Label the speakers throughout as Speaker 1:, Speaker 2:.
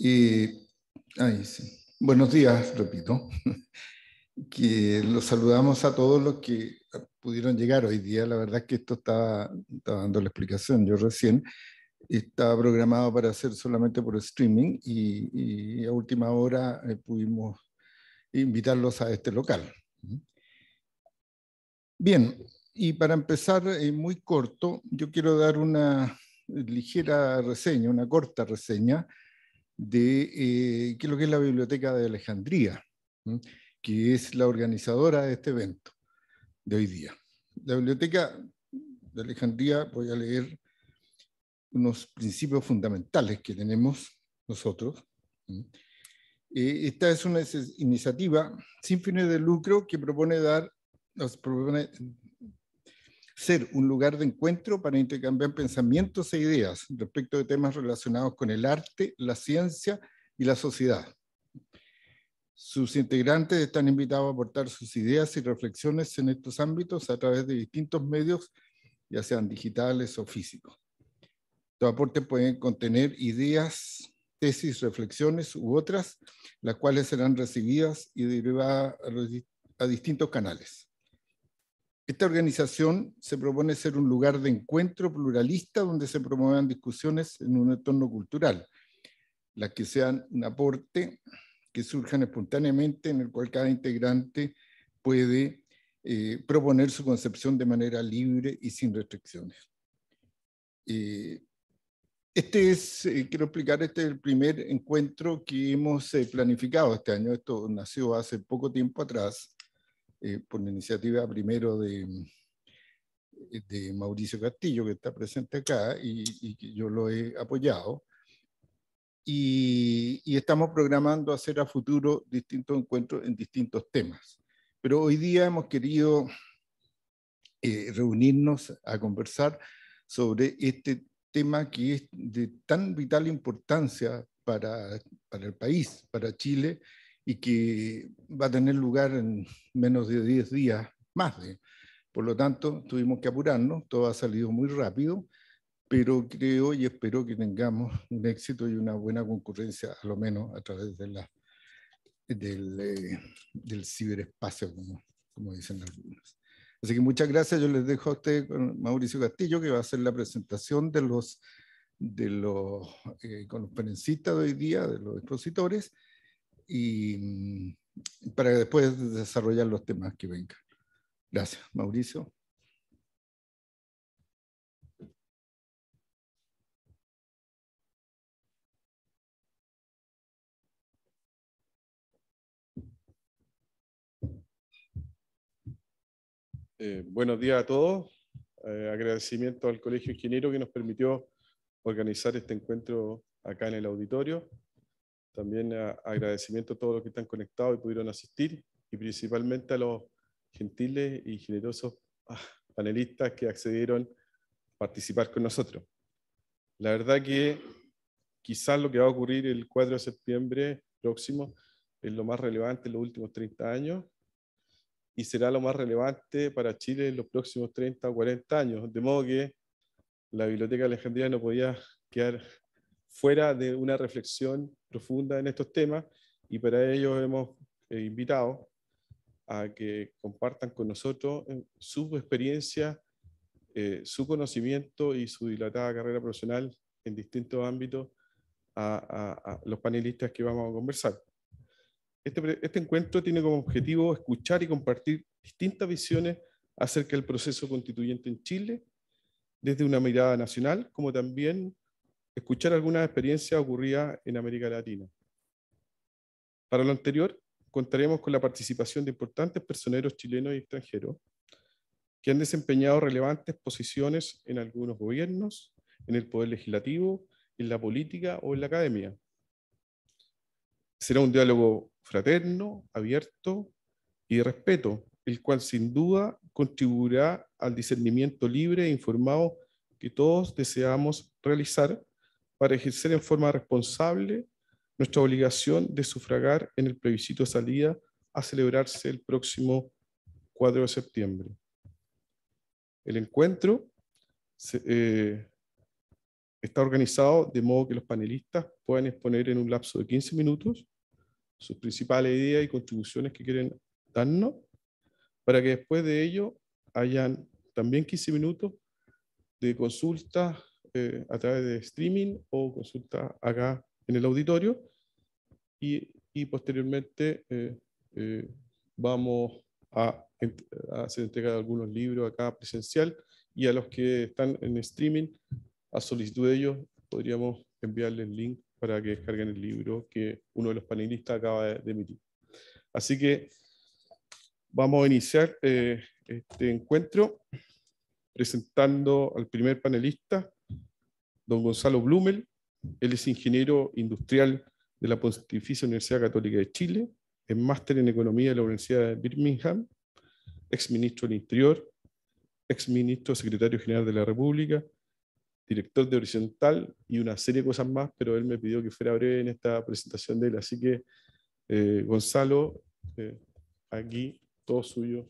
Speaker 1: Y, Buenos días, repito, que los saludamos a todos los que pudieron llegar hoy día. La verdad es que esto estaba, dando la explicación yo recién. Estaba programado para hacer solamente por streaming y, a última hora eh, pudimos invitarlos a este local. Bien, y para empezar eh, muy corto, yo quiero dar una ligera reseña, una corta reseña de eh, que lo que es la Biblioteca de Alejandría, que es la organizadora de este evento de hoy día. La Biblioteca de Alejandría, voy a leer unos principios fundamentales que tenemos nosotros. Eh, esta es una iniciativa sin fines de lucro que propone dar, ser un lugar de encuentro para intercambiar pensamientos e ideas respecto de temas relacionados con el arte, la ciencia y la sociedad. Sus integrantes están invitados a aportar sus ideas y reflexiones en estos ámbitos a través de distintos medios, ya sean digitales o físicos. Los aportes pueden contener ideas, tesis, reflexiones u otras, las cuales serán recibidas y derivadas a distintos canales. Esta organización se propone ser un lugar de encuentro pluralista donde se promuevan discusiones en un entorno cultural, las que sean un aporte, que surjan espontáneamente, en el cual cada integrante puede eh, proponer su concepción de manera libre y sin restricciones. Eh, este es, eh, quiero explicar, este es el primer encuentro que hemos planificado este año. Esto nació hace poco tiempo atrás eh, por la iniciativa primero de, mm, de Mauricio Castillo, que está presente acá y, que yo lo he apoyado. Y, estamos programando hacer a futuro distintos encuentros en distintos temas. Pero hoy día hemos querido eh, reunirnos a conversar sobre este tema que es de tan vital importancia para, para el país, para Chile, y que va a tener lugar en menos de 10 días, más de. ¿eh? Por lo tanto, tuvimos que apurarnos, todo ha salido muy rápido, pero creo y espero que tengamos un éxito y una buena concurrencia, a lo menos a través de la, del, eh, ciberespacio, como, dicen algunos. Así que muchas gracias. Yo les dejo a usted con Mauricio Castillo, que va a hacer la presentación de los, de los eh, conferencistas de hoy día, de los expositores, y mm, para después desarrollar los temas que vengan. Gracias, Mauricio.
Speaker 2: Eh, buenos días a todos.
Speaker 3: Eh, agradecimiento al Colegio Ingeniero que nos permitió organizar este encuentro acá en el auditorio. También ah, agradecimiento a todos los que están conectados y pudieron asistir y principalmente a los gentiles y generosos ah, panelistas que accedieron a participar con nosotros. La verdad que quizás lo que va a ocurrir el 4 de septiembre próximo es lo más relevante en los últimos 30 años y será lo más relevante para Chile en los próximos 30 o 40 años. De modo que la Biblioteca legendaria no podía quedar fuera de una reflexión profunda en estos temas y para ello hemos eh, invitado a que compartan con nosotros eh, su experiencia, eh, su conocimiento y su dilatada carrera profesional en distintos ámbitos a, los panelistas que vamos a conversar. Este, este encuentro tiene como objetivo escuchar y compartir distintas visiones acerca del proceso constituyente en Chile, desde una mirada nacional, como también escuchar algunas experiencias ocurridas en América Latina. Para lo anterior, contaremos con la participación de importantes personeros chilenos y extranjeros que han desempeñado relevantes posiciones en algunos gobiernos, en el poder legislativo, en la política o en la academia. Será un diálogo fraterno, abierto y de respeto, el cual sin duda contribuirá al discernimiento libre e informado que todos deseamos realizar para ejercer en forma responsable nuestra obligación de sufragar en el plebiscito de salida a celebrarse el próximo 4 de septiembre. El encuentro eh, está organizado de modo que los panelistas puedan exponer en un lapso de 15 minutos sus principales ideas y contribuciones que quieren darnos, para que después de ello hayan también 15 minutos de consultas eh, a través de streaming o consulta acá en el auditorio. Y, y posteriormente eh, eh, vamos a, a, hacer entrega algunos libros acá presencial y a los que están en streaming, a solicitud de ellos, podríamos enviarles el link para que descarguen el libro que uno de los panelistas acaba de, emitir. Así que vamos a iniciar este encuentro presentando al primer panelista, don Gonzalo Blumel, él es ingeniero industrial de la Pontificia Universidad Católica de Chile, es máster en Economía de la Universidad de Birmingham, ex ministro del Interior, ex ministro secretario general de la República, director de Horizontal y una serie de cosas más, pero él me pidió que fuera breve en esta presentación de él. Así que, eh, Gonzalo, eh, aquí todo suyo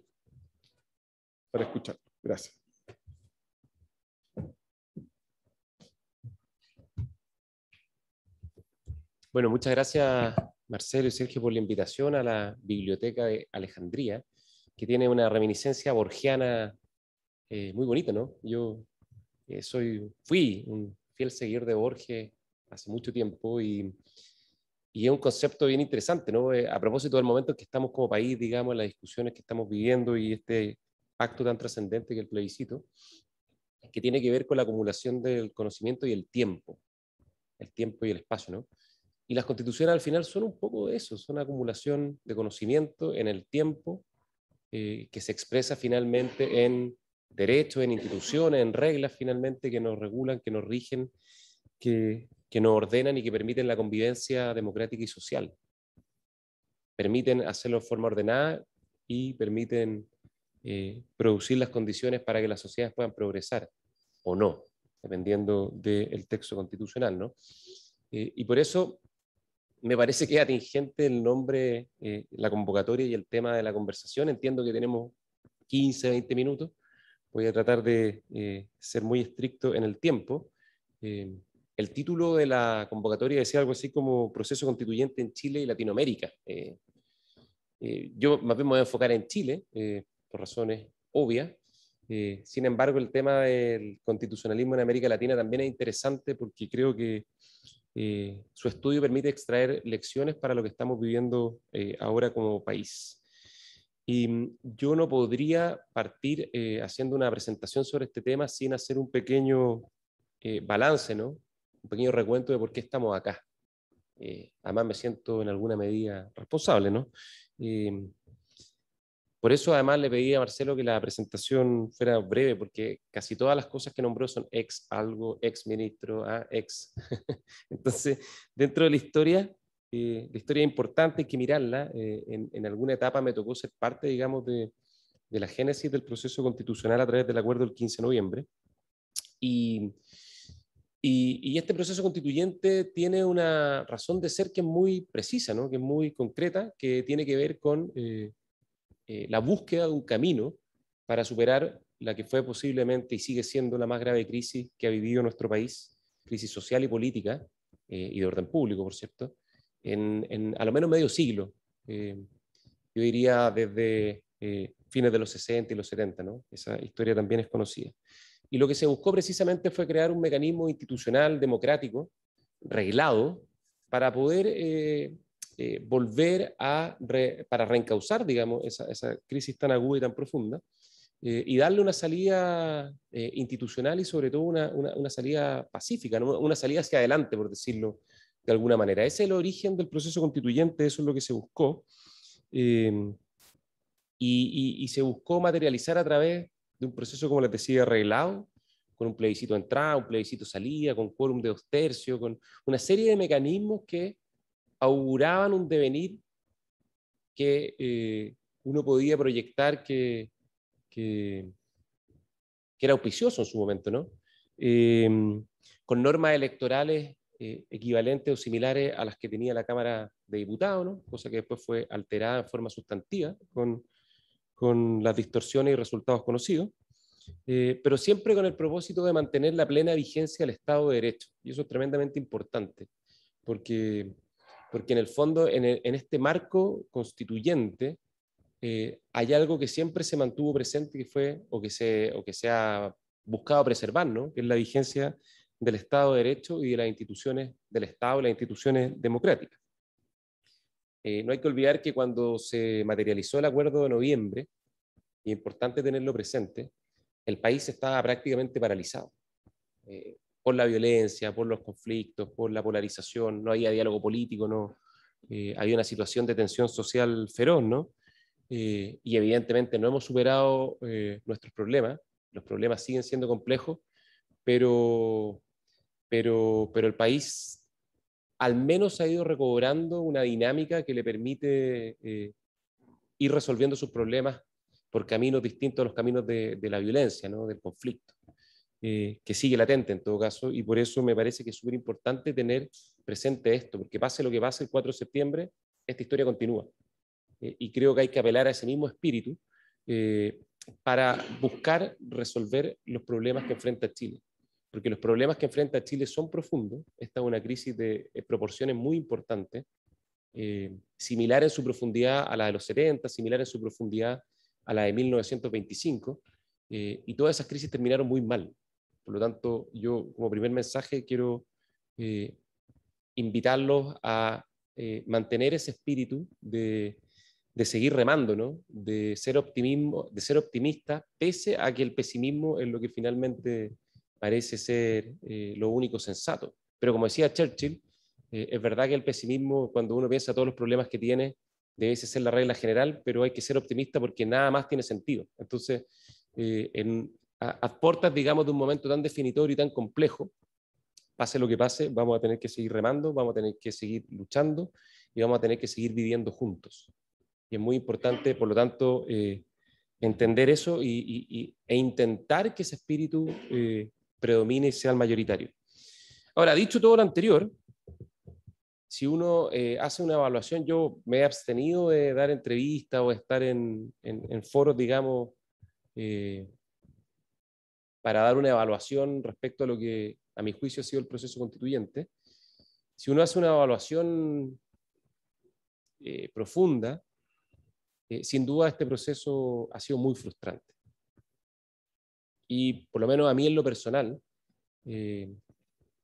Speaker 3: para escuchar. Gracias.
Speaker 4: Bueno, muchas gracias Marcelo y Sergio por la invitación a la Biblioteca de Alejandría, que tiene una reminiscencia borgiana eh, muy bonita, ¿no? Yo eh, soy, fui un fiel seguidor de Borges hace mucho tiempo y, y es un concepto bien interesante, ¿no? Eh, a propósito del momento en que estamos como país, digamos, las discusiones que estamos viviendo y este acto tan trascendente que el plebiscito, que tiene que ver con la acumulación del conocimiento y el tiempo, el tiempo y el espacio, ¿no? Y las constituciones al final son un poco de eso, son una acumulación de conocimiento en el tiempo eh, que se expresa finalmente en derechos, en instituciones, en reglas finalmente que nos regulan, que nos rigen, que, que nos ordenan y que permiten la convivencia democrática y social. Permiten hacerlo de forma ordenada y permiten eh, producir las condiciones para que las sociedades puedan progresar o no, dependiendo del texto constitucional. ¿no? Eh, y por eso me parece que es atingente el nombre, eh, la convocatoria y el tema de la conversación. Entiendo que tenemos 15, 20 minutos. Voy a tratar de eh, ser muy estricto en el tiempo. Em, el título de la convocatoria decía algo así como Proceso Constituyente en Chile y Latinoamérica. Eh, yo más bien me voy a enfocar en Chile, por razones obvias. sin embargo, el tema del constitucionalismo en América Latina también es interesante porque creo que eh, su estudio permite extraer lecciones para lo que estamos viviendo eh, ahora como país. Y mm, yo no podría partir eh, haciendo una presentación sobre este tema sin hacer un pequeño balance, ¿no? un pequeño recuento de por qué estamos acá. además me siento en alguna medida responsable, ¿no? Por eso además le pedí a Marcelo que la presentación fuera breve, porque casi todas las cosas que nombró son ex algo, ex ministro, a ah, ex. Entonces, dentro de la historia, eh, la historia importante, hay que mirarla. Eh, en, alguna etapa me tocó ser parte, digamos, de, la génesis del proceso constitucional a través del acuerdo del 15 de noviembre. Y, este proceso constituyente tiene una razón de ser que es muy precisa, ¿no? que es muy concreta, que tiene que ver con... Eh, eh, la búsqueda de un camino para superar la que fue posiblemente y sigue siendo la más grave crisis que ha vivido nuestro país, crisis social y política, eh, y de orden público, por cierto, en, a lo menos medio siglo. Eh, yo diría desde fines de los 60 y los 70, ¿no? Esa historia también es conocida. Y lo que se buscó precisamente fue crear un mecanismo institucional, democrático, reglado, para poder eh, volver a, para reencauzar, digamos, esa, crisis tan aguda y tan profunda, eh, y darle una salida eh, institucional y sobre todo una, salida pacífica, una salida hacia adelante, por decirlo de alguna manera. Ese es el origen del proceso constituyente, eso es lo que se buscó, em, y, y se buscó materializar a través de un proceso, como les decía, arreglado, con un plebiscito entrada, un plebiscito salida, con quórum de dos tercios, con una serie de mecanismos que auguraban un devenir que eh, uno podía proyectar que, era auspicioso en su momento, ¿no? Em, con normas electorales eh, equivalentes o similares a las que tenía la Cámara de Diputados, ¿no? cosa que después fue alterada en forma sustantiva con, con las distorsiones y resultados conocidos, eh, pero siempre con el propósito de mantener la plena vigencia del Estado de Derecho. Y eso es tremendamente importante, porque porque en el fondo, en, este marco constituyente, eh, hay algo que siempre se mantuvo presente, que fue, o que se, o que ha buscado preservar, ¿no? que es la vigencia del Estado de Derecho y de las instituciones del Estado, las instituciones democráticas. Eh, no hay que olvidar que cuando se materializó el acuerdo de noviembre, y importante tenerlo presente, el país estaba prácticamente paralizado. Eh, por la violencia, por los conflictos, por la polarización, no había diálogo político, no eh, había una situación de tensión social feroz, ¿no? Eh, y evidentemente no hemos superado eh, nuestros problemas, los problemas siguen siendo complejos, pero, pero, pero el país al menos ha ido recobrando una dinámica que le permite ir resolviendo sus problemas por caminos distintos a los caminos de, de la violencia, ¿no? del conflicto. Eh, que sigue latente en todo caso, y por eso me parece que es súper importante tener presente esto, porque pase lo que pase el 4 de septiembre, esta historia continúa. Eh, y creo que hay que apelar a ese mismo espíritu eh, para buscar resolver los problemas que enfrenta Chile, porque los problemas que enfrenta Chile son profundos, esta es una crisis de proporciones muy importantes, similar en su profundidad a la de los 70, similar en su profundidad a la de 1925, y todas esas crisis terminaron muy mal, por lo tanto, yo como primer mensaje quiero eh, invitarlos a eh, mantener ese espíritu de, de seguir remando, ¿no? de, ser optimismo, de ser optimista, pese a que el pesimismo es lo que finalmente parece ser eh, lo único sensato. Pero como decía Churchill, es verdad que el pesimismo, cuando uno piensa todos los problemas que tiene, debe ser la regla general, pero hay que ser optimista porque nada más tiene sentido. Entonces, eh, en, a, a digamos, de un momento tan definitorio y tan complejo, pase lo que pase, vamos a tener que seguir remando, vamos a tener que seguir luchando y vamos a tener que seguir viviendo juntos. Y es muy importante, por lo tanto, eh, entender eso y, e intentar que ese espíritu eh, predomine y sea el mayoritario. Ahora, dicho todo lo anterior, si uno eh, hace una evaluación, yo me he abstenido de dar entrevistas o estar en, foros, digamos, eh, para dar una evaluación respecto a lo que, a mi juicio, ha sido el proceso constituyente. Si uno hace una evaluación eh, profunda, eh, sin duda este proceso ha sido muy frustrante. Y por lo menos a mí en lo personal, eh,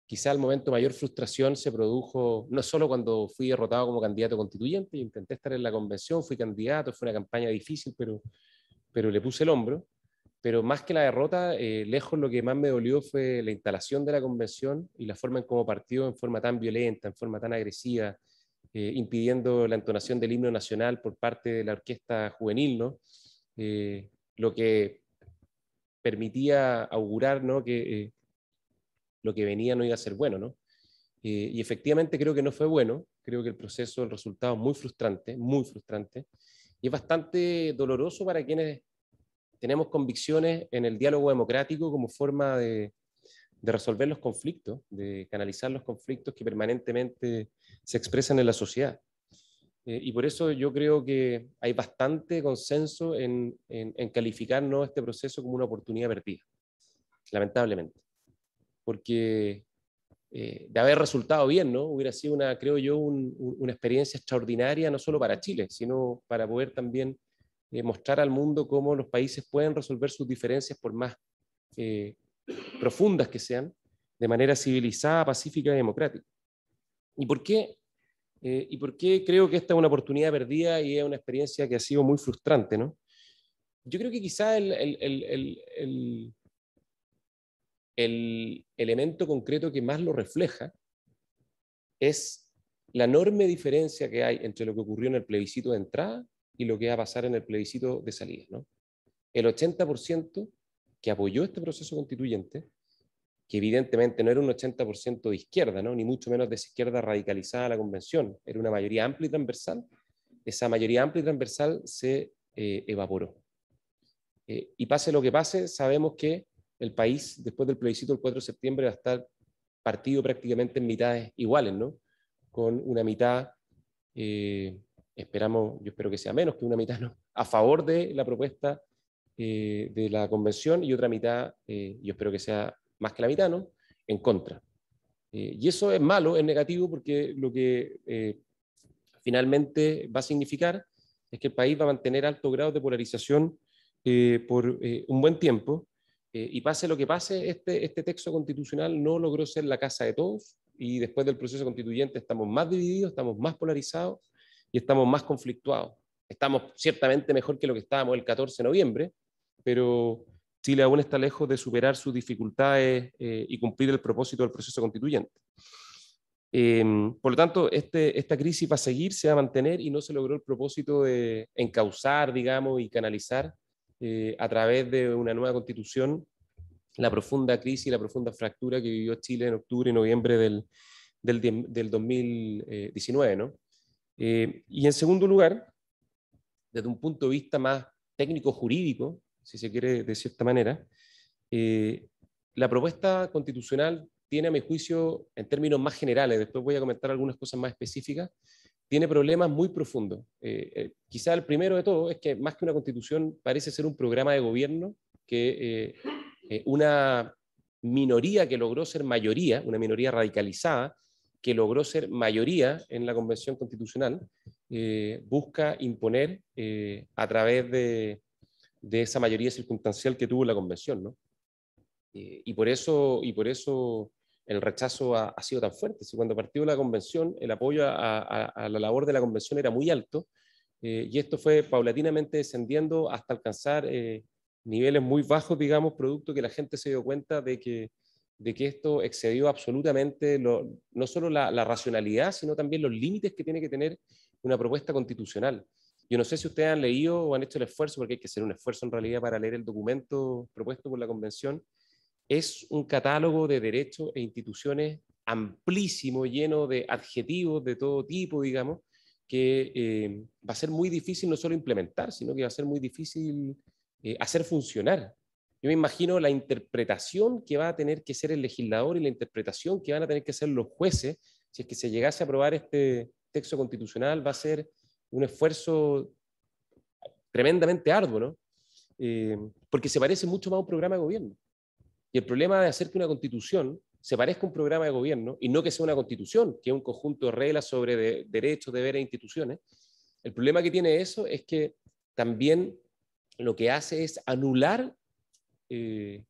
Speaker 4: quizá el momento mayor frustración se produjo no solo cuando fui derrotado como candidato constituyente, intenté estar en la convención, fui candidato, fue una campaña difícil, pero, pero le puse el hombro, pero más que la derrota, eh, lejos lo que más me dolió fue la instalación de la convención y la forma en cómo partió en forma tan violenta, en forma tan agresiva, eh, impidiendo la entonación del himno nacional por parte de la orquesta juvenil, ¿no? Eh, lo que permitía augurar ¿no? que lo que venía no iba a ser bueno. ¿no? y efectivamente creo que no fue bueno, creo que el proceso, el resultado muy frustrante, muy frustrante, y es bastante doloroso para quienes tenemos convicciones en el diálogo democrático como forma de, resolver los conflictos, de canalizar los conflictos que permanentemente se expresan en la sociedad. Eh, y por eso yo creo que hay bastante consenso en, en, en, calificarnos este proceso como una oportunidad perdida, lamentablemente. Porque eh, de haber resultado bien, ¿no? Hubiera sido una, creo yo, una experiencia extraordinaria, no solo para Chile, sino para poder también eh, mostrar al mundo cómo los países pueden resolver sus diferencias, por más eh, profundas que sean, de manera civilizada, pacífica y democrática. ¿Y por qué? Eh, ¿Y por qué creo que esta es una oportunidad perdida y es una experiencia que ha sido muy frustrante? ¿no? Yo creo que quizá el, el, el, el elemento concreto que más lo refleja es la enorme diferencia que hay entre lo que ocurrió en el plebiscito de entrada y lo que va a pasar en el plebiscito de salida. ¿no? El 80% que apoyó este proceso constituyente, que evidentemente no era un 80% de izquierda, ¿no? ni mucho menos de izquierda radicalizada a la convención, era una mayoría amplia y transversal, esa mayoría amplia y transversal se eh, evaporó. Eh, y pase lo que pase, sabemos que el país, después del plebiscito del 4 de septiembre, va a estar partido prácticamente en mitades iguales, ¿no? Con una mitad eh, esperamos, yo espero que sea menos que una mitad no, a favor de la propuesta eh, de la convención y otra mitad, eh, yo espero que sea más que la mitad, ¿no? En contra. Eh, y eso es malo, es negativo, porque lo que finalmente va a significar es que el país va a mantener alto grado de polarización por un buen tiempo. y pase lo que pase, este, este texto constitucional no logró ser la casa de todos y después del proceso constituyente estamos más divididos, estamos más polarizados y estamos más conflictuados. Estamos ciertamente mejor que lo que estábamos el 14 de noviembre, pero Chile aún está lejos de superar sus dificultades eh, y cumplir el propósito del proceso constituyente. Em, por lo tanto, este, esta crisis va a seguir, se va a mantener y no se logró el propósito de encauzar, digamos, y canalizar eh, a través de una nueva constitución la profunda crisis, y la profunda fractura que vivió Chile en octubre y noviembre del, del, del 2019. Eh, ¿no? Eh, y en segundo lugar, desde un punto de vista más técnico-jurídico, si se quiere de cierta manera, eh, la propuesta constitucional tiene, a mi juicio, en términos más generales, después voy a comentar algunas cosas más específicas, tiene problemas muy profundos. Eh, quizá el primero de todo es que más que una constitución parece ser un programa de gobierno que una minoría que logró ser mayoría, una minoría radicalizada, que logró ser mayoría en la Convención Constitucional, eh, busca imponer eh, a través de, esa mayoría circunstancial que tuvo la Convención. Eh, y, por eso, y por eso el rechazo ha, sido tan fuerte. Si cuando partió la Convención, el apoyo a, a, la labor de la Convención era muy alto, y esto fue paulatinamente descendiendo hasta alcanzar niveles muy bajos, digamos, producto que la gente se dio cuenta de que de que esto excedió absolutamente no solo la, racionalidad, sino también los límites que tiene que tener una propuesta constitucional. Yo no sé si ustedes han leído o han hecho el esfuerzo, porque hay que hacer un esfuerzo en realidad para leer el documento propuesto por la Convención. Es un catálogo de derechos e instituciones amplísimo, lleno de adjetivos de todo tipo, digamos, que eh, va a ser muy difícil no solo implementar, sino que va a ser muy difícil eh, hacer funcionar yo me imagino la interpretación que va a tener que ser el legislador y la interpretación que van a tener que hacer los jueces si es que se llegase a aprobar este texto constitucional, va a ser un esfuerzo tremendamente arduo, ¿no? Eh, porque se parece mucho más a un programa de gobierno. Y el problema de hacer que una constitución se parezca a un programa de gobierno y no que sea una constitución, que es un conjunto de reglas sobre derechos, deberes e instituciones, el problema que tiene eso es que también lo que hace es anular eh,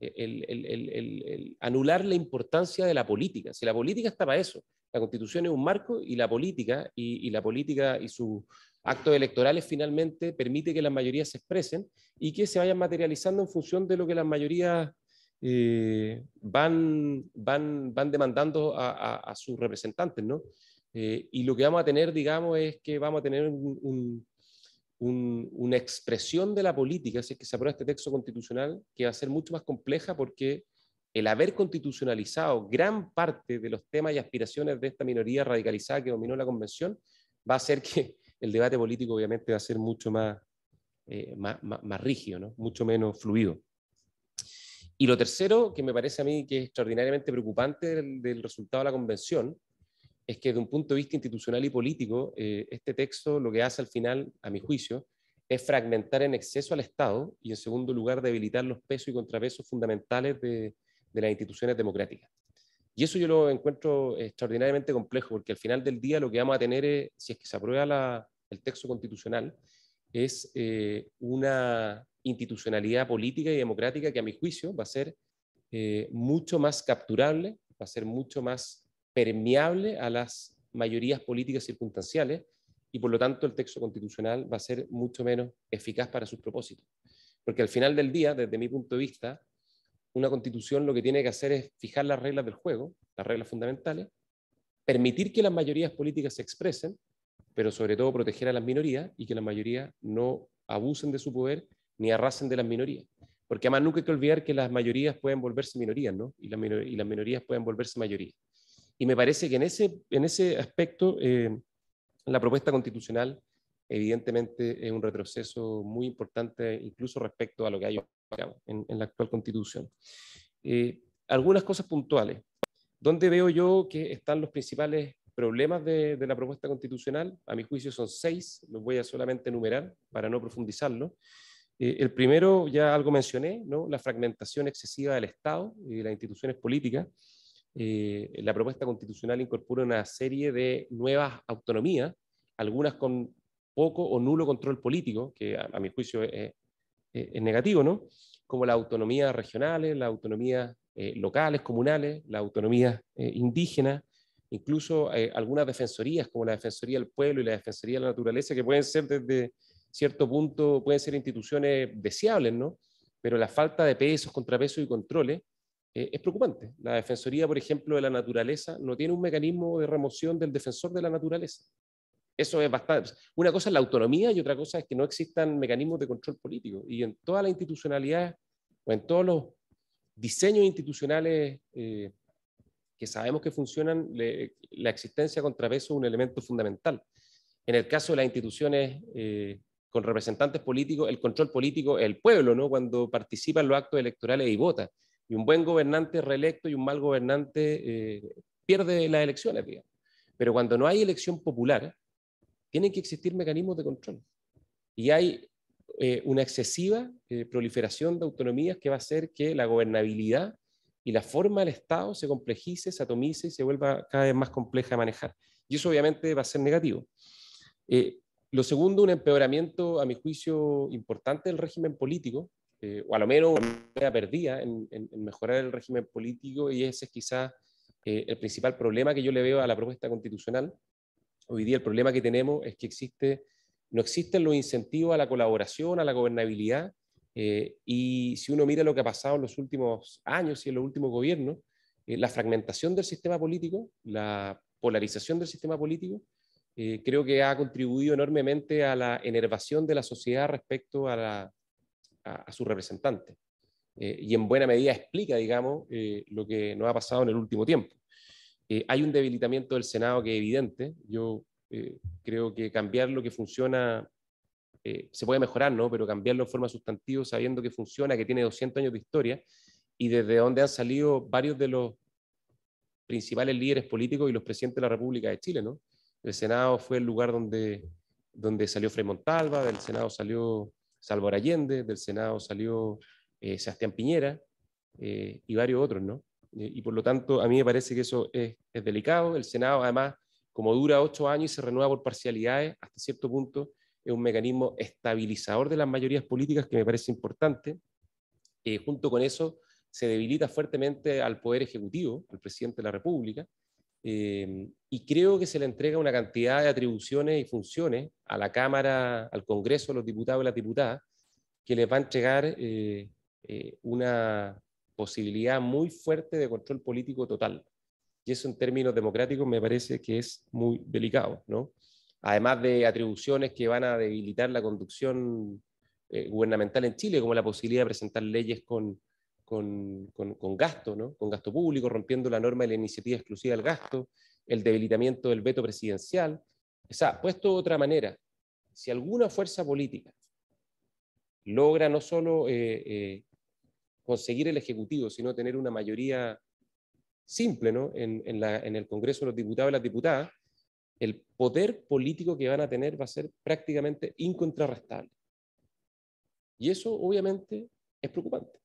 Speaker 4: el, anular la importancia de la política. Si la política está para eso, la constitución es un marco y la política y, la política y sus actos electorales finalmente permite que las mayorías se expresen y que se vayan materializando en función de lo que las mayorías eh, van, van, van demandando a, sus representantes, ¿no? Eh, y lo que vamos a tener, digamos, es que vamos a tener un, una expresión de la política, si es que se aprueba este texto constitucional, que va a ser mucho más compleja porque el haber constitucionalizado gran parte de los temas y aspiraciones de esta minoría radicalizada que dominó la convención, va a hacer que el debate político obviamente va a ser mucho más, eh, más, rígido, ¿no? mucho menos fluido. Y lo tercero, que me parece a mí que es extraordinariamente preocupante del resultado de la convención, es que de un punto de vista institucional y político, eh, este texto lo que hace al final, a mi juicio, es fragmentar en exceso al Estado y, en segundo lugar, debilitar los pesos y contrapesos fundamentales de, las instituciones democráticas. Y eso yo lo encuentro extraordinariamente complejo, porque al final del día lo que vamos a tener, si es que se aprueba el texto constitucional, es eh, una institucionalidad política y democrática que a mi juicio va a ser eh, mucho más capturable, va a ser mucho más permeable a las mayorías políticas circunstanciales y por lo tanto el texto constitucional va a ser mucho menos eficaz para sus propósitos. Porque al final del día, desde mi punto de vista, una constitución lo que tiene que hacer es fijar las reglas del juego, las reglas fundamentales, permitir que las mayorías políticas se expresen, pero sobre todo proteger a las minorías y que las mayorías no abusen de su poder ni arrasen de las minorías. Porque además nunca hay que olvidar que las mayorías pueden volverse minorías, ¿no? Y, las minorías pueden volverse mayorías. Y me parece que en ese, en ese aspecto eh, la propuesta constitucional evidentemente es un retroceso muy importante incluso respecto a lo que hay en, la actual constitución. Eh, algunas cosas puntuales. ¿Dónde veo yo que están los principales problemas de, la propuesta constitucional? A mi juicio son seis, los voy a solamente enumerar para no profundizarlo. Eh, el primero, ya algo mencioné, ¿no? la fragmentación excesiva del Estado y de las instituciones políticas eh, la propuesta constitucional incorpora una serie de nuevas autonomías, algunas con poco o nulo control político, que a, mi juicio es, negativo, ¿no? Como las autonomías regionales, las autonomías eh, locales, comunales, las autonomías indígena, eh, indígenas, incluso algunas defensorías como la Defensoría del Pueblo y la Defensoría de la Naturaleza, que pueden ser desde cierto punto, pueden ser instituciones deseables, ¿no? Pero la falta de pesos, contrapesos y controles eh, es preocupante. La Defensoría, por ejemplo, de la naturaleza no tiene un mecanismo de remoción del defensor de la naturaleza. Eso es bastante. Una cosa es la autonomía y otra cosa es que no existan mecanismos de control político. Y en toda la institucionalidad o en todos los diseños institucionales eh, que sabemos que funcionan, la existencia de contrapeso es un elemento fundamental. En el caso de las instituciones eh, con representantes políticos, el control político es el pueblo, ¿no? cuando participan los actos electorales y vota. Y un buen gobernante reelecto y un mal gobernante eh, pierde las elecciones, Pero cuando no hay elección popular, tienen que existir mecanismos de control. Y hay eh, una excesiva eh, proliferación de autonomías que va a hacer que la gobernabilidad y la forma del Estado se complejice, se atomice y se vuelva cada vez más compleja de manejar. Y eso obviamente va a ser negativo. lo segundo, un empeoramiento, a mi juicio, importante del régimen político, eh, o a lo menos una perdida en, mejorar el régimen político y ese es quizás eh, el principal problema que yo le veo a la propuesta constitucional. Hoy día el problema que tenemos es que existe, no existen los incentivos a la colaboración, a la gobernabilidad eh, y si uno mira lo que ha pasado en los últimos años y en los últimos gobiernos, la fragmentación del sistema político, la polarización del sistema político, creo que ha contribuido enormemente a la enervación de la sociedad respecto a la, a, su representante. Eh, y en buena medida explica, digamos, eh, lo que nos ha pasado en el último tiempo. Eh, hay un debilitamiento del Senado que es evidente. Yo creo que cambiar lo que funciona se puede mejorar, ¿no? Pero cambiarlo en forma sustantiva, sabiendo que funciona, que tiene 200 años de historia y desde donde han salido varios de los principales líderes políticos y los presidentes de la República de Chile, ¿no? El Senado fue el lugar donde, donde salió Frei Montalva, del Senado salió Salvador Allende, del Senado salió eh, Sebastián Piñera eh, y varios otros, ¿no? Y, por lo tanto, a mí me parece que eso es, delicado. El Senado, además, como dura ocho años y se renueva por parcialidades, hasta cierto punto es un mecanismo estabilizador de las mayorías políticas que me parece importante. Eh, junto con eso, se debilita fuertemente al Poder Ejecutivo, al presidente de la República, Em, y creo que se le entrega una cantidad de atribuciones y funciones a la Cámara, al Congreso, a los diputados y las diputadas, que les va a entregar eh, eh, una posibilidad muy fuerte de control político total. Y eso en términos democráticos me parece que es muy delicado, ¿no? Además de atribuciones que van a debilitar la conducción eh, gubernamental en Chile, como la posibilidad de presentar leyes con con, con, con gasto, ¿no? con gasto público, rompiendo la norma de la iniciativa exclusiva del gasto, el debilitamiento del veto presidencial. O sea, puesto de otra manera, si alguna fuerza política logra no solo eh, eh, conseguir el Ejecutivo, sino tener una mayoría simple ¿no? en, en, la, en, el Congreso de los Diputados y las Diputadas, el poder político que van a tener va a ser prácticamente incontrarrestable. Y eso obviamente es preocupante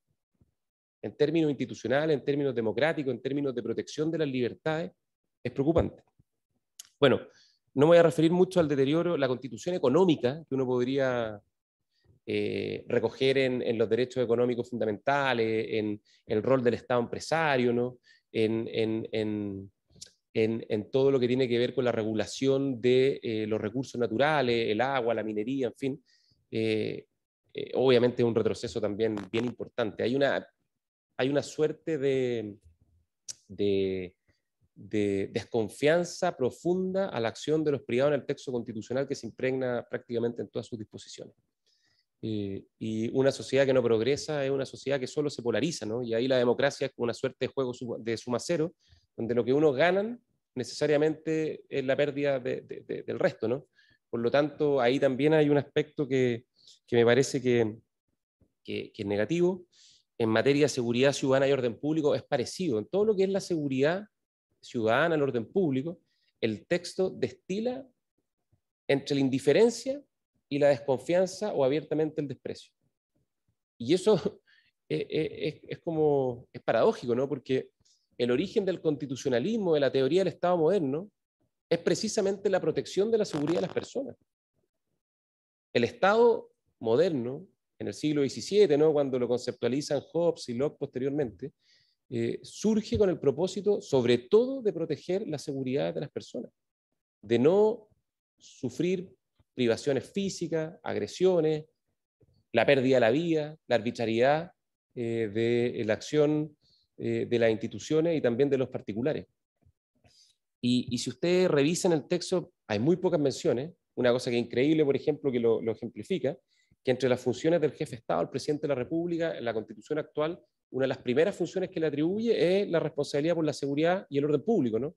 Speaker 4: en términos institucionales, en términos democráticos, en términos de protección de las libertades, es preocupante. Bueno, no voy a referir mucho al deterioro, la constitución económica que uno podría eh, recoger en, los derechos económicos fundamentales, en, el rol del Estado empresario, ¿no? en, en, todo lo que tiene que ver con la regulación de eh, los recursos naturales, el agua, la minería, en fin. Eh, obviamente un retroceso también bien importante. Hay una hay una suerte de, de, desconfianza profunda a la acción de los privados en el texto constitucional que se impregna prácticamente en todas sus disposiciones. Eh, y una sociedad que no progresa es una sociedad que solo se polariza, ¿no? Y ahí la democracia es una suerte de juego de suma cero, donde lo que uno ganan necesariamente es la pérdida del resto, ¿no? Por lo tanto, ahí también hay un aspecto que, que me parece que, que, que, es negativo en materia de seguridad ciudadana y orden público es parecido. En todo lo que es la seguridad ciudadana, el orden público, el texto destila entre la indiferencia y la desconfianza o abiertamente el desprecio. Y eso e, e, e, es, como, es paradójico, ¿no? Porque el origen del constitucionalismo, de la teoría del Estado moderno, es precisamente la protección de la seguridad de las personas. El Estado moderno en el siglo XVII, ¿no? cuando lo conceptualizan Hobbes y Locke posteriormente, eh, surge con el propósito, sobre todo, de proteger la seguridad de las personas, de no sufrir privaciones físicas, agresiones, la pérdida de la vida, la arbitrariedad eh, de eh, la acción de las instituciones y también de los particulares. Y, si ustedes revisan el texto, hay muy pocas menciones. Una cosa que es increíble, por ejemplo, que lo ejemplifica, que entre las funciones del jefe de Estado, el presidente de la República, en la constitución actual, una de las primeras funciones que le atribuye es la responsabilidad por la seguridad y el orden público, ¿no?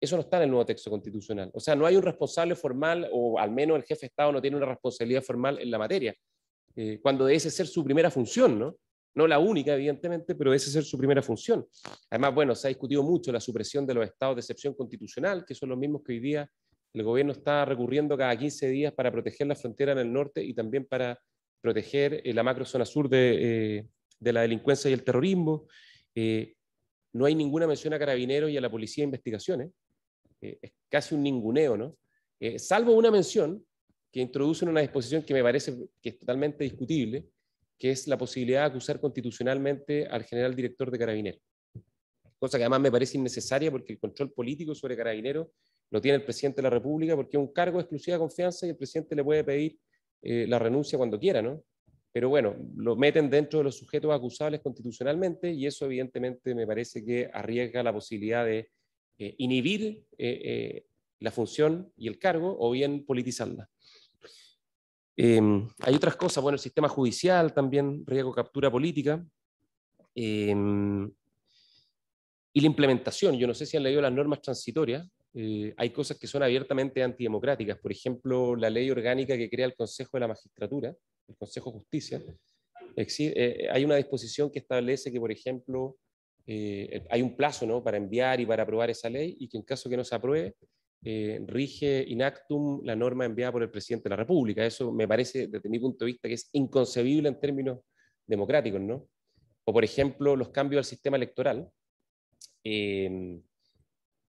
Speaker 4: Eso no está en el nuevo texto constitucional. O sea, no hay un responsable formal, o al menos el jefe de Estado no tiene una responsabilidad formal en la materia, eh, cuando debe ser su primera función, ¿no? No la única, evidentemente, pero debe ser su primera función. Además, bueno, se ha discutido mucho la supresión de los estados de excepción constitucional, que son los mismos que hoy día el gobierno está recurriendo cada 15 días para proteger la frontera en el norte y también para proteger eh, la la zona sur eh, de, la delincuencia y el terrorismo. Eh, no hay ninguna mención a carabineros y a la policía de investigaciones. es casi un ninguneo, ¿no? salvo una mención que introduce una disposición que me parece que es totalmente discutible, que es la posibilidad de acusar constitucionalmente al general director de carabineros. Cosa que además me parece innecesaria porque el control político sobre carabineros lo tiene el presidente de la República porque es un cargo de exclusiva confianza y el presidente le puede pedir eh, la renuncia cuando quiera, ¿no? Pero bueno, lo meten dentro de los sujetos acusables constitucionalmente y eso evidentemente me parece que arriesga la posibilidad de eh, inhibir eh, la función y el cargo o bien politizarla. Em, hay otras cosas, bueno, el sistema judicial también, riesgo captura política. Em, y la implementación, yo no sé si han leído las normas transitorias, eh, hay cosas que son abiertamente antidemocráticas. Por ejemplo, la ley orgánica que crea el Consejo de la Magistratura, el Consejo de Justicia. Eh, hay una disposición que establece que, por ejemplo, eh, hay un plazo ¿no? para enviar y para aprobar esa ley y que en caso que no se apruebe, rige in la norma enviada por el presidente de la República. Eso me parece, desde mi punto de vista, que es inconcebible en términos democráticos, ¿no? O, por ejemplo, los cambios al sistema electoral. Eh,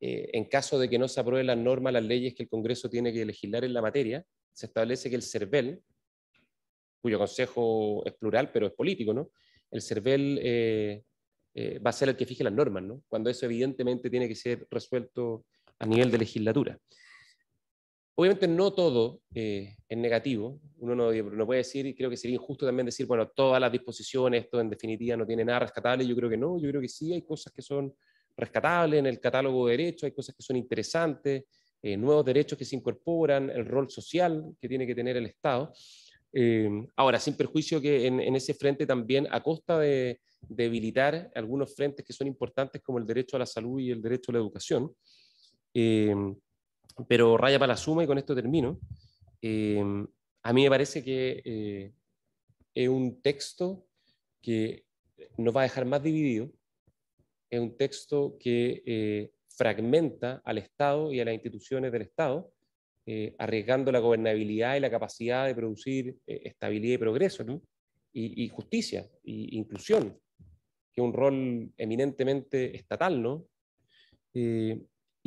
Speaker 4: eh, en caso de que no se aprueben las normas, las leyes que el Congreso tiene que legislar en la materia, se establece que el CERVEL, cuyo consejo es plural, pero es político, ¿no? El CERVEL eh, eh, va a ser el que fije las normas, ¿no? Cuando eso evidentemente tiene que ser resuelto a nivel de legislatura. Obviamente no todo es negativo, uno no, no, puede decir, y creo que sería injusto también decir, bueno, todas las disposiciones, esto en definitiva no tiene nada rescatable, yo creo que no, yo creo que sí hay cosas que son rescatable en el catálogo de derechos, hay cosas que son interesantes, eh, nuevos derechos que se incorporan, el rol social que tiene que tener el Estado. Eh, ahora, sin perjuicio que en, ese frente también, a costa de debilitar algunos frentes que son importantes como el derecho a la salud y el derecho a la educación, eh, pero raya para la suma y con esto termino. a mí me parece que es un texto que nos va a dejar más dividido, es un texto que eh, fragmenta al Estado y a las instituciones del Estado, eh, arriesgando la gobernabilidad y la capacidad de producir eh, estabilidad y progreso, y, justicia, e inclusión, que es un rol eminentemente estatal. ¿no?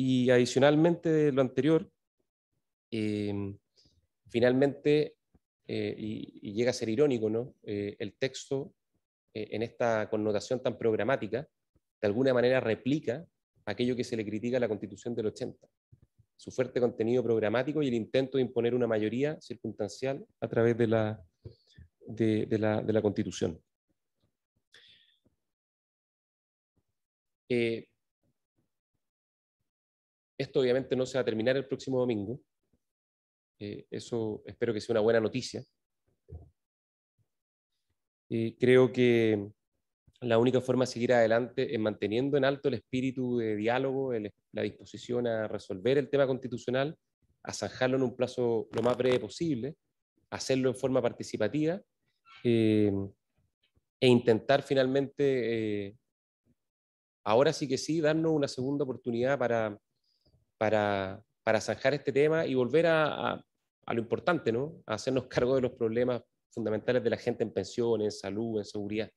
Speaker 4: y adicionalmente de lo anterior, finalmente, y, y, llega a ser irónico, ¿no? el texto en esta connotación tan programática, de alguna manera replica aquello que se le critica a la Constitución del 80, su fuerte contenido programático y el intento de imponer una mayoría circunstancial a través de la, de, la, Constitución.
Speaker 2: Eh, esto obviamente
Speaker 4: no se va a terminar el próximo domingo. Eh, eso espero que sea una buena noticia. Eh, creo que la única forma de seguir adelante es manteniendo en alto el espíritu de diálogo, la disposición a resolver el tema constitucional, a zanjarlo en un plazo lo más breve posible, hacerlo en forma participativa eh, e intentar finalmente, eh, ahora sí que sí, darnos una segunda oportunidad para, para, zanjar este tema y volver a, lo importante, ¿no? hacernos cargo de los problemas fundamentales de la gente en pensiones, en salud, en seguridad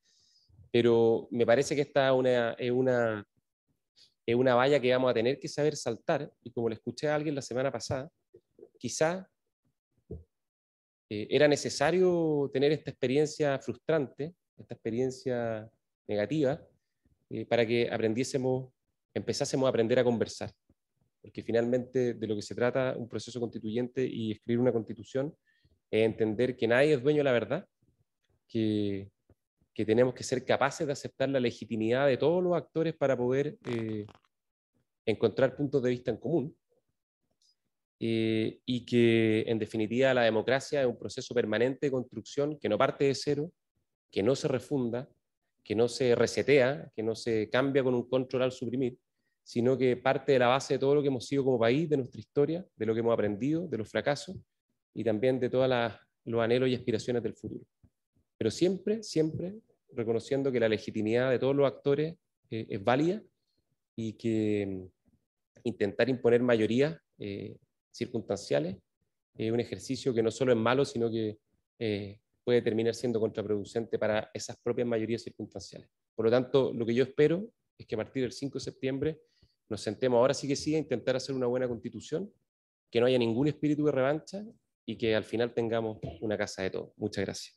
Speaker 4: pero me parece que esta una, es, una, una valla que vamos a tener que saber saltar, y como le escuché a alguien la semana pasada, quizá eh, era necesario tener esta experiencia frustrante, esta experiencia negativa, eh, para que aprendiésemos, empezásemos a aprender a conversar. Porque finalmente de lo que se trata un proceso constituyente y escribir una constitución es entender que nadie es dueño de la verdad, que que tenemos que ser capaces de aceptar la legitimidad de todos los actores para poder eh, encontrar puntos de vista en común. Eh, y que en definitiva la democracia es un proceso permanente de construcción que no parte de cero, que no se refunda, que no se resetea, que no se cambia con un control al suprimir, sino que parte de la base de todo lo que hemos sido como país, de nuestra historia, de lo que hemos aprendido, de los fracasos y también de todos los anhelos y aspiraciones del futuro pero siempre, siempre reconociendo que la legitimidad de todos los actores eh, es válida y que mm, intentar imponer mayorías eh, circunstanciales es un ejercicio que no solo es malo, sino que eh, puede terminar siendo contraproducente para esas propias mayorías circunstanciales. Por lo tanto, lo que yo espero es que a partir del 5 de septiembre nos sentemos ahora sí que sí a intentar hacer una buena constitución, que no haya ningún espíritu de revancha y que al final tengamos una casa de
Speaker 2: todo. Muchas gracias.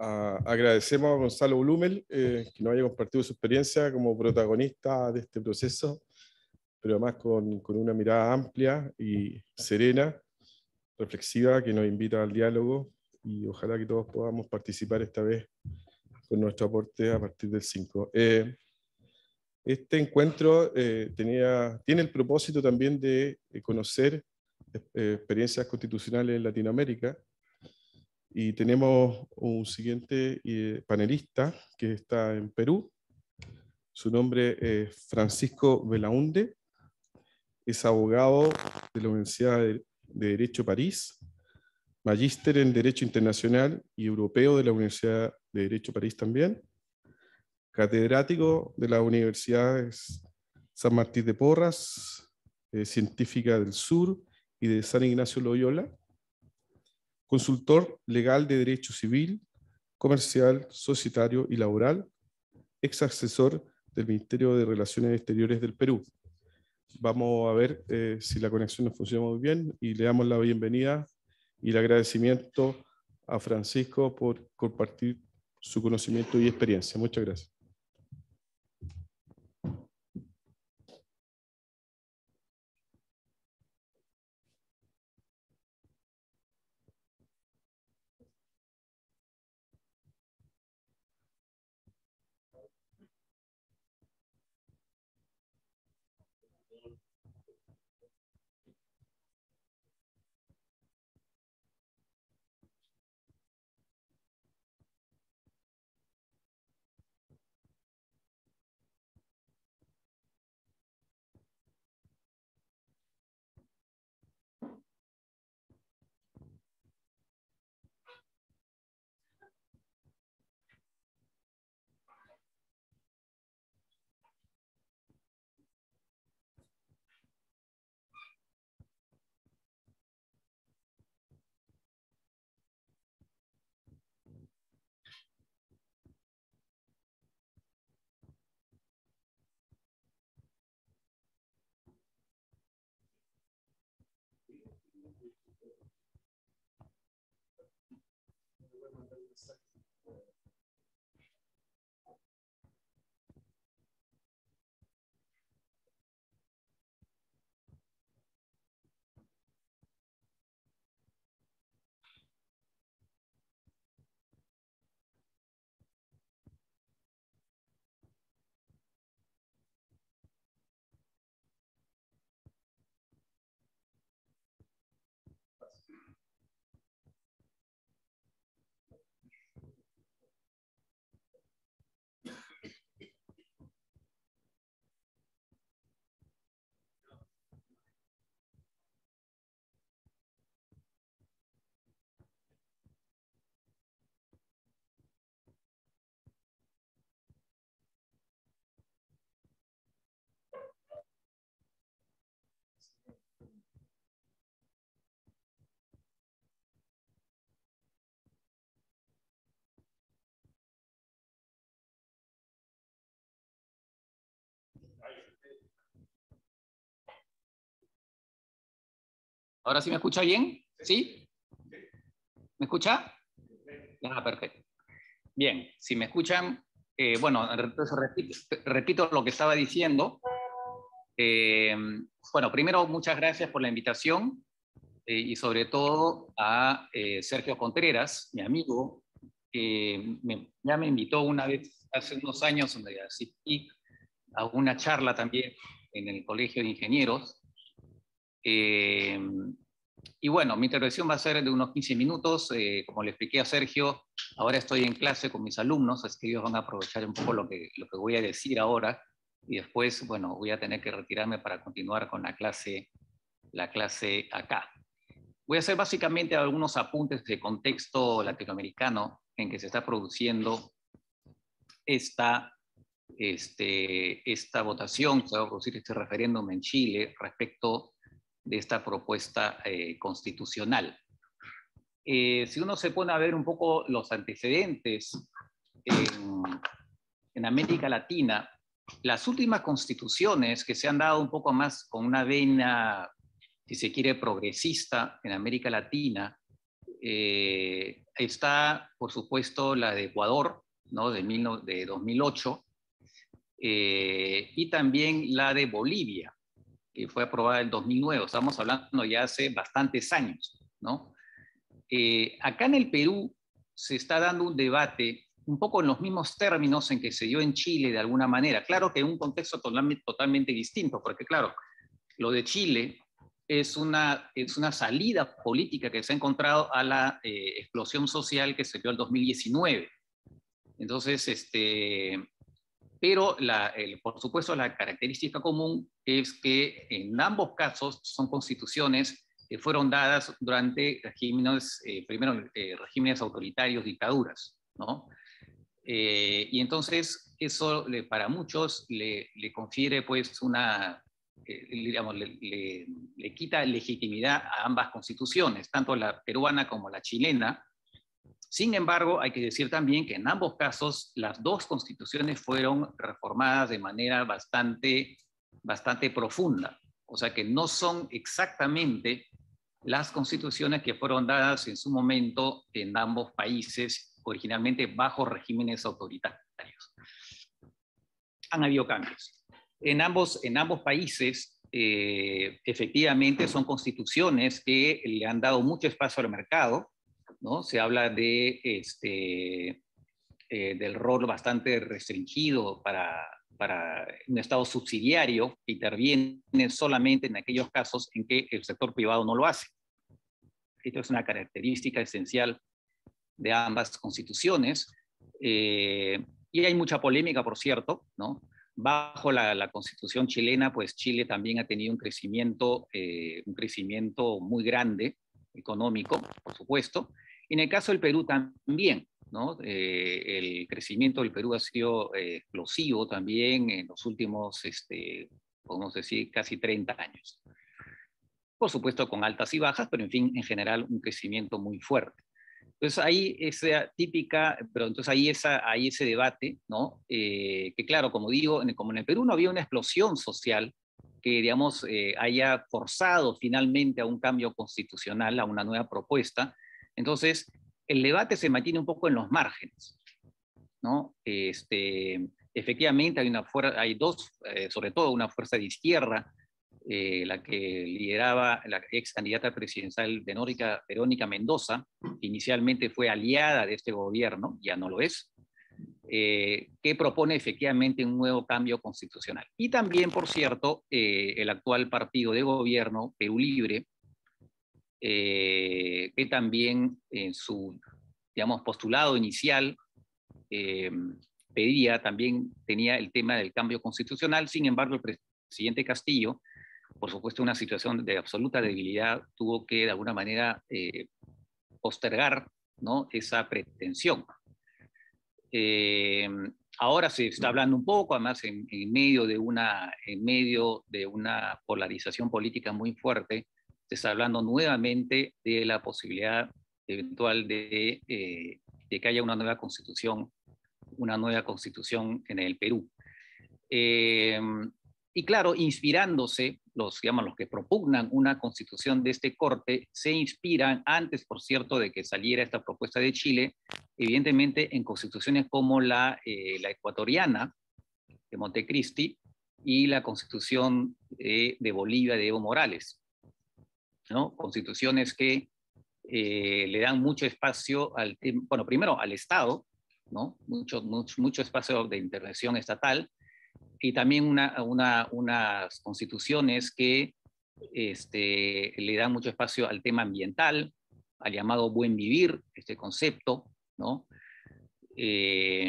Speaker 3: Ah, agradecemos a Gonzalo Blumel eh, que nos haya compartido su experiencia como protagonista de este proceso, pero además con, con una mirada amplia y serena reflexiva que nos invita al diálogo y ojalá que todos podamos participar esta vez con nuestro aporte a partir del 5. Eh, este encuentro eh, tenía, tiene el propósito también de eh, conocer eh, experiencias constitucionales en Latinoamérica y tenemos un siguiente eh, panelista que está en Perú. Su nombre es Francisco Belaunde, es abogado de la Universidad de de Derecho París, magíster en Derecho Internacional y Europeo de la Universidad de Derecho París también, catedrático de la Universidad San Martín de Porras, eh, Científica del Sur y de San Ignacio Loyola, consultor legal de Derecho Civil, Comercial, Societario y Laboral, ex asesor del Ministerio de Relaciones Exteriores del Perú. Vamos a ver eh, si la conexión nos funciona muy bien y le damos la bienvenida y el agradecimiento a Francisco por compartir su conocimiento y experiencia. Muchas gracias.
Speaker 2: ¿Ahora sí me escucha bien? ¿Sí? ¿Me escucha?
Speaker 5: Ah, perfecto. Bien, si me escuchan, eh, bueno, repito, lo que estaba diciendo. Eh, bueno, primero, muchas gracias por la invitación eh, y sobre todo a Sergio Contreras, mi amigo, que ya me invitó una vez hace unos años a una charla también en el Colegio de Ingenieros eh, y bueno, mi intervención va a ser de unos 15 minutos. Eh, como le expliqué a Sergio, ahora estoy en clase con mis alumnos, así que ellos van a aprovechar un poco lo que, lo que voy a decir ahora. Y después, bueno, voy a tener que retirarme para continuar con la clase, la clase acá. Voy a hacer básicamente algunos apuntes de contexto latinoamericano en que se está produciendo esta, este, esta votación, se va a producir este referéndum en Chile respecto de esta propuesta eh, constitucional. Eh, si uno se pone a ver un poco los antecedentes en, América Latina, las últimas constituciones que se han dado un poco más con una vena, si se quiere, progresista en América Latina, eh, está, por supuesto, la de Ecuador, de, 2008, y también la de Bolivia, fue aprobada en 2009, estamos hablando ya hace bastantes años, ¿no? Eh, acá en el Perú se está dando un debate un poco en los mismos términos en que se dio en Chile de alguna manera. Claro que en un contexto totalmente, totalmente distinto, porque claro, lo de Chile es una, es una salida política que se ha encontrado a la eh, explosión social que se dio en 2019. Entonces, este, pero, por supuesto, la característica común es que en ambos casos son constituciones que fueron dadas durante regímenes, eh, primero eh, regímenes autoritarios, dictaduras, ¿no? Eh, y entonces eso para muchos le, confiere pues una, digamos, le, quita legitimidad a ambas constituciones, tanto la peruana como la chilena, sin embargo, hay que decir también que en ambos casos las dos constituciones fueron reformadas de manera bastante, profunda, o sea que no son exactamente las constituciones que fueron dadas en su momento en ambos países, originalmente bajo regímenes autoritarios. Han habido cambios. En ambos, países eh, efectivamente son constituciones que le han dado mucho espacio al mercado, ¿no? Se habla de este, eh, del rol bastante restringido para, para un Estado subsidiario que interviene solamente en aquellos casos en que el sector privado no lo hace. Esto es una característica esencial de ambas constituciones. Eh, y hay mucha polémica, por cierto, ¿no? Bajo la, constitución chilena, pues Chile también ha tenido un crecimiento, eh, un crecimiento muy grande económico, por supuesto, en el caso del Perú también, eh, el crecimiento del Perú ha sido eh, explosivo también en los últimos, este, podemos decir, casi 30 años. Por supuesto, con altas y bajas, pero en fin, en general, un crecimiento muy fuerte. Entonces ahí esa típica, pero entonces ahí, esa, ahí ese debate, ¿no? Eh, que claro, como digo, como en el Perú no había una explosión social que, digamos, haya forzado finalmente a un cambio constitucional, a una nueva propuesta, entonces, el debate se mantiene un poco en los márgenes, ¿no? Este, efectivamente, hay, una hay dos, eh, sobre todo una fuerza de izquierda, eh, la que lideraba la ex candidata presidencial de Nórica, Verónica Mendoza, que inicialmente fue aliada de este gobierno, ya no lo es, eh, que propone efectivamente un nuevo cambio constitucional. Y también, por cierto, el actual partido de gobierno, Perú Libre, eh, que también en su, digamos, postulado inicial eh, pedía, también tenía el tema del cambio constitucional, sin embargo el presidente Castillo, por supuesto una situación de absoluta debilidad, tuvo que de alguna manera eh, postergar ¿no? esa pretensión. Ahora se está hablando un poco, además en, en, medio de una, en medio de una polarización política muy fuerte, se está hablando nuevamente de la posibilidad eventual eh, de, que haya una nueva constitución, una nueva constitución en el Perú. Eh, y claro, inspirándose, los, llaman los que propugnan una constitución de este corte, se inspiran, antes, por cierto, de que saliera esta propuesta de Chile, evidentemente en constituciones como la, eh, ecuatoriana de Montecristi y la constitución de Bolivia de Evo Morales. ¿no? Constituciones que eh, le dan mucho espacio al bueno, primero al Estado, ¿no? Mucho, mucho, mucho espacio de intervención estatal y también una, una, unas constituciones que este, le dan mucho espacio al tema ambiental, al llamado buen vivir, este concepto, ¿no? Eh,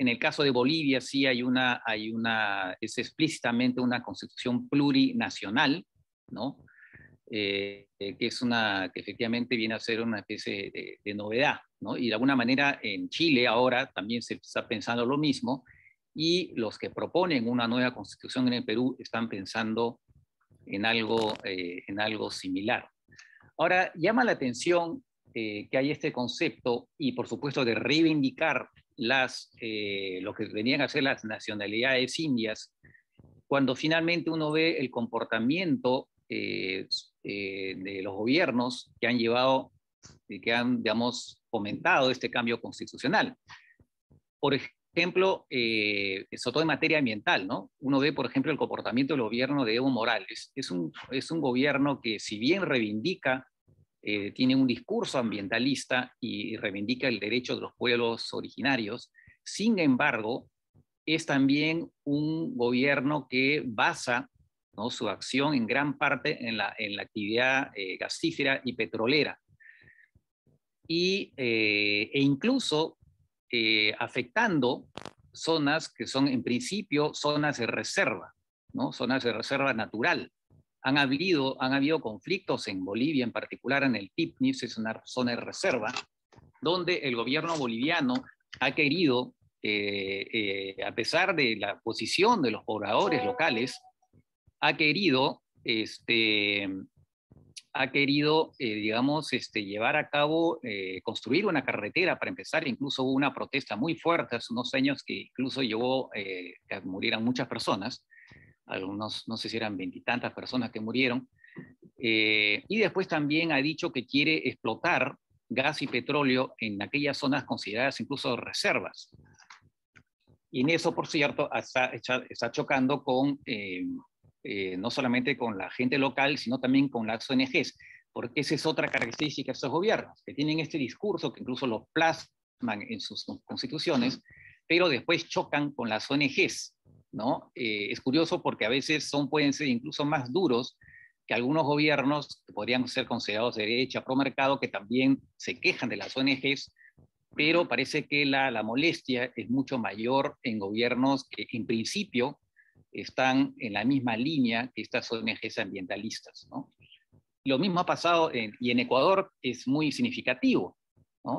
Speaker 5: en el caso de Bolivia sí hay una, hay una, es explícitamente una constitución plurinacional, ¿no? Eh, eh, que es una, que efectivamente viene a ser una especie de, novedad, ¿no? Y de alguna manera en Chile ahora también se está pensando lo mismo y los que proponen una nueva constitución en el Perú están pensando en algo, eh, en algo similar. Ahora, llama la atención que hay este concepto y por supuesto de reivindicar las, lo que venían a ser las nacionalidades indias, cuando finalmente uno ve el comportamiento eh, eh, de los gobiernos que han llevado y eh, que han, digamos, fomentado este cambio constitucional. Por ejemplo, eh, sobre todo en materia ambiental, ¿no? Uno ve, por ejemplo, el comportamiento del gobierno de Evo Morales. Es un, es un gobierno que, si bien reivindica, eh, tiene un discurso ambientalista y reivindica el derecho de los pueblos originarios, sin embargo, es también un gobierno que basa su acción en gran parte en la, actividad eh, gasífera y petrolera. Y, eh, e incluso eh, afectando zonas que son en principio zonas de reserva, ¿no? zonas de reserva natural. Han habido, han habido conflictos en Bolivia, en particular en el Tipnis, es una zona de reserva, donde el gobierno boliviano ha querido, a pesar de la posición de los pobladores locales, ha querido, este, ha querido eh, digamos, este, llevar a cabo, eh, construir una carretera para empezar. Incluso hubo una protesta muy fuerte hace unos años que incluso llevó eh, que murieran muchas personas, algunos, no sé si eran veintitantas personas que murieron. Eh, y después también ha dicho que quiere explotar gas y petróleo en aquellas zonas consideradas incluso reservas. Y en eso, por cierto, está, está chocando con, eh, no solamente con la gente local, sino también con las ONGs, porque esa es otra característica de estos gobiernos, que tienen este discurso que incluso lo plasman en sus constituciones, pero después chocan con las ONGs, ¿no? Eh, es curioso porque a veces son, pueden ser incluso más duros que algunos gobiernos que podrían ser considerados de derecha promercado, que también se quejan de las ONGs, pero parece que la, la molestia es mucho mayor en gobiernos que en principio están en la misma línea que estas ONGs ambientalistas. Lo mismo ha pasado y en Ecuador es muy significativo.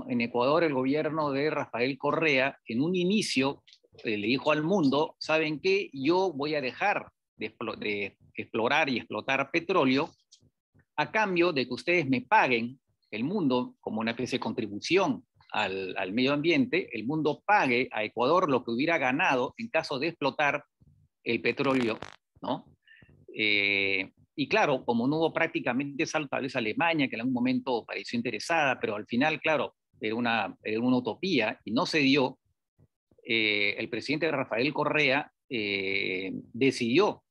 Speaker 5: En Ecuador el gobierno de Rafael Correa en un inicio eh, le dijo al mundo, ¿saben qué? Yo voy a dejar de, de explorar y explotar petróleo a cambio de que ustedes me paguen el mundo como una especie de contribución al, al, medio ambiente, el mundo pague a Ecuador lo que hubiera ganado en caso de explotar el petróleo, ¿no? Eh, y claro, como no hubo prácticamente salto, Alemania, que en algún momento pareció interesada, pero al final, claro, era una, una utopía y no se dio, eh, el presidente Rafael Correa eh, decidió,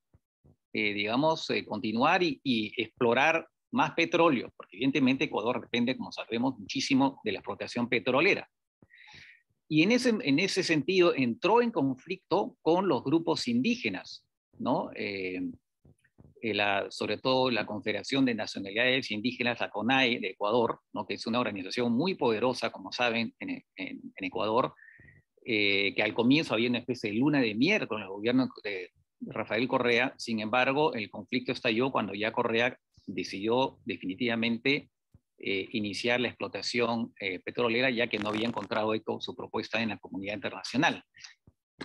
Speaker 5: digamos, continuar y, y, explorar más petróleo, porque evidentemente Ecuador depende, como sabemos, muchísimo de la explotación petrolera. Y en ese, en ese sentido entró en conflicto con los grupos indígenas, ¿no? Eh, eh, sobre todo la Confederación de Nacionalidades Indígenas, la CONAE de Ecuador, que es una organización muy poderosa, como saben, en, e, Ecuador, eh, que al comienzo había una especie de luna de miel con el gobierno de Rafael Correa, sin embargo, el conflicto estalló cuando ya Correa decidió definitivamente eh, iniciar la explotación eh, petrolera, ya que no había encontrado eco su propuesta en la comunidad internacional.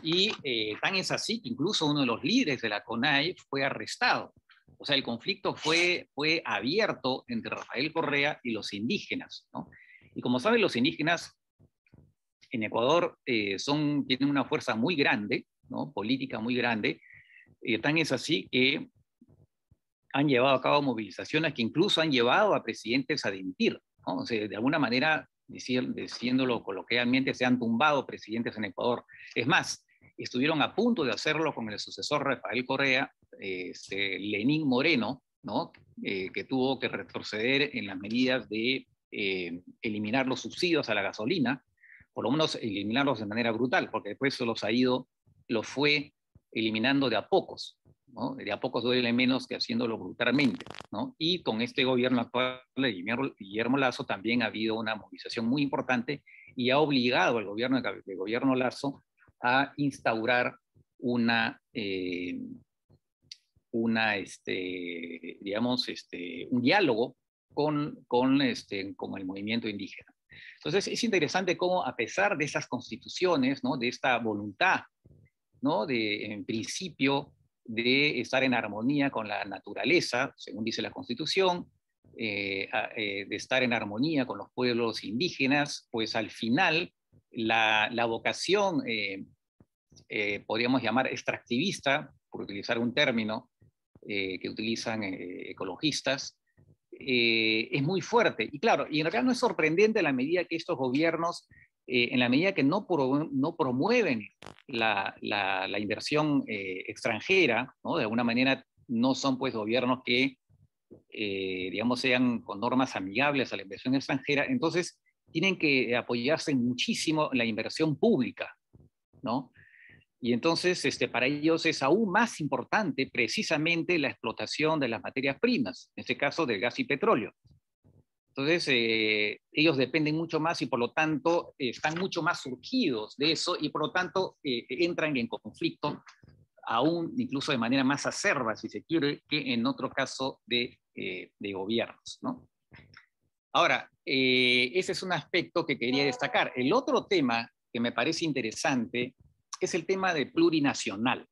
Speaker 5: Y eh, tan es así que incluso uno de los líderes de la CONAI fue arrestado. O sea, el conflicto fue, fue abierto entre Rafael Correa y los indígenas. Y como saben, los indígenas en Ecuador son, tienen una fuerza muy grande, ¿no? política muy grande. tan es así que han llevado a cabo movilizaciones que incluso han llevado a presidentes a dimitir. de alguna manera, diciéndolo coloquialmente, se han tumbado presidentes en Ecuador. Es más, estuvieron a punto de hacerlo con el sucesor Rafael Correa, este, Lenín Moreno, ¿no? Eh, que tuvo que retroceder en las medidas de eh, eliminar los subsidios a la gasolina, por lo menos eliminarlos de manera brutal, porque después se los ha ido, los fue eliminando de a pocos. ¿no? De a pocos duele menos que haciéndolo brutalmente, ¿no? Y con este gobierno actual de Guillermo, Lazo también ha habido una movilización muy importante y ha obligado al gobierno de gobierno Lazo a instaurar una, eh, una este, digamos, este, un diálogo con, con, este, con el movimiento indígena. Entonces es interesante cómo a pesar de esas constituciones, ¿no? de esta voluntad, ¿no? de en principio de estar en armonía con la naturaleza, según dice la Constitución, eh, eh, de estar en armonía con los pueblos indígenas, pues al final la, vocación, eh, podríamos llamar extractivista, por utilizar un término que utilizan ecologistas, es muy fuerte. Y claro, y en realidad no es sorprendente la medida que estos gobiernos eh, en la medida que no, no promueven la, inversión eh, extranjera, ¿no? de alguna manera no son pues gobiernos que, eh, digamos, sean con normas amigables a la inversión extranjera, entonces tienen que apoyarse muchísimo en la inversión pública, ¿no? Y entonces, este, para ellos es aún más importante precisamente la explotación de las materias primas, en este caso del gas y petróleo. Entonces, eh, ellos dependen mucho más y por lo tanto están mucho más surgidos de eso y por lo tanto eh, entran en conflicto aún incluso de manera más acerba, si se quiere, que en otro caso de, eh, gobiernos. Ahora, ese es un aspecto que quería destacar. El otro tema que me parece interesante es el tema de plurinacional.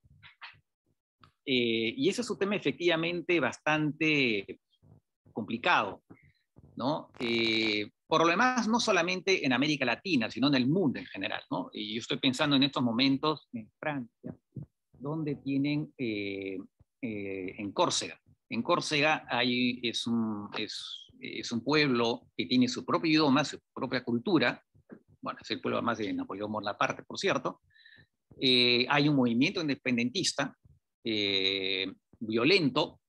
Speaker 5: y ese es un tema efectivamente bastante complicado ¿no? Eh, por lo demás, no solamente en América Latina, sino en el mundo en general, Y yo estoy pensando en estos momentos en Francia, donde tienen, eh, eh, en Córcega. En Córcega hay, es, un, es, es, un pueblo que tiene su propio idioma, su propia cultura, bueno, es el pueblo más de Napoleón Bonaparte, por cierto, hay un movimiento independentista violento,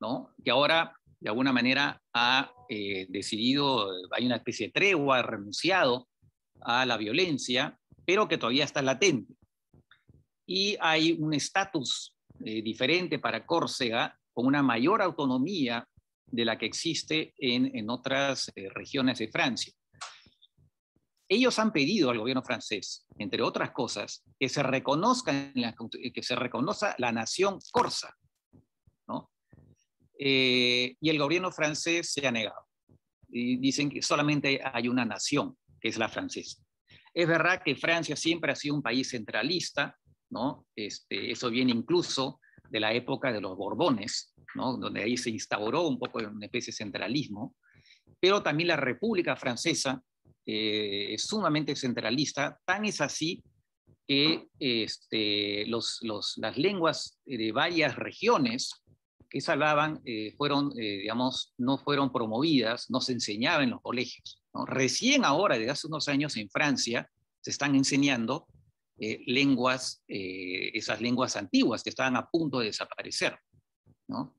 Speaker 5: ¿no? que ahora de alguna manera ha eh, decidido, hay una especie de tregua, ha renunciado a la violencia, pero que todavía está latente. Y hay un estatus eh, diferente para Córcega, con una mayor autonomía de la que existe en, otras eh, regiones de Francia. Ellos han pedido al gobierno francés, entre otras cosas, que se reconozca, que se reconozca la nación corsa eh, y el gobierno francés se ha negado. Y dicen que solamente hay una nación, que es la francesa. Es verdad que Francia siempre ha sido un país centralista, ¿no? Este, eso viene incluso de la época de los Borbones, ¿no? donde ahí se instauró un poco una especie de centralismo, pero también la República Francesa eh, es sumamente centralista, tan es así que este, los, los, las lenguas de varias regiones que se eh, fueron, eh, digamos, no fueron promovidas, no se enseñaba en los colegios. Recién ahora, desde hace unos años en Francia, se están enseñando eh, lenguas, esas lenguas antiguas que estaban a punto de desaparecer. ¿no?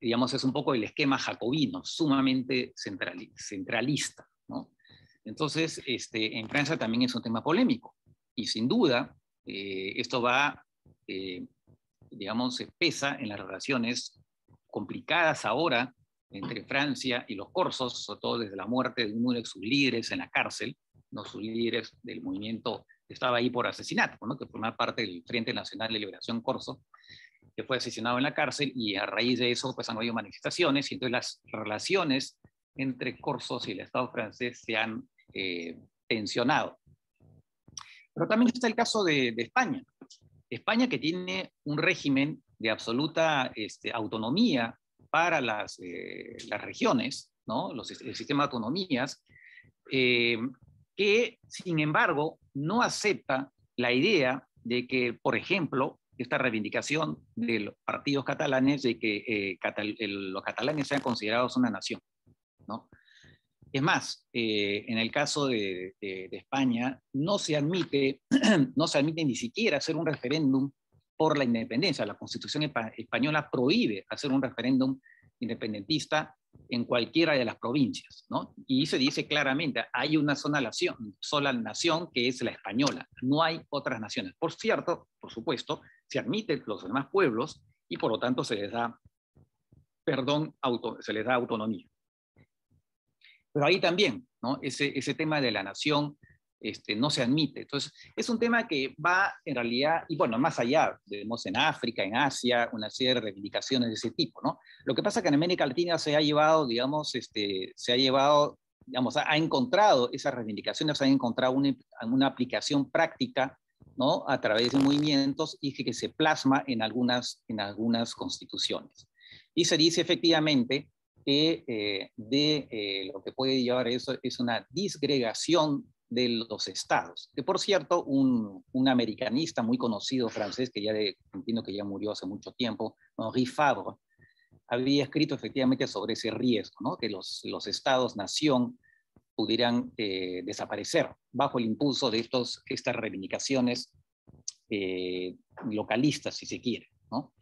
Speaker 5: Digamos, es un poco el esquema jacobino, sumamente centralista. Entonces, este, en Francia también es un tema polémico y sin duda esto va digamos, pesa en las relaciones complicadas ahora entre Francia y los corsos, sobre todo desde la muerte de uno de sus líderes en la cárcel, no sus líderes del movimiento que estaba ahí por asesinato, ¿no? que formaba parte del Frente Nacional de Liberación Corso, que fue asesinado en la cárcel y a raíz de eso pues han habido manifestaciones y entonces las relaciones entre corsos y el Estado francés se han eh, tensionado. Pero también está el caso de, de España. España que tiene un régimen de absoluta este, autonomía para las, eh, regiones, ¿no? el sistema de autonomías, eh, que sin embargo no acepta la idea de que, por ejemplo, esta reivindicación de los partidos catalanes de que eh, los catalanes sean considerados una nación. ¿no? Es más, eh, en el caso de, España, no se, admite, no se admite ni siquiera hacer un referéndum por la independencia. La Constitución española prohíbe hacer un referéndum independentista en cualquiera de las provincias, Y se dice claramente, hay una sola nación, sola nación que es la española, no hay otras naciones. Por cierto, por supuesto, se admiten los demás pueblos y por lo tanto se les da, perdón, se les da autonomía. Pero ahí también, ¿no? Ese, ese tema de la nación este, no se admite. Entonces, es un tema que va en realidad, y bueno, más allá, vemos en África, en Asia, una serie de reivindicaciones de ese tipo, ¿no? Lo que pasa es que en América Latina se ha llevado, digamos, este, se ha llevado, digamos, ha, encontrado esas reivindicaciones, ha encontrado una, aplicación práctica, ¿no? A través de movimientos y que, se plasma en algunas, en algunas constituciones. Y se dice efectivamente eh, de eh, lo que puede llevar eso es una disgregación de los estados. Que por cierto, un, americanista muy conocido francés, que ya entiendo que ya murió hace mucho tiempo, Henri Fabre, había escrito efectivamente sobre ese riesgo, ¿no? que los, los estados-nación pudieran eh, desaparecer bajo el impulso de estos, estas reivindicaciones localistas, si se quiere. ¿no?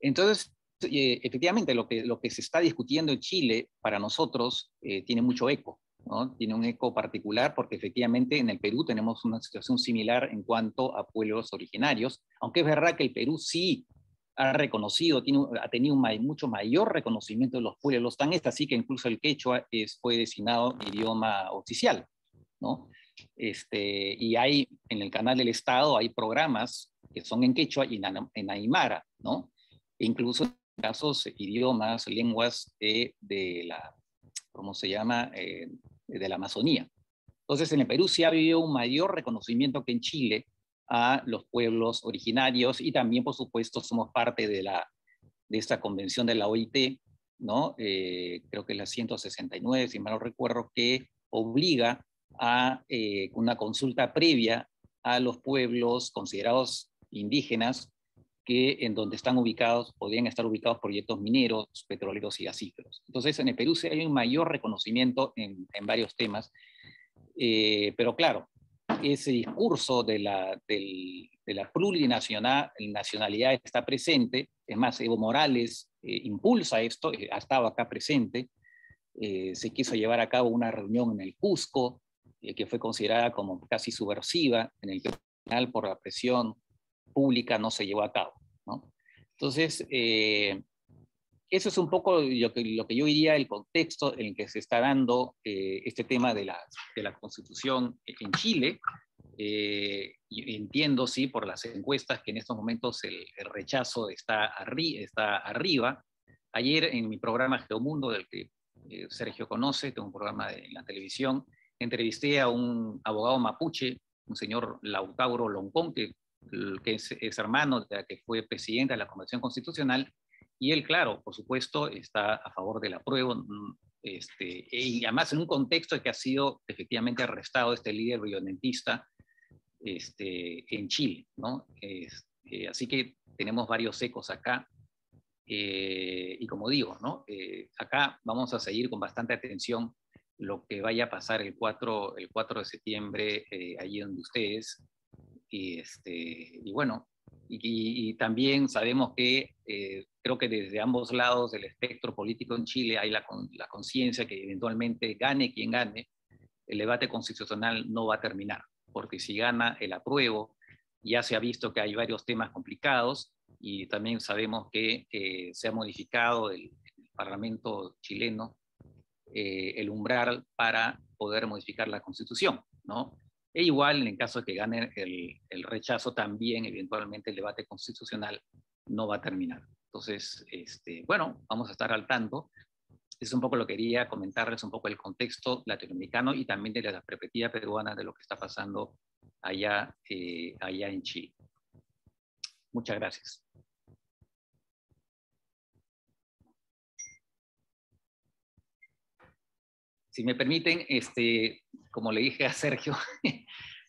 Speaker 5: Entonces, eh, efectivamente lo que, lo que se está discutiendo en Chile para nosotros eh, tiene mucho eco, ¿no? Tiene un eco particular porque efectivamente en el Perú tenemos una situación similar en cuanto a pueblos originarios, aunque es verdad que el Perú sí ha reconocido, tiene, ha tenido un mucho mayor reconocimiento de los pueblos, tan es así que incluso el quechua es, fue designado idioma oficial, ¿no? Este, y hay en el canal del Estado, hay programas que son en quechua y en, aimara aymara, ¿no? E incluso casos e idiomas, lenguas eh, de, la, ¿cómo se llama?, eh, de la Amazonía. Entonces, en el Perú sí ha habido un mayor reconocimiento que en Chile a los pueblos originarios y también, por supuesto, somos parte de, la, de esta convención de la OIT, ¿no? Eh, creo que es la 169, si mal no recuerdo, que obliga a una consulta previa a los pueblos considerados indígenas que en donde están ubicados podrían estar ubicados proyectos mineros, petroleros y gasíferos. Entonces, en el Perú sí hay un mayor reconocimiento en, varios temas, eh, pero claro, ese discurso de la, de la plurinacionalidad está presente, es más, Evo Morales eh, impulsa esto, eh, ha estado acá presente, se quiso llevar a cabo una reunión en el Cusco, que fue considerada como casi subversiva en el por la presión pública no se llevó a cabo. Entonces, eh, eso es un poco lo que, yo diría el contexto en el que se está dando eh, este tema de la, constitución en Chile. Eh, entiendo, sí, por las encuestas que en estos momentos el, rechazo está, arriba. Ayer en mi programa Geomundo, del que Sergio conoce, tengo un programa de, en la televisión, entrevisté a un abogado mapuche, un señor Lautauro Loncón, que que es, hermano de la que fue presidente de la Convención Constitucional, y él, claro, por supuesto, está a favor del apruebo, mm, este, y además en un contexto que ha sido efectivamente arrestado este líder violentista este, en Chile, ¿no? Este, así que tenemos varios ecos acá, eh, y como digo, ¿no? Eh, acá vamos a seguir con bastante atención lo que vaya a pasar el 4, el 4 de septiembre, eh, allí donde ustedes, y, este, y bueno, y, también sabemos que eh, creo que desde ambos lados del espectro político en Chile hay la, la conciencia que eventualmente gane quien gane, el debate constitucional no va a terminar, porque si gana el apruebo, ya se ha visto que hay varios temas complicados y también sabemos que se ha modificado el, Parlamento chileno eh, el umbral para poder modificar la constitución, ¿no? E igual, en el caso de que gane el, el rechazo, también eventualmente el debate constitucional no va a terminar. Entonces, este, bueno, vamos a estar al tanto. Es un poco lo que quería comentarles, un poco el contexto latinoamericano y también de la perspectiva peruana de lo que
Speaker 2: está pasando allá, eh, allá en Chile. Muchas gracias.
Speaker 5: Si me permiten, este, como le dije a Sergio,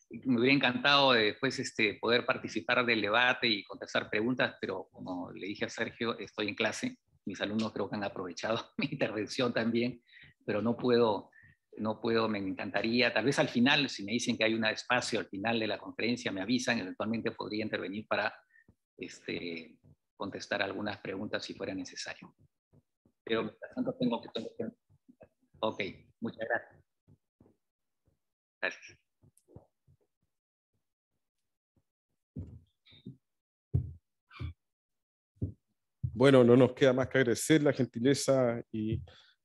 Speaker 5: me hubiera encantado después este, poder participar del debate y contestar preguntas, pero como le dije a Sergio, estoy en clase, mis alumnos creo que han aprovechado mi intervención también, pero no puedo, no puedo, me encantaría, tal vez al final, si me dicen que hay un espacio al final de la conferencia, me avisan, eventualmente podría intervenir para este, contestar algunas preguntas si fuera necesario. Pero mientras
Speaker 2: tanto tengo que... Ok, muchas gracias.
Speaker 3: Bueno, no nos queda más que agradecer la gentileza y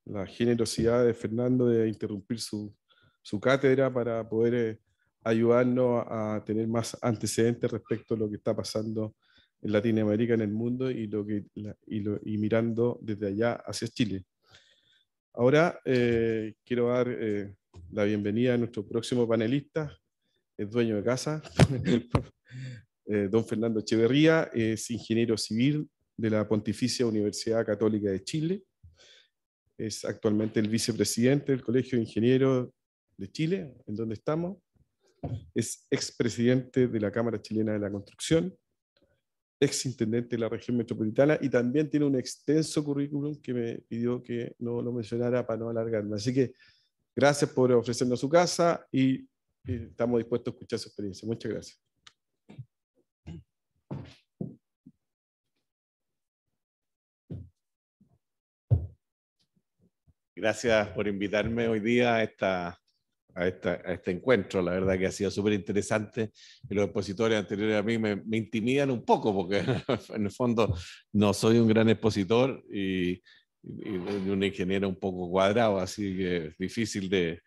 Speaker 3: la generosidad de Fernando de interrumpir su, su cátedra para poder eh, ayudarnos a, tener más antecedentes respecto a lo que está pasando en Latinoamérica, en el mundo y, lo que, y mirando desde allá hacia Chile. Ahora eh, quiero dar eh, la bienvenida a nuestro próximo panelista, el dueño de casa, eh, don Fernando Echeverría, es ingeniero civil de la Pontificia Universidad Católica de Chile. Es actualmente el vicepresidente del Colegio de Ingenieros de Chile, en donde estamos. Es expresidente de la Cámara Chilena de la Construcción ex intendente de la región metropolitana y también tiene un extenso currículum que me pidió que no lo mencionara para no alargarme. Así que gracias por ofrecernos su casa y eh, estamos dispuestos a escuchar su experiencia. Muchas gracias.
Speaker 6: Gracias por invitarme hoy día a esta a, este encuentro. La verdad que ha sido súper interesante y los expositores anteriores a mí me, intimidan un poco porque en el fondo no soy un gran expositor y, un ingeniero un poco cuadrado, así que es difícil de...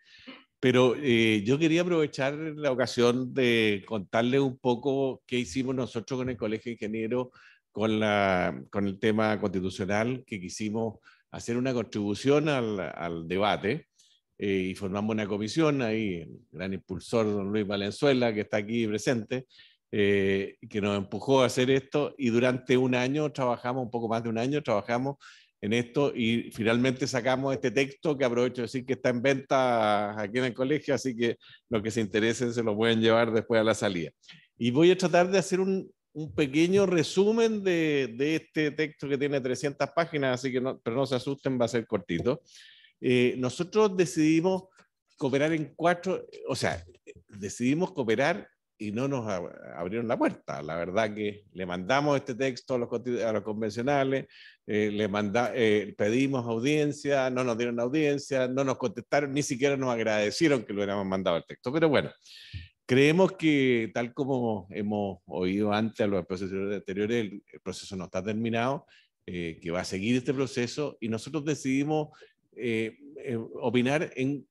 Speaker 6: Pero eh, yo quería aprovechar la ocasión de contarles un poco qué hicimos nosotros con el Colegio Ingeniero, con, la, con el tema constitucional, que quisimos hacer una contribución al, al debate eh, y formamos una comisión, ahí el gran impulsor don Luis Valenzuela, que está aquí presente, eh, que nos empujó a hacer esto y durante un año trabajamos, un poco más de un año, trabajamos en esto y finalmente sacamos este texto que aprovecho de decir que está en venta aquí en el colegio, así que los que se interesen se lo pueden llevar después a la salida. Y voy a tratar de hacer un, pequeño resumen de, este texto que tiene 300 páginas, así que pero no se asusten, va a ser cortito. Eh, nosotros decidimos cooperar en cuatro, o sea, decidimos cooperar y no nos abrieron la puerta. La verdad que le mandamos este texto a los, convencionales, eh, le eh, pedimos audiencia, no nos dieron audiencia, no nos contestaron, ni siquiera nos agradecieron que lo hubiéramos mandado el texto. Pero bueno, creemos que tal como hemos oído antes a los procesadores anteriores, el, proceso no está terminado, que va a seguir este proceso y nosotros decidimos eh, eh, opinar en,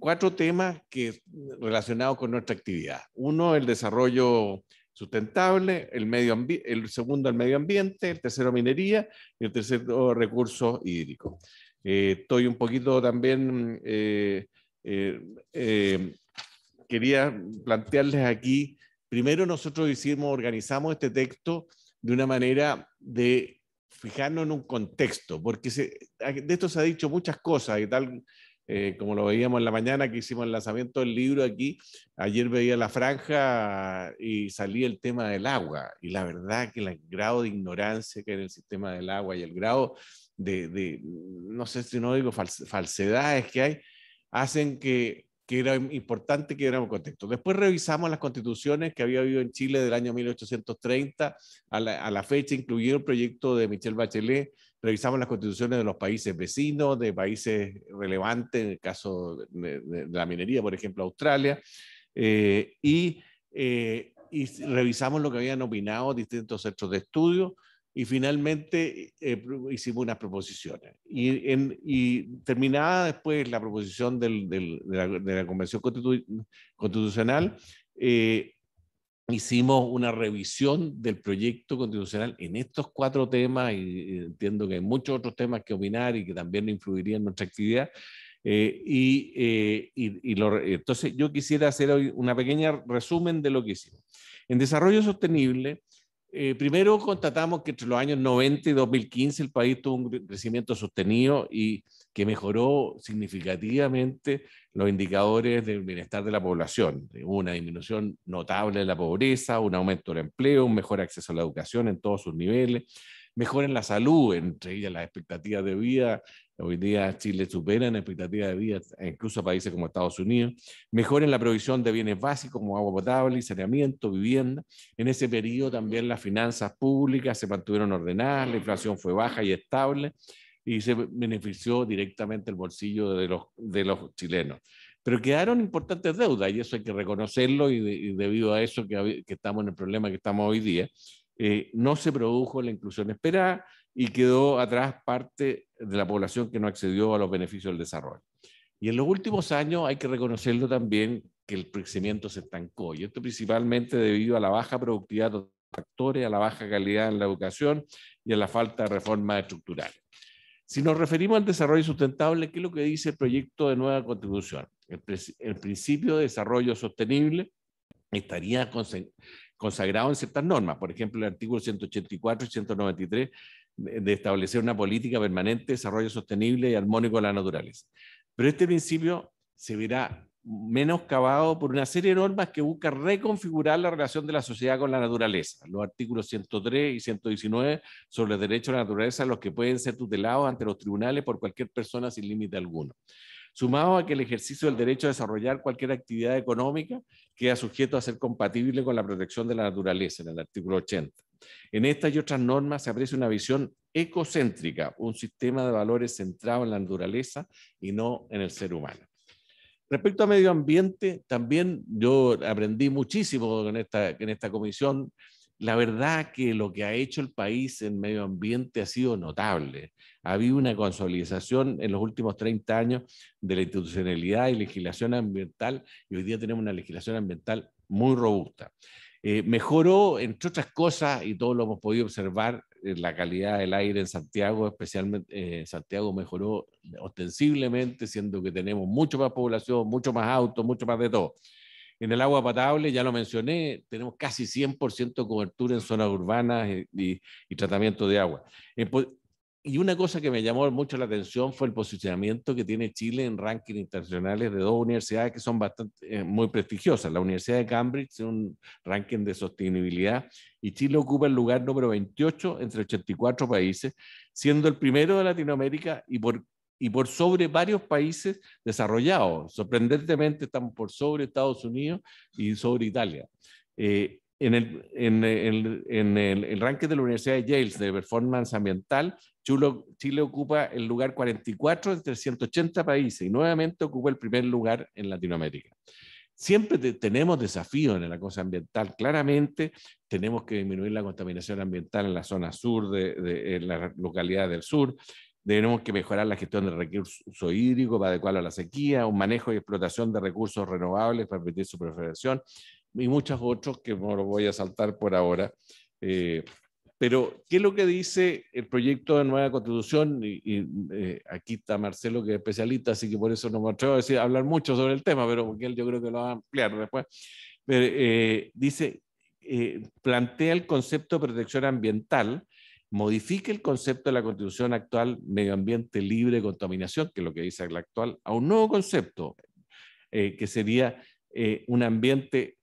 Speaker 6: cuatro temas que, relacionados con nuestra actividad. Uno, el desarrollo sustentable, el, medio el segundo, el medio ambiente, el tercero, minería, y el tercero, recursos hídricos. Eh, estoy un poquito también, quería plantearles aquí, primero nosotros hicimos, organizamos este texto de una manera de fijarnos en un contexto, porque de esto se ha dicho muchas cosas y tal. Eh, como lo veíamos en la mañana que hicimos el lanzamiento del libro aquí, ayer veía la franja y salía el tema del agua. Y la verdad que el grado de ignorancia que hay en el sistema del agua y el grado de no sé si no digo falsedades que hay, hacen que que era importante que diéramos contexto. Después revisamos las constituciones que había habido en Chile del año 1830 a la, fecha, incluyendo el proyecto de Michel Bachelet, revisamos las constituciones de los países vecinos, de países relevantes, en el caso de, la minería, por ejemplo, Australia, eh, y, eh, y revisamos lo que habían opinado distintos centros de estudio y finalmente eh, hicimos unas proposiciones. Eh, y, terminada después la proposición de, la, Convención Constitucional, eh, hicimos una revisión del proyecto constitucional en estos cuatro temas, y, entiendo que hay muchos otros temas que opinar y que también influirían en nuestra actividad. y, entonces yo quisiera hacer hoy una pequeña resumen de lo que hicimos. En desarrollo sostenible, eh, primero constatamos que entre los años 90 y 2015 el país tuvo un crecimiento sostenido y que mejoró significativamente los indicadores del bienestar de la población. Eh, hubo una disminución notable de la pobreza, un aumento del empleo, un mejor acceso a la educación en todos sus niveles, mejoren la salud, entre ellas las expectativas de vida. Hoy día Chile supera en expectativas de vida incluso a países como Estados Unidos. Mejoren la provisión de bienes básicos como agua potable, saneamiento, vivienda. En ese periodo también las finanzas públicas se mantuvieron ordenadas, la inflación fue baja y estable y se benefició directamente el bolsillo de los, chilenos pero quedaron importantes deudas y eso hay que reconocerlo y, debido a eso que, que, estamos en el problema que estamos hoy día. Eh, no se produjo la inclusión esperada y quedó atrás parte de la población que no accedió a los beneficios del desarrollo. Y en los últimos años hay que reconocerlo también que el crecimiento se estancó, y esto principalmente debido a la baja productividad de los factores, a la baja calidad en la educación y a la falta de reformas estructurales. Si nos referimos al desarrollo sustentable, ¿qué es lo que dice el proyecto de nueva contribución, el principio de desarrollo sostenible estaría consagrado en ciertas normas, por ejemplo, el artículo 184 y 193 de establecer una política permanente, de desarrollo sostenible y armónico de la naturaleza. Pero este principio se verá cavado por una serie de normas que busca reconfigurar la relación de la sociedad con la naturaleza. Los artículos 103 y 119 sobre los derechos de la naturaleza, los que pueden ser tutelados ante los tribunales por cualquier persona sin límite alguno sumado a que el ejercicio del derecho a desarrollar cualquier actividad económica queda sujeto a ser compatible con la protección de la naturaleza, en el artículo 80. En estas y otras normas se aprecia una visión ecocéntrica, un sistema de valores centrado en la naturaleza y no en el ser humano. Respecto a medio ambiente, también yo aprendí muchísimo en esta, en esta comisión. La verdad que lo que ha hecho el país en medio ambiente ha sido notable ha habido una consolidación en los últimos 30 años de la institucionalidad y legislación ambiental y hoy día tenemos una legislación ambiental muy robusta. Eh, mejoró, entre otras cosas, y todos lo hemos podido observar, eh, la calidad del aire en Santiago, especialmente eh, Santiago mejoró ostensiblemente, siendo que tenemos mucho más población, mucho más autos, mucho más de todo. En el agua potable, ya lo mencioné, tenemos casi 100% cobertura en zonas urbanas eh, y, y, tratamiento de agua. En, y una cosa que me llamó mucho la atención fue el posicionamiento que tiene Chile en rankings internacionales de dos universidades que son bastante, eh, muy prestigiosas. La Universidad de Cambridge es un ranking de sostenibilidad y Chile ocupa el lugar número 28 entre 84 países, siendo el primero de Latinoamérica y por, y por sobre varios países desarrollados. Sorprendentemente estamos por sobre Estados Unidos y sobre Italia. Eh, en el, en el, en el, ranking de la Universidad de Yale de performance ambiental, Chulo, Chile ocupa el lugar 44 de 380 países y nuevamente ocupa el primer lugar en Latinoamérica. Siempre tenemos desafíos en la cosa ambiental. Claramente tenemos que disminuir la contaminación ambiental en la zona sur, de, de en la localidad del sur. tenemos que mejorar la gestión del recurso hídrico para adecuarlo a la sequía, un manejo y explotación de recursos renovables para permitir su proliferación y muchos otros que no los voy a saltar por ahora. Eh, pero, ¿qué es lo que dice el proyecto de nueva constitución? Y, eh, aquí está Marcelo, que es especialista, así que por eso no me atrevo a decir, hablar mucho sobre el tema, pero porque él yo creo que lo va a ampliar después. Pero, eh, dice, plantea el concepto de protección ambiental, modifique el concepto de la constitución actual, medio ambiente libre de contaminación, que es lo que dice la actual, a un nuevo concepto, que sería un ambiente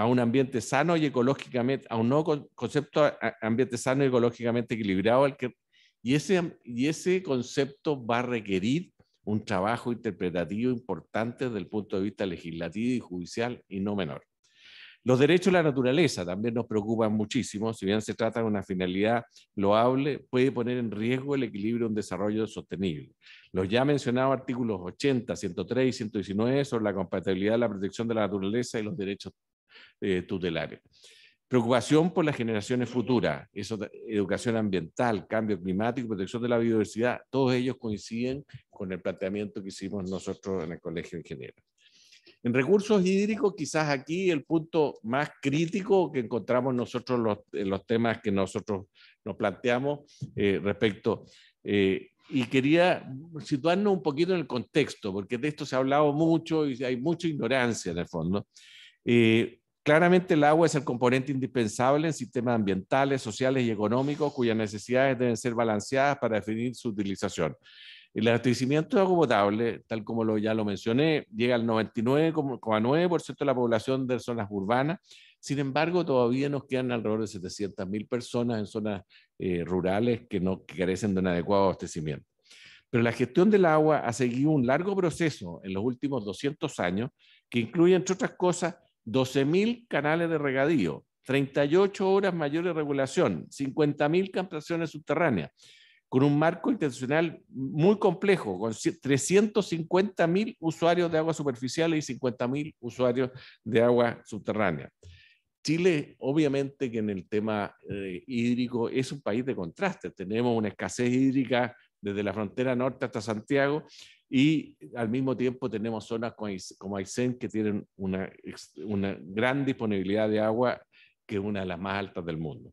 Speaker 6: a un ambiente sano y ecológicamente, a un concepto, ambiente sano y ecológicamente equilibrado. Al que, y, ese, y ese concepto va a requerir un trabajo interpretativo importante desde el punto de vista legislativo y judicial y no menor. Los derechos de la naturaleza también nos preocupan muchísimo, si bien se trata de una finalidad loable, puede poner en riesgo el equilibrio de un desarrollo sostenible. Los ya mencionados artículos 80, 103 y 119 sobre la compatibilidad de la protección de la naturaleza y los derechos eh, tutelares. Preocupación por las generaciones futuras, eso, educación ambiental, cambio climático, protección de la biodiversidad, todos ellos coinciden con el planteamiento que hicimos nosotros en el Colegio de Ingenieros. En recursos hídricos, quizás aquí el punto más crítico que encontramos nosotros en los temas que nosotros nos planteamos eh, respecto. Eh, y quería situarnos un poquito en el contexto, porque de esto se ha hablado mucho y hay mucha ignorancia en el fondo. Eh, Claramente el agua es el componente indispensable en sistemas ambientales, sociales y económicos cuyas necesidades deben ser balanceadas para definir su utilización. El abastecimiento de agua potable, tal como lo, ya lo mencioné, llega al 99,9% de la población de zonas urbanas. Sin embargo, todavía nos quedan alrededor de 700.000 personas en zonas eh, rurales que, no, que carecen de un adecuado abastecimiento. Pero la gestión del agua ha seguido un largo proceso en los últimos 200 años que incluye, entre otras cosas, 12.000 canales de regadío, 38 horas mayor de regulación, 50.000 captaciones subterráneas, con un marco institucional muy complejo, con 350.000 usuarios de agua superficial y 50.000 usuarios de agua subterránea. Chile, obviamente que en el tema eh, hídrico es un país de contraste. Tenemos una escasez hídrica desde la frontera norte hasta Santiago y al mismo tiempo tenemos zonas como Aysén que tienen una, gran disponibilidad de agua que es una de las más altas del mundo.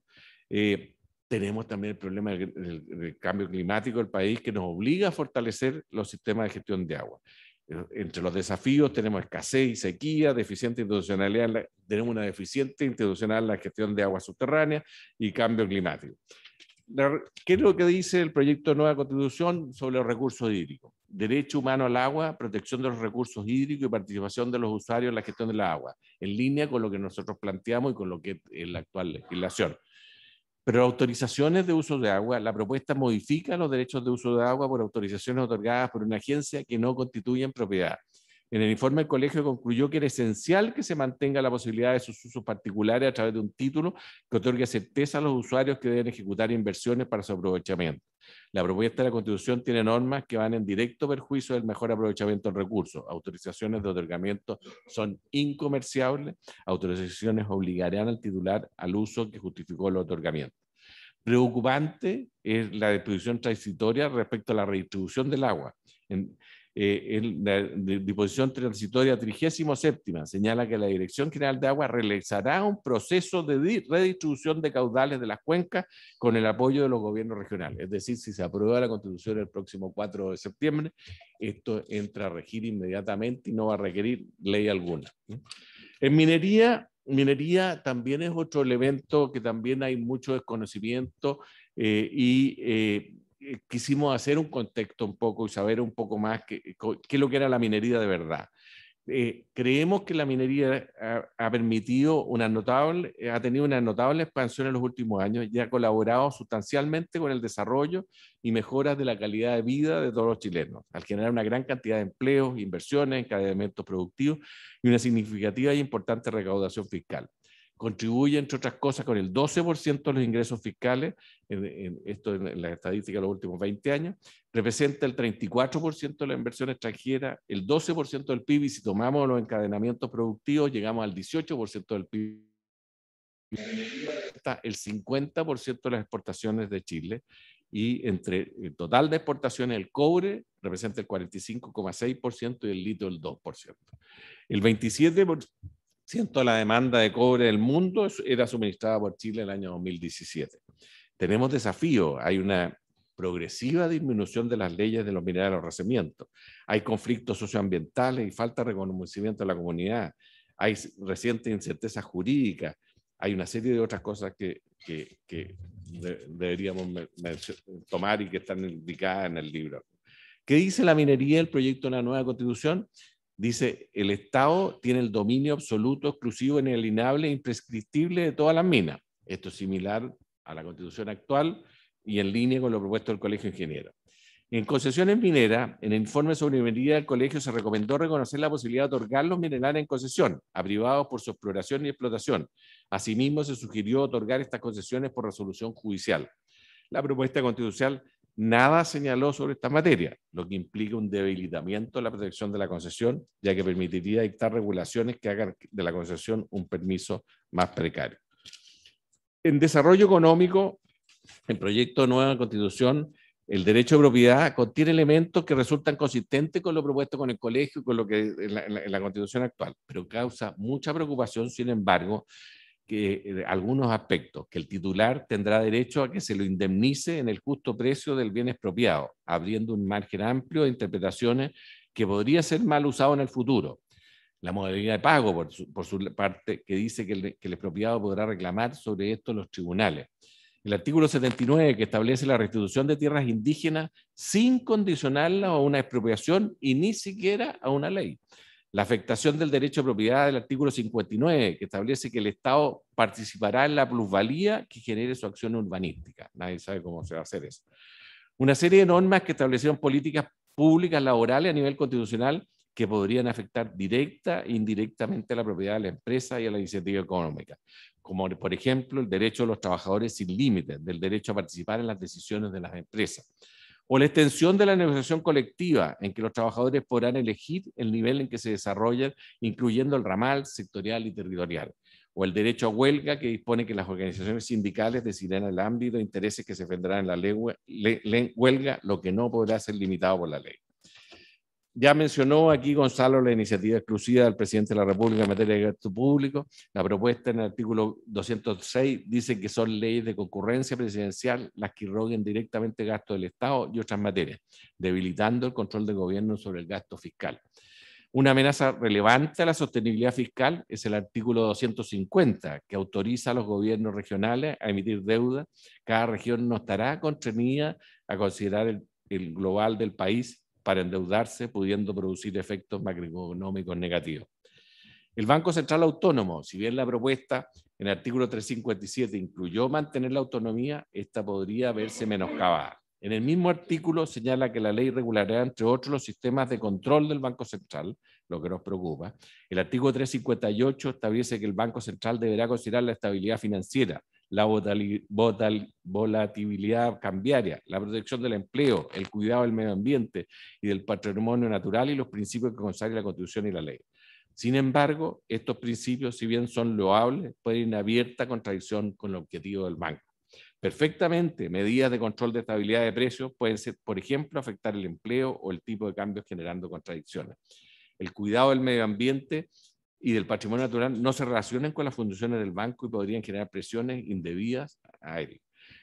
Speaker 6: Eh, tenemos también el problema del, cambio climático del país que nos obliga a fortalecer los sistemas de gestión de agua. Eh, entre los desafíos tenemos escasez y sequía, deficiente institucionalidad, tenemos una deficiente institucional en la gestión de agua subterránea y cambio climático. ¿Qué es lo que dice el proyecto de nueva constitución sobre los recursos hídricos? derecho humano al agua, protección de los recursos hídricos y participación de los usuarios en la gestión del agua, en línea con lo que nosotros planteamos y con lo que es la actual legislación. Pero autorizaciones de uso de agua, la propuesta modifica los derechos de uso de agua por autorizaciones otorgadas por una agencia que no constituyen propiedad. En el informe el colegio concluyó que era esencial que se mantenga la posibilidad de sus usos particulares a través de un título que otorgue certeza a los usuarios que deben ejecutar inversiones para su aprovechamiento. La propuesta de la Constitución tiene normas que van en directo perjuicio del mejor aprovechamiento del recurso. Autorizaciones de otorgamiento son incomerciables, autorizaciones obligarán al titular al uso que justificó el otorgamiento. Preocupante es la disposición transitoria respecto a la redistribución del agua. En, eh, la disposición transitoria 37 señala que la Dirección General de Agua realizará un proceso de redistribución de caudales de las cuencas con el apoyo de los gobiernos regionales. Es decir, si se aprueba la Constitución el próximo 4 de septiembre, esto entra a regir inmediatamente y no va a requerir ley alguna. En minería, minería también es otro elemento que también hay mucho desconocimiento eh, y eh, eh, quisimos hacer un contexto un poco y saber un poco más eh, qué es lo que era la minería de verdad. Eh, creemos que la minería ha, permitido una notable, ha tenido una notable expansión en los últimos años y ha colaborado sustancialmente con el desarrollo y mejoras de la calidad de vida de todos los chilenos, al generar una gran cantidad de empleos, inversiones, encadenamientos productivos y una significativa y e importante recaudación fiscal contribuye, entre otras cosas, con el 12% de los ingresos fiscales, en, esto en la estadística de los últimos 20 años, representa el 34% de la inversión extranjera, el 12% del PIB, y si tomamos los encadenamientos productivos, llegamos al 18% del PIB el 50% de las exportaciones de Chile y entre el total de exportaciones el cobre representa el 45,6% y el litio el 2%. El 27% siento la demanda de cobre del mundo era suministrada por Chile en el año 2017. Tenemos desafíos, hay una progresiva disminución de las leyes de los minerales de los hay conflictos socioambientales y falta de reconocimiento de la comunidad, hay reciente incertezas jurídica. hay una serie de otras cosas que, deberíamos tomar y que están indicadas en el libro. ¿Qué dice la minería del proyecto de la nueva constitución? dice, el Estado tiene el dominio absoluto, exclusivo, inalienable, e imprescriptible de todas las minas. Esto es similar a la constitución actual y en línea con lo propuesto del Colegio Ingeniero. En concesiones mineras, en el informe sobre minería del colegio se recomendó reconocer la posibilidad de otorgar los minerales en concesión a privados por su exploración y explotación. Asimismo, se sugirió otorgar estas concesiones por resolución judicial. La propuesta constitucional nada señaló sobre esta materia, lo que implica un debilitamiento de la protección de la concesión, ya que permitiría dictar regulaciones que hagan de la concesión un permiso más precario. En desarrollo económico, el proyecto de nueva constitución, el derecho de propiedad contiene elementos que resultan consistentes con lo propuesto con el colegio y con lo que en la constitución actual, pero causa mucha preocupación, sin embargo, que, eh, algunos aspectos, que el titular tendrá derecho a que se lo indemnice en el justo precio del bien expropiado, abriendo un margen amplio de interpretaciones que podría ser mal usado en el futuro. La modalidad de pago, por su, parte, que dice que el, que el expropiado podrá reclamar sobre esto los tribunales. El artículo 79, que establece la restitución de tierras indígenas sin condicionarla a una expropiación y ni siquiera a una ley la afectación del derecho de propiedad del artículo 59, que establece que el Estado participará en la plusvalía que genere su acción urbanística. Nadie sabe cómo se va a hacer eso. Una serie de normas que establecieron políticas públicas laborales a nivel constitucional que podrían afectar directa e indirectamente a la propiedad de la empresa y a la iniciativa económica, como por ejemplo el derecho de los trabajadores sin límites, del derecho a participar en las decisiones de las empresas, o la extensión de la negociación colectiva, en que los trabajadores podrán elegir el nivel en que se desarrollan, incluyendo el ramal, sectorial y territorial, o el derecho a huelga, que dispone que las organizaciones sindicales decidan el ámbito de intereses que se vendrán en la huelga, lo que no podrá ser limitado por la ley. Ya mencionó aquí Gonzalo la iniciativa exclusiva del presidente de la República en materia de gasto público. La propuesta en el artículo 206 dice que son leyes de concurrencia presidencial las que roguen directamente gasto del Estado y otras materias, debilitando el control del gobierno sobre el gasto fiscal. Una amenaza relevante a la sostenibilidad fiscal es el artículo 250, que autoriza a los gobiernos regionales a emitir deuda. Cada región no estará constreñida a considerar el global del país para endeudarse, pudiendo producir efectos macroeconómicos negativos. El Banco Central Autónomo, si bien la propuesta en el artículo 357 incluyó mantener la autonomía, esta podría verse menoscabada. En el mismo artículo señala que la ley regulará, entre otros, los sistemas de control del Banco Central, lo que nos preocupa. El artículo 358 establece que el Banco Central deberá considerar la estabilidad financiera, la volatilidad cambiaria, la protección del empleo, el cuidado del medio ambiente y del patrimonio natural y los principios que consagra la Constitución y la ley. Sin embargo, estos principios, si bien son loables, pueden ir en abierta contradicción con el objetivo del banco. Perfectamente, medidas de control de estabilidad de precios pueden por ejemplo, afectar el empleo o el tipo de cambios generando contradicciones. El cuidado del medio ambiente y del patrimonio natural no se relacionen con las funciones del banco y podrían generar presiones indebidas a él.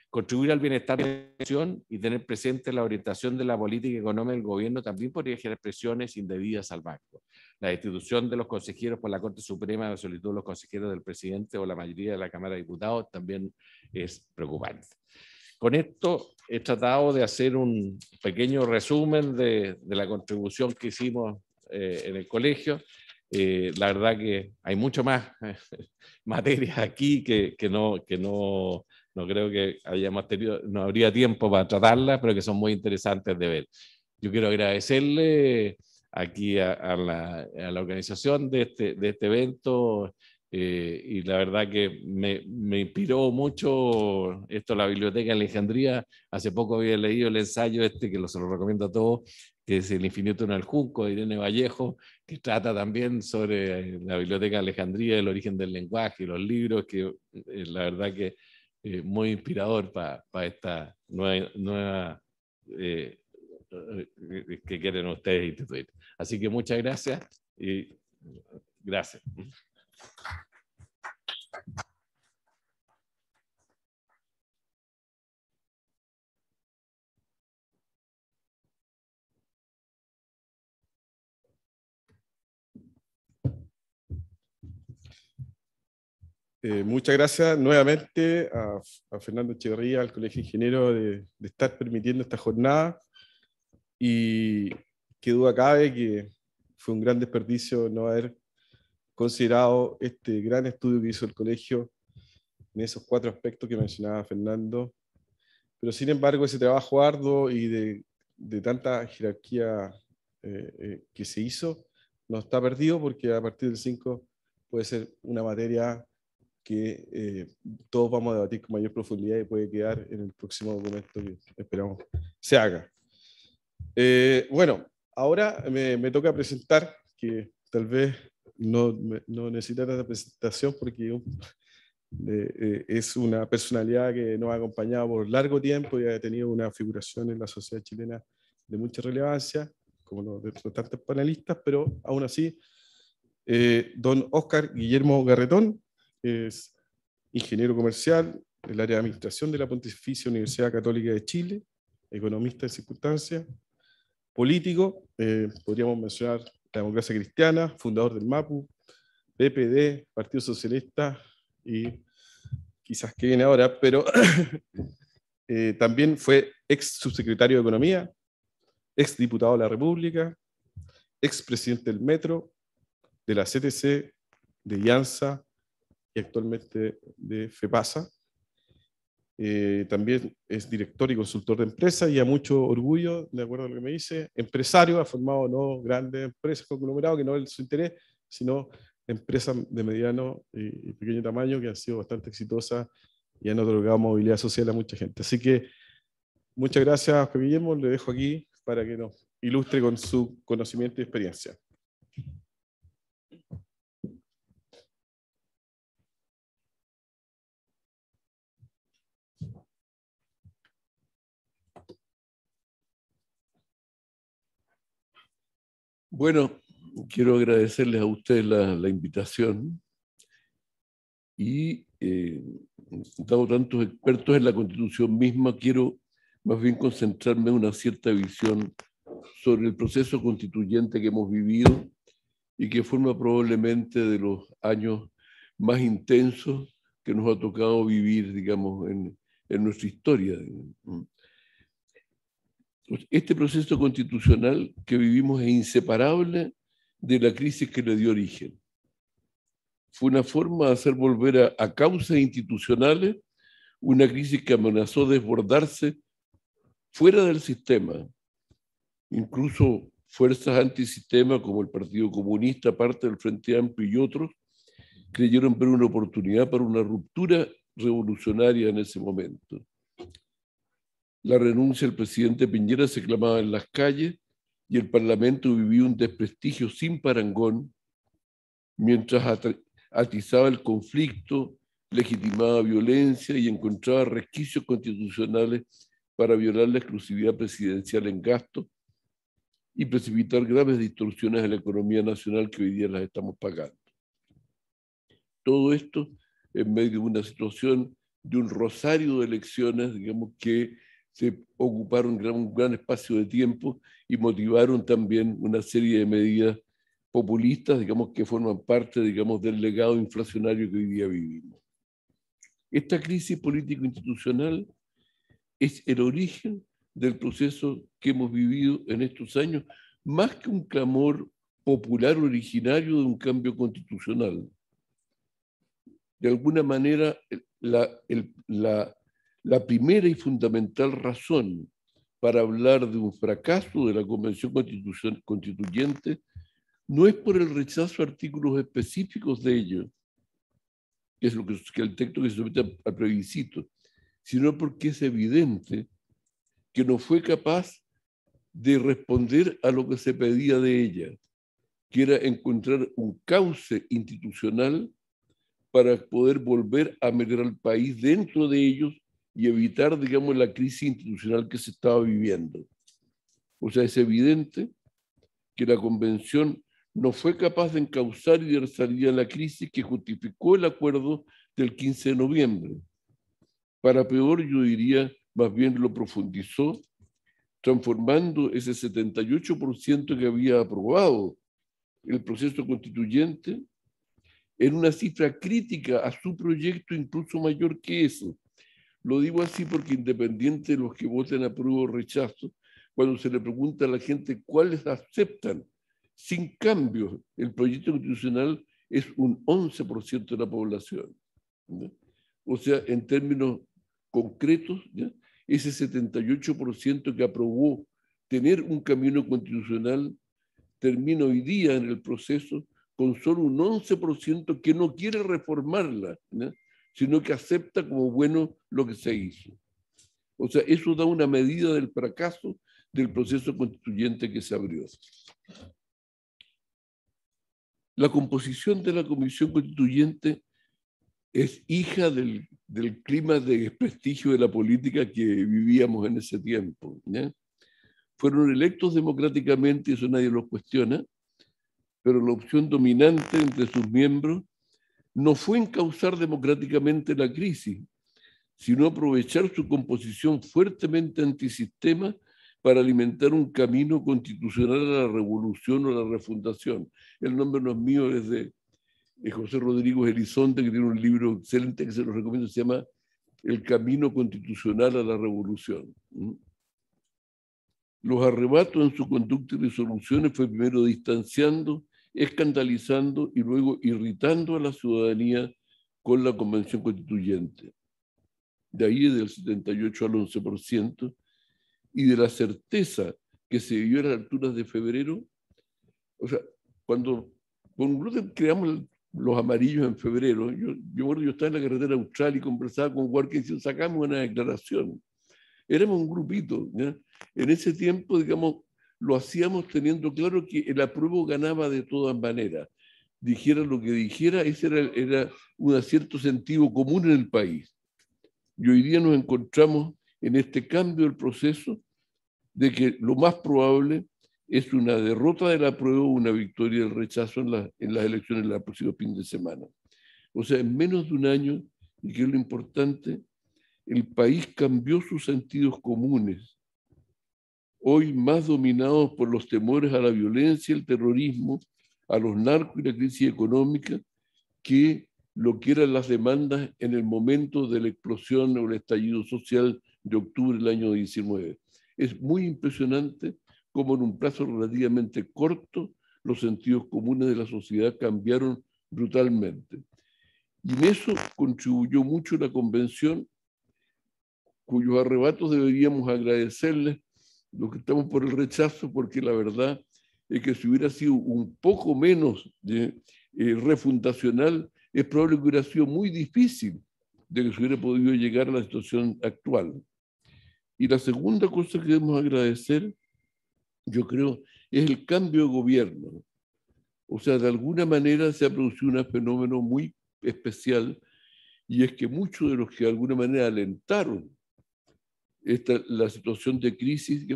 Speaker 6: Contribuir al bienestar de la nación y tener presente la orientación de la política económica del gobierno también podría generar presiones indebidas al banco. La destitución de los consejeros por la Corte Suprema de solicitud de los consejeros del presidente o la mayoría de la Cámara de Diputados también es preocupante. Con esto he tratado de hacer un pequeño resumen de, de la contribución que hicimos eh, en el colegio. Eh, la verdad que hay mucho más materia aquí que, que, no, que no, no creo que haya no habría tiempo para tratarlas, pero que son muy interesantes de ver. Yo quiero agradecerle aquí a, la, a la, organización de este, de este evento eh, y la verdad que me, me, inspiró mucho esto la Biblioteca de Alejandría. Hace poco había leído el ensayo este, que lo, se lo recomiendo a todos, que es El infinito en el Junco, de Irene Vallejo, que trata también sobre la Biblioteca de Alejandría, el origen del lenguaje, los libros, que eh, la verdad que es eh, muy inspirador para esta nueva, nueva eh, que quieren ustedes instituir. Así que muchas gracias y gracias.
Speaker 3: Eh, muchas gracias nuevamente a, Fernando Echeverría, al Colegio Ingeniero, de, estar permitiendo esta jornada. Y qué duda cabe que fue un gran desperdicio no haber considerado este gran estudio que hizo el colegio en esos cuatro aspectos que mencionaba Fernando. Pero sin embargo, ese trabajo arduo y de, tanta jerarquía eh, eh, que se hizo no está perdido porque a partir del 5 puede ser una materia que eh, todos vamos a debatir con mayor profundidad y puede quedar en el próximo documento que esperamos se haga. Eh, bueno, ahora me, toca presentar, que tal vez no, no necesita tanta presentación porque uh, eh, es una personalidad que nos ha acompañado por largo tiempo y ha tenido una figuración en la sociedad chilena de mucha relevancia, como los de tantos panelistas, pero aún así, don Oscar Guillermo Garretón es ingeniero comercial, del área de administración de la Pontificia Universidad Católica de Chile, economista de circunstancia, político, eh, podríamos mencionar la democracia cristiana, fundador del MAPU, PPD, Partido Socialista y quizás que viene ahora, pero eh, también fue ex subsecretario de Economía, ex diputado de la República, ex presidente del Metro, de la CTC, de IANSA, y actualmente de FEPASA. Eh, también es director y consultor de empresa, y a mucho orgullo, de acuerdo a lo que me dice, empresario, ha formado no grandes empresas, conglomerados, que no es su interés, sino empresas de mediano y pequeño tamaño que han sido bastante exitosas y han otorgado movilidad social a mucha gente. Así que muchas gracias, Oscar Guillermo, le dejo aquí para que nos ilustre con su
Speaker 2: conocimiento y experiencia.
Speaker 7: Bueno, quiero agradecerles a ustedes la, invitación y dado eh, tantos expertos en la constitución misma, quiero más bien concentrarme en una cierta visión sobre el proceso constituyente que hemos vivido y que forma probablemente de los años más intensos que nos ha tocado vivir, digamos, en, en nuestra historia. Pues, este proceso constitucional que vivimos es inseparable de la crisis que le dio origen. Fue una forma de hacer volver a, causas institucionales una crisis que amenazó desbordarse fuera del sistema. Incluso fuerzas antisistema como el Partido Comunista, parte del Frente Amplio y otros, creyeron ver una oportunidad para una ruptura revolucionaria en ese momento. La renuncia del presidente Piñera se clamaba en las calles y el Parlamento vivió un desprestigio sin parangón mientras atizaba el conflicto, legitimaba violencia y encontraba resquicios constitucionales para violar la exclusividad presidencial en gasto y precipitar graves distorsiones en la economía nacional que hoy día las estamos pagando. Todo esto en medio de una situación de un rosario de elecciones, digamos, que se ocuparon un gran, espacio de tiempo y motivaron también una serie de medidas populistas, digamos, que forman parte, digamos, del legado inflacionario que hoy día vivimos. Esta crisis político-institucional es el origen del proceso que hemos vivido en estos años, más que un clamor popular originario de un cambio constitucional. De alguna manera, la, la, la primera y fundamental razón para hablar de un fracaso de la Convención Constituyente no es por el rechazo a artículos específicos de ella, que es lo que, el texto que se somete al plebiscito, sino porque es evidente que no fue capaz de responder a lo que se pedía de ella, que era encontrar un cauce institucional para poder volver a meter al país dentro de ellos y evitar, digamos, la crisis institucional que se estaba viviendo. O sea, es evidente que la convención no fue capaz de encauzar y de salir a la crisis que justificó el acuerdo del 15 de noviembre. Para peor, yo diría, más bien lo profundizó, transformando ese 78% que había aprobado el proceso constituyente en una cifra crítica a su proyecto, incluso mayor que eso. Lo digo así porque independiente de los que voten apruebo o rechazo, cuando se le pregunta a la gente cuáles aceptan sin cambio el proyecto constitucional, es un 11% de la población. O sea, en términos concretos, ¿ya? ese 78% que aprobó tener un camino constitucional termina hoy día en el proceso con solo un 11% que no quiere reformarla. ¿no? sino que acepta como bueno lo que se hizo. O sea, eso da una medida del fracaso del proceso constituyente que se abrió. La composición de la comisión constituyente es hija del, clima de desprestigio de la política que vivíamos en ese tiempo. Fueron electos democráticamente, eso nadie lo cuestiona, pero la opción dominante entre sus miembros no fue causar democráticamente la crisis, sino aprovechar su composición fuertemente antisistema para alimentar un camino constitucional a la revolución o a la refundación. El nombre no es mío, es de José Rodrigo Elizonte, que tiene un libro excelente que se lo recomiendo, se llama El camino constitucional a la revolución. ¿Mm? Los arrebatos en su conducta y resoluciones fue primero distanciando escandalizando y luego irritando a la ciudadanía con la Convención Constituyente. De ahí del 78 al 11%, y de la certeza que se vivió a las alturas de febrero, o sea, cuando con creamos los amarillos en febrero, yo, yo, estaba en la carretera austral y conversaba con Walker y decía, sacamos una declaración. Éramos un grupito. En ese tiempo, digamos, lo hacíamos teniendo claro que el apruebo ganaba de todas maneras. Dijera lo que dijera, ese era, era un cierto sentido común en el país. Y hoy día nos encontramos en este cambio del proceso de que lo más probable es una derrota del apruebo, una victoria del rechazo en, en las elecciones del próximo fin de semana. O sea, en menos de un año, y que es lo importante, el país cambió sus sentidos comunes hoy más dominados por los temores a la violencia, el terrorismo, a los narcos y la crisis económica, que lo que eran las demandas en el momento de la explosión o el estallido social de octubre del año 19. Es muy impresionante cómo en un plazo relativamente corto los sentidos comunes de la sociedad cambiaron brutalmente. Y en eso contribuyó mucho la convención, cuyos arrebatos deberíamos agradecerles lo que estamos por el rechazo, porque la verdad es que si hubiera sido un poco menos de, eh, refundacional, es probable que hubiera sido muy difícil de que se hubiera podido llegar a la situación actual. Y la segunda cosa que debemos agradecer, yo creo, es el cambio de gobierno. O sea, de alguna manera se ha producido un fenómeno muy especial y es que muchos de los que de alguna manera alentaron la situación de crisis,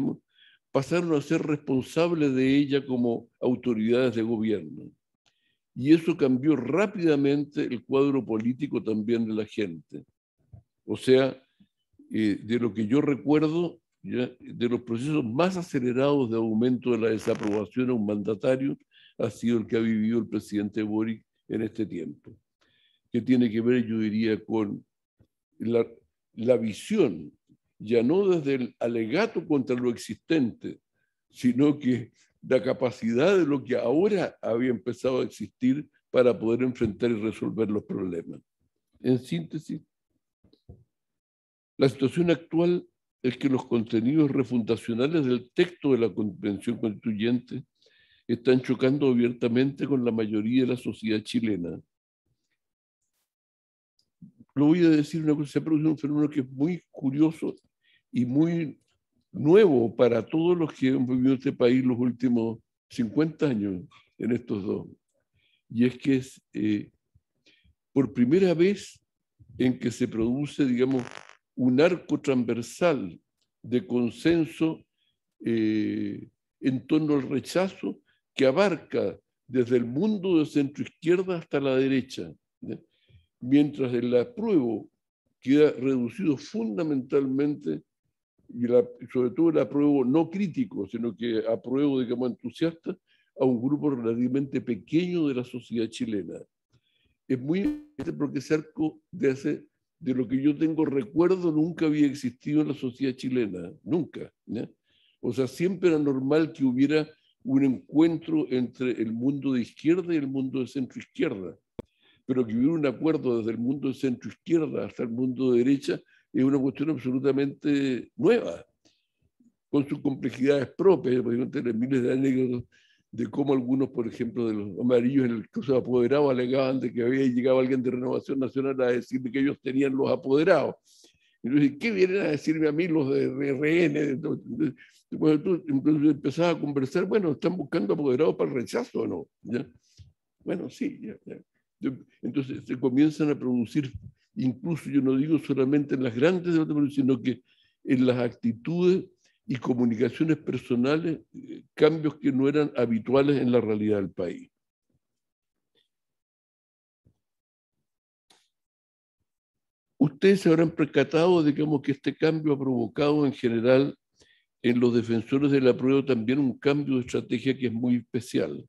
Speaker 7: pasaron a ser responsables de ella como autoridades de gobierno. Y eso cambió rápidamente el cuadro político también de la gente. O sea, eh, de lo que yo recuerdo, de los procesos más acelerados de aumento de la desaprobación a un mandatario, ha sido el que ha vivido el presidente Boric en este tiempo, que tiene que ver, yo diría, con la, la visión ya no desde el alegato contra lo existente, sino que la capacidad de lo que ahora había empezado a existir para poder enfrentar y resolver los problemas. En síntesis, la situación actual es que los contenidos refundacionales del texto de la Convención Constituyente están chocando abiertamente con la mayoría de la sociedad chilena. Lo voy a decir una cosa, se producido un fenómeno que es muy curioso y muy nuevo para todos los que han vivido este país los últimos 50 años en estos dos. Y es que es eh, por primera vez en que se produce, digamos, un arco transversal de consenso eh, en torno al rechazo que abarca desde el mundo de centro izquierda hasta la derecha, mientras el apruebo queda reducido fundamentalmente y sobre todo el apruebo no crítico, sino que apruebo, digamos, entusiasta a un grupo relativamente pequeño de la sociedad chilena. Es muy importante porque Cerco, de, de lo que yo tengo recuerdo, nunca había existido en la sociedad chilena, nunca. O sea, siempre era normal que hubiera un encuentro entre el mundo de izquierda y el mundo de centro izquierda, pero que hubiera un acuerdo desde el mundo de centro izquierda hasta el mundo de derecha es una cuestión absolutamente nueva, con sus complejidades propias. Podemos tener miles de anécdotas de cómo algunos, por ejemplo, de los amarillos en el caso de apoderados alegaban de que había llegado alguien de Renovación Nacional a decirme que ellos tenían los apoderados. Y ¿qué vienen a decirme a mí los de RN? Entonces, empezaba a conversar, bueno, están buscando apoderados para el rechazo o no. Bueno, sí. Entonces se comienzan a producir incluso yo no digo solamente en las grandes debates, sino que en las actitudes y comunicaciones personales, eh, cambios que no eran habituales en la realidad del país. Ustedes se habrán percatado, digamos, que este cambio ha provocado en general en los defensores del apruebo también un cambio de estrategia que es muy especial.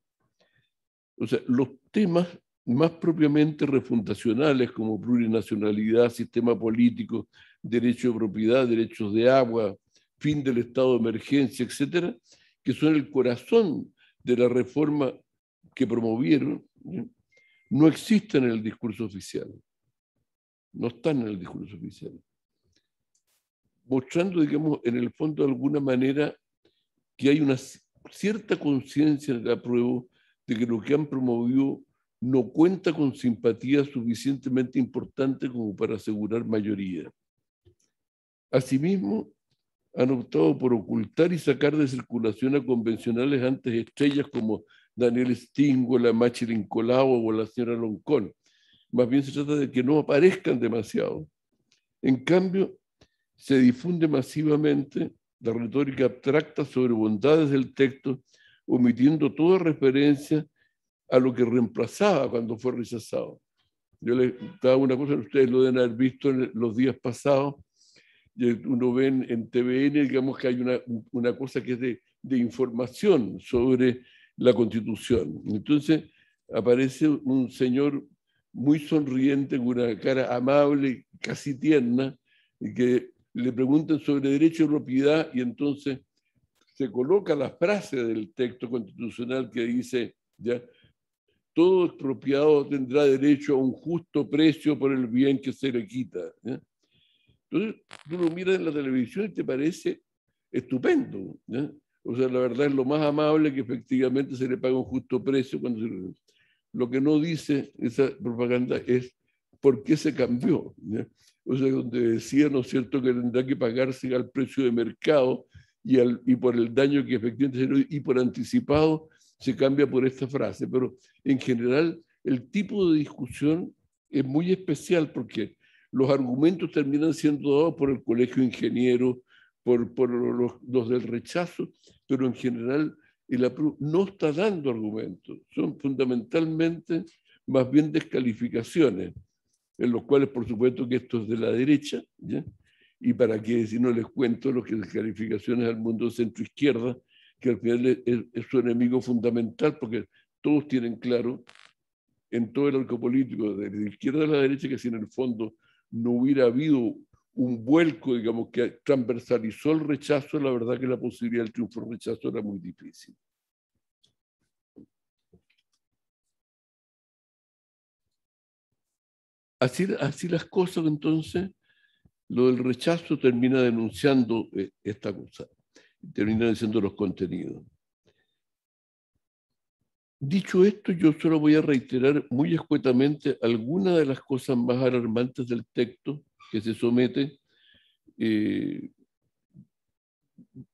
Speaker 7: O sea, los temas más propiamente refundacionales como plurinacionalidad, sistema político, derecho de propiedad, derechos de agua, fin del estado de emergencia, etcétera, que son el corazón de la reforma que promovieron, no existen en el discurso oficial. No están en el discurso oficial. Mostrando, digamos, en el fondo de alguna manera que hay una cierta conciencia en la prueba de que lo que han promovido no cuenta con simpatía suficientemente importante como para asegurar mayoría. Asimismo, han optado por ocultar y sacar de circulación a convencionales antes estrellas como Daniel la Machi Colau o la señora Loncón. Más bien se trata de que no aparezcan demasiado. En cambio, se difunde masivamente la retórica abstracta sobre bondades del texto, omitiendo toda referencia a lo que reemplazaba cuando fue rechazado. Yo les daba una cosa, ustedes lo deben haber visto en los días pasados, uno ve en TVN, digamos que hay una, una cosa que es de, de, información sobre la constitución. Entonces aparece un señor muy sonriente, con una cara amable, casi tierna, y que le preguntan sobre derecho y propiedad y entonces se coloca la frase del texto constitucional que dice, ya, todo expropiado tendrá derecho a un justo precio por el bien que se le quita. Entonces, tú lo miras en la televisión y te parece estupendo. O sea, la verdad es lo más amable que efectivamente se le paga un justo precio cuando Lo que no dice esa propaganda es por qué se cambió. O sea, donde decía, ¿no es cierto?, que tendrá que pagarse al precio de mercado y, y por el daño que efectivamente se le y por anticipado se cambia por esta frase, pero en general el tipo de discusión es muy especial porque los argumentos terminan siendo dados por el colegio ingeniero, por, por los, del rechazo, pero en general el no está dando argumentos, son fundamentalmente más bien descalificaciones, en los cuales por supuesto que esto es de la derecha, y para qué si no les cuento los que descalificaciones al mundo centro-izquierda, que al final es, su enemigo fundamental, porque todos tienen claro en todo el arco político, de la izquierda a la derecha, que si en el fondo no hubiera habido un vuelco, digamos, que transversalizó el rechazo, la verdad que la posibilidad del triunfo del rechazo era muy difícil. Así, así las cosas, entonces, lo del rechazo termina denunciando eh, esta cosa terminan siendo los contenidos. Dicho esto, yo solo voy a reiterar muy escuetamente algunas de las cosas más alarmantes del texto que se somete, eh,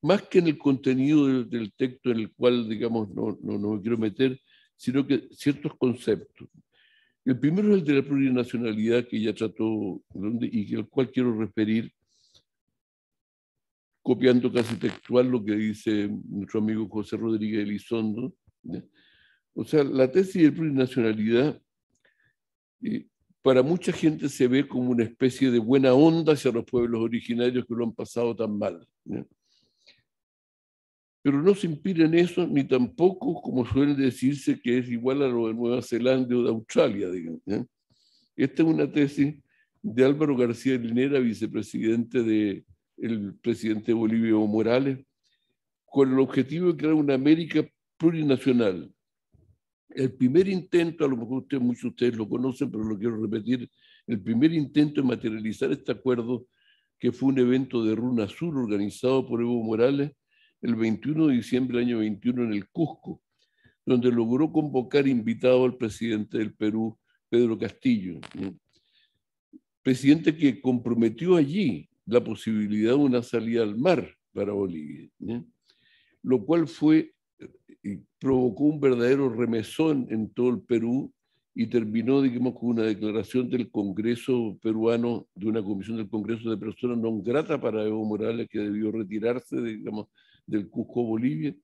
Speaker 7: más que en el contenido del, texto en el cual, digamos, no, no, no me quiero meter, sino que ciertos conceptos. El primero es el de la plurinacionalidad que ya trató y al cual quiero referir copiando casi textual lo que dice nuestro amigo José Rodríguez Elizondo. O sea, la tesis de plurinacionalidad para mucha gente se ve como una especie de buena onda hacia los pueblos originarios que lo han pasado tan mal. Pero no se impide en eso, ni tampoco, como suele decirse, que es igual a lo de Nueva Zelanda o de Australia. Esta es una tesis de Álvaro García Linera, vicepresidente de el presidente Bolivia Evo Morales, con el objetivo de crear una América plurinacional. El primer intento, a lo mejor usted, muchos de ustedes lo conocen, pero lo quiero repetir, el primer intento de materializar este acuerdo, que fue un evento de Runa Sur organizado por Evo Morales el 21 de diciembre del año 21 en el Cusco, donde logró convocar invitado al presidente del Perú, Pedro Castillo, presidente que comprometió allí la posibilidad de una salida al mar para Bolivia, lo cual fue eh, y provocó un verdadero remesón en todo el Perú y terminó, digamos, con una declaración del Congreso peruano, de una comisión del Congreso de personas no grata para Evo Morales, que debió retirarse, digamos, del Cusco Bolivia,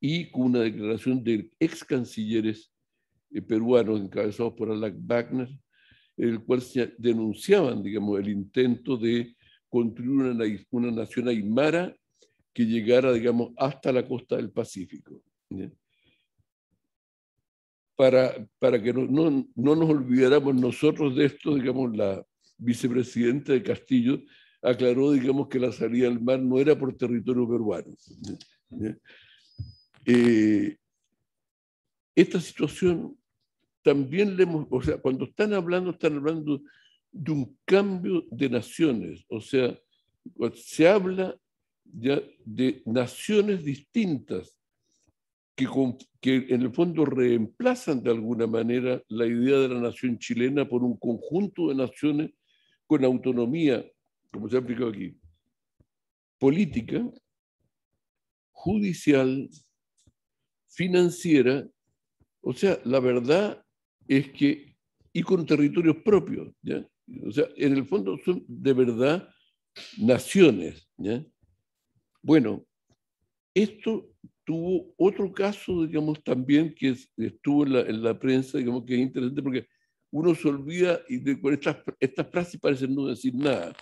Speaker 7: y con una declaración de ex cancilleres eh, peruanos encabezados por Alain Wagner, el cual denunciaban, digamos, el intento de construir una, nación aymara que llegara, digamos, hasta la costa del Pacífico. Para, para que no, no, nos olvidáramos nosotros de esto, digamos, la vicepresidenta de Castillo aclaró, digamos, que la salida al mar no era por territorio peruano. Eh, esta situación también le hemos, o sea, cuando están hablando, están hablando de un cambio de naciones, o sea, se habla de naciones distintas que, que, en el fondo reemplazan de alguna manera la idea de la nación chilena por un conjunto de naciones con autonomía, como se ha explicado aquí, política, judicial, financiera, o sea, la verdad es que, y con territorios propios, ¿ya? O sea, en el fondo son de verdad naciones. Bueno, esto tuvo otro caso, digamos, también que estuvo en la, prensa, digamos, que es interesante porque uno se olvida y de, con estas, estas frases parecen no decir nada,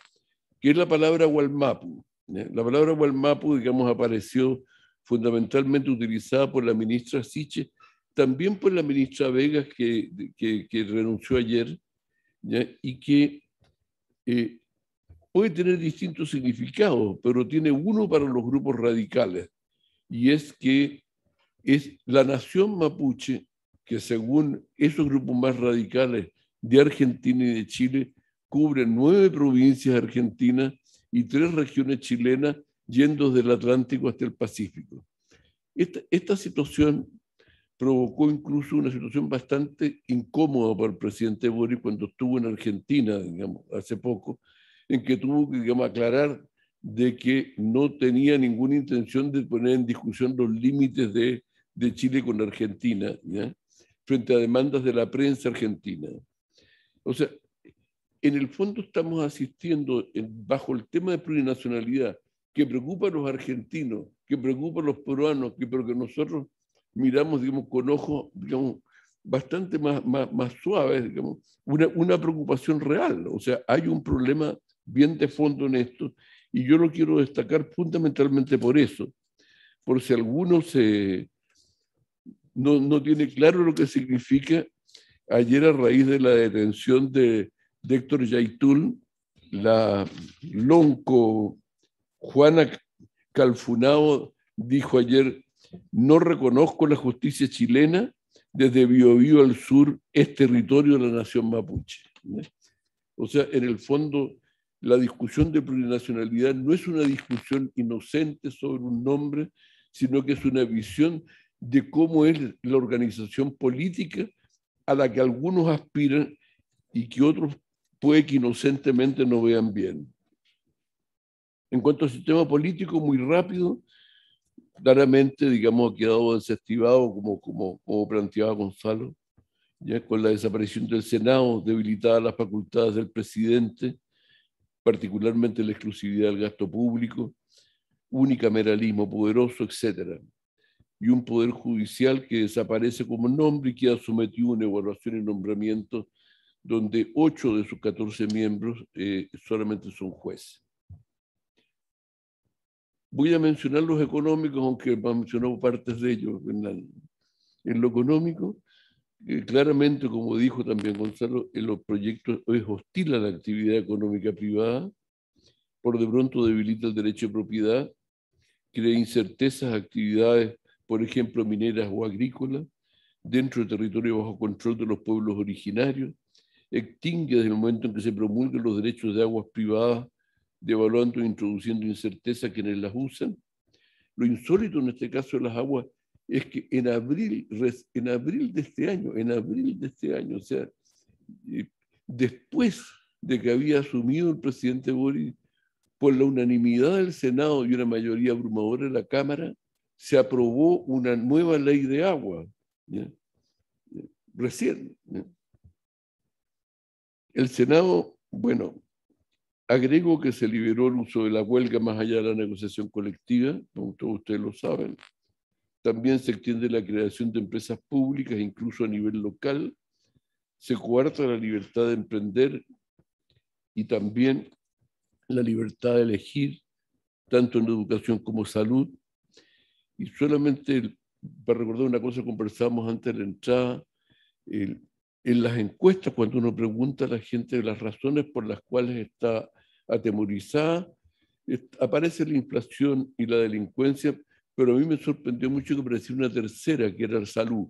Speaker 7: que es la palabra Walmapu. La palabra Walmapu, digamos, apareció fundamentalmente utilizada por la ministra Siche, también por la ministra Vegas, que, que renunció ayer, y que eh, puede tener distintos significados, pero tiene uno para los grupos radicales, y es que es la nación mapuche que según esos grupos más radicales de Argentina y de Chile, cubre nueve provincias argentinas y tres regiones chilenas yendo del Atlántico hasta el Pacífico. Esta, esta situación provocó incluso una situación bastante incómoda para el presidente Boris cuando estuvo en Argentina, digamos, hace poco, en que tuvo que digamos, aclarar de que no tenía ninguna intención de poner en discusión los límites de, Chile con Argentina, frente a demandas de la prensa argentina. O sea, en el fondo estamos asistiendo bajo el tema de plurinacionalidad que preocupa a los argentinos, que preocupa a los peruanos, que, pero que nosotros miramos, digamos, con ojos, bastante más, más, suaves, una, una preocupación real. O sea, hay un problema bien de fondo en esto y yo lo quiero destacar fundamentalmente por eso, por si alguno se, no, no tiene claro lo que significa ayer a raíz de la detención de, Héctor Yaitul, la lonco Juana Calfunao dijo ayer, no reconozco la justicia chilena, desde Biobío al sur es territorio de la nación mapuche. O sea, en el fondo, la discusión de plurinacionalidad no es una discusión inocente sobre un nombre, sino que es una visión de cómo es la organización política a la que algunos aspiran y que otros puede que inocentemente no vean bien. En cuanto al sistema político, muy rápido, claramente, digamos, ha quedado desactivado, como, como, como planteaba Gonzalo, ya con la desaparición del Senado, debilitadas las facultades del presidente, particularmente la exclusividad del gasto público, unicameralismo poderoso, etc. Y un poder judicial que desaparece como nombre y queda sometido a una evaluación y nombramiento donde ocho de sus 14 miembros eh, solamente son jueces. Voy a mencionar los económicos, aunque mencionó partes de ellos, En lo económico, eh, claramente, como dijo también Gonzalo, en eh, los proyectos es hostil a la actividad económica privada, por de pronto debilita el derecho de propiedad, crea incertezas a actividades, por ejemplo, mineras o agrícolas, dentro del territorio bajo control de los pueblos originarios, extingue desde el momento en que se promulguen los derechos de aguas privadas devaluando e introduciendo incerteza a quienes las usan. Lo insólito en este caso de las aguas es que en abril, en abril de este año, en abril de este año, o sea, eh, después de que había asumido el presidente boris por la unanimidad del Senado y una mayoría abrumadora de la Cámara, se aprobó una nueva ley de agua. Recién. El Senado, bueno, Agrego que se liberó el uso de la huelga más allá de la negociación colectiva, como todos ustedes lo saben. También se extiende la creación de empresas públicas, incluso a nivel local. Se cuarta la libertad de emprender y también la libertad de elegir, tanto en educación como salud. Y solamente para recordar una cosa, conversamos antes de la entrada, en las encuestas, cuando uno pregunta a la gente las razones por las cuales está atemorizada, aparece la inflación y la delincuencia, pero a mí me sorprendió mucho que apareciera una tercera, que era la salud,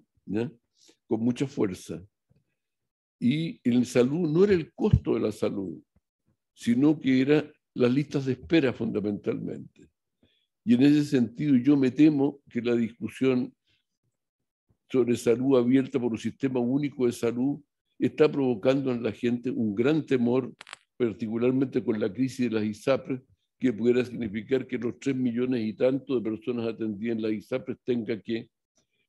Speaker 7: con mucha fuerza. Y en salud no era el costo de la salud, sino que eran las listas de espera fundamentalmente. Y en ese sentido yo me temo que la discusión sobre salud abierta por un sistema único de salud está provocando en la gente un gran temor particularmente con la crisis de las ISAPRES, que pudiera significar que los 3 millones y tanto de personas atendidas en las ISAPRES tengan que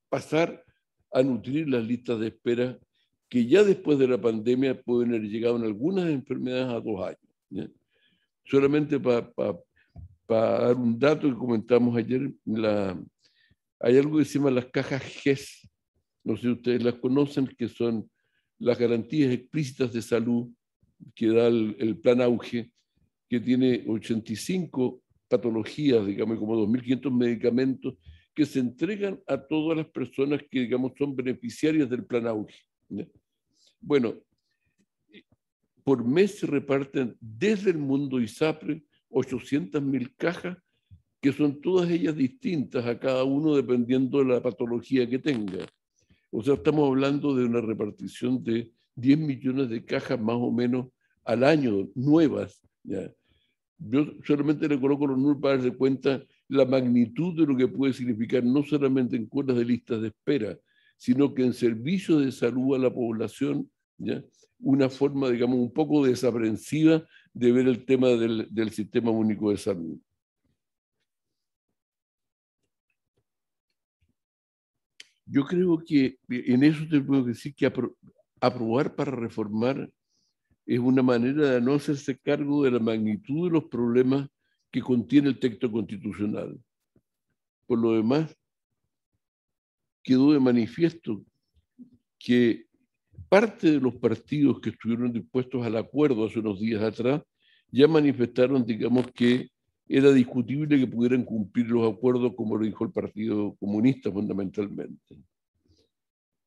Speaker 7: pasar a nutrir las listas de espera que ya después de la pandemia pueden haber llegado en algunas enfermedades a dos años. Solamente para para dar un dato que comentamos ayer, la, hay algo que se llama las cajas GES, no sé si ustedes las conocen, que son las garantías explícitas de salud que da el, plan auge, que tiene 85 patologías, digamos, como 2.500 medicamentos que se entregan a todas las personas que, digamos, son beneficiarias del plan auge. Bueno, por mes se reparten desde el mundo ISAPRE 800.000 cajas, que son todas ellas distintas a cada uno dependiendo de la patología que tenga. O sea, estamos hablando de una repartición de 10 millones de cajas más o menos al año, nuevas. ¿ya? Yo solamente le coloco los números para darse cuenta la magnitud de lo que puede significar, no solamente en cuerdas de listas de espera, sino que en servicios de salud a la población, ¿ya? una forma, digamos, un poco desaprensiva de ver el tema del, del sistema único de salud. Yo creo que en eso te puedo decir que aprobar para reformar es una manera de no hacerse cargo de la magnitud de los problemas que contiene el texto constitucional. Por lo demás, quedó de manifiesto que parte de los partidos que estuvieron dispuestos al acuerdo hace unos días atrás ya manifestaron, digamos, que era discutible que pudieran cumplir los acuerdos como lo dijo el Partido Comunista fundamentalmente.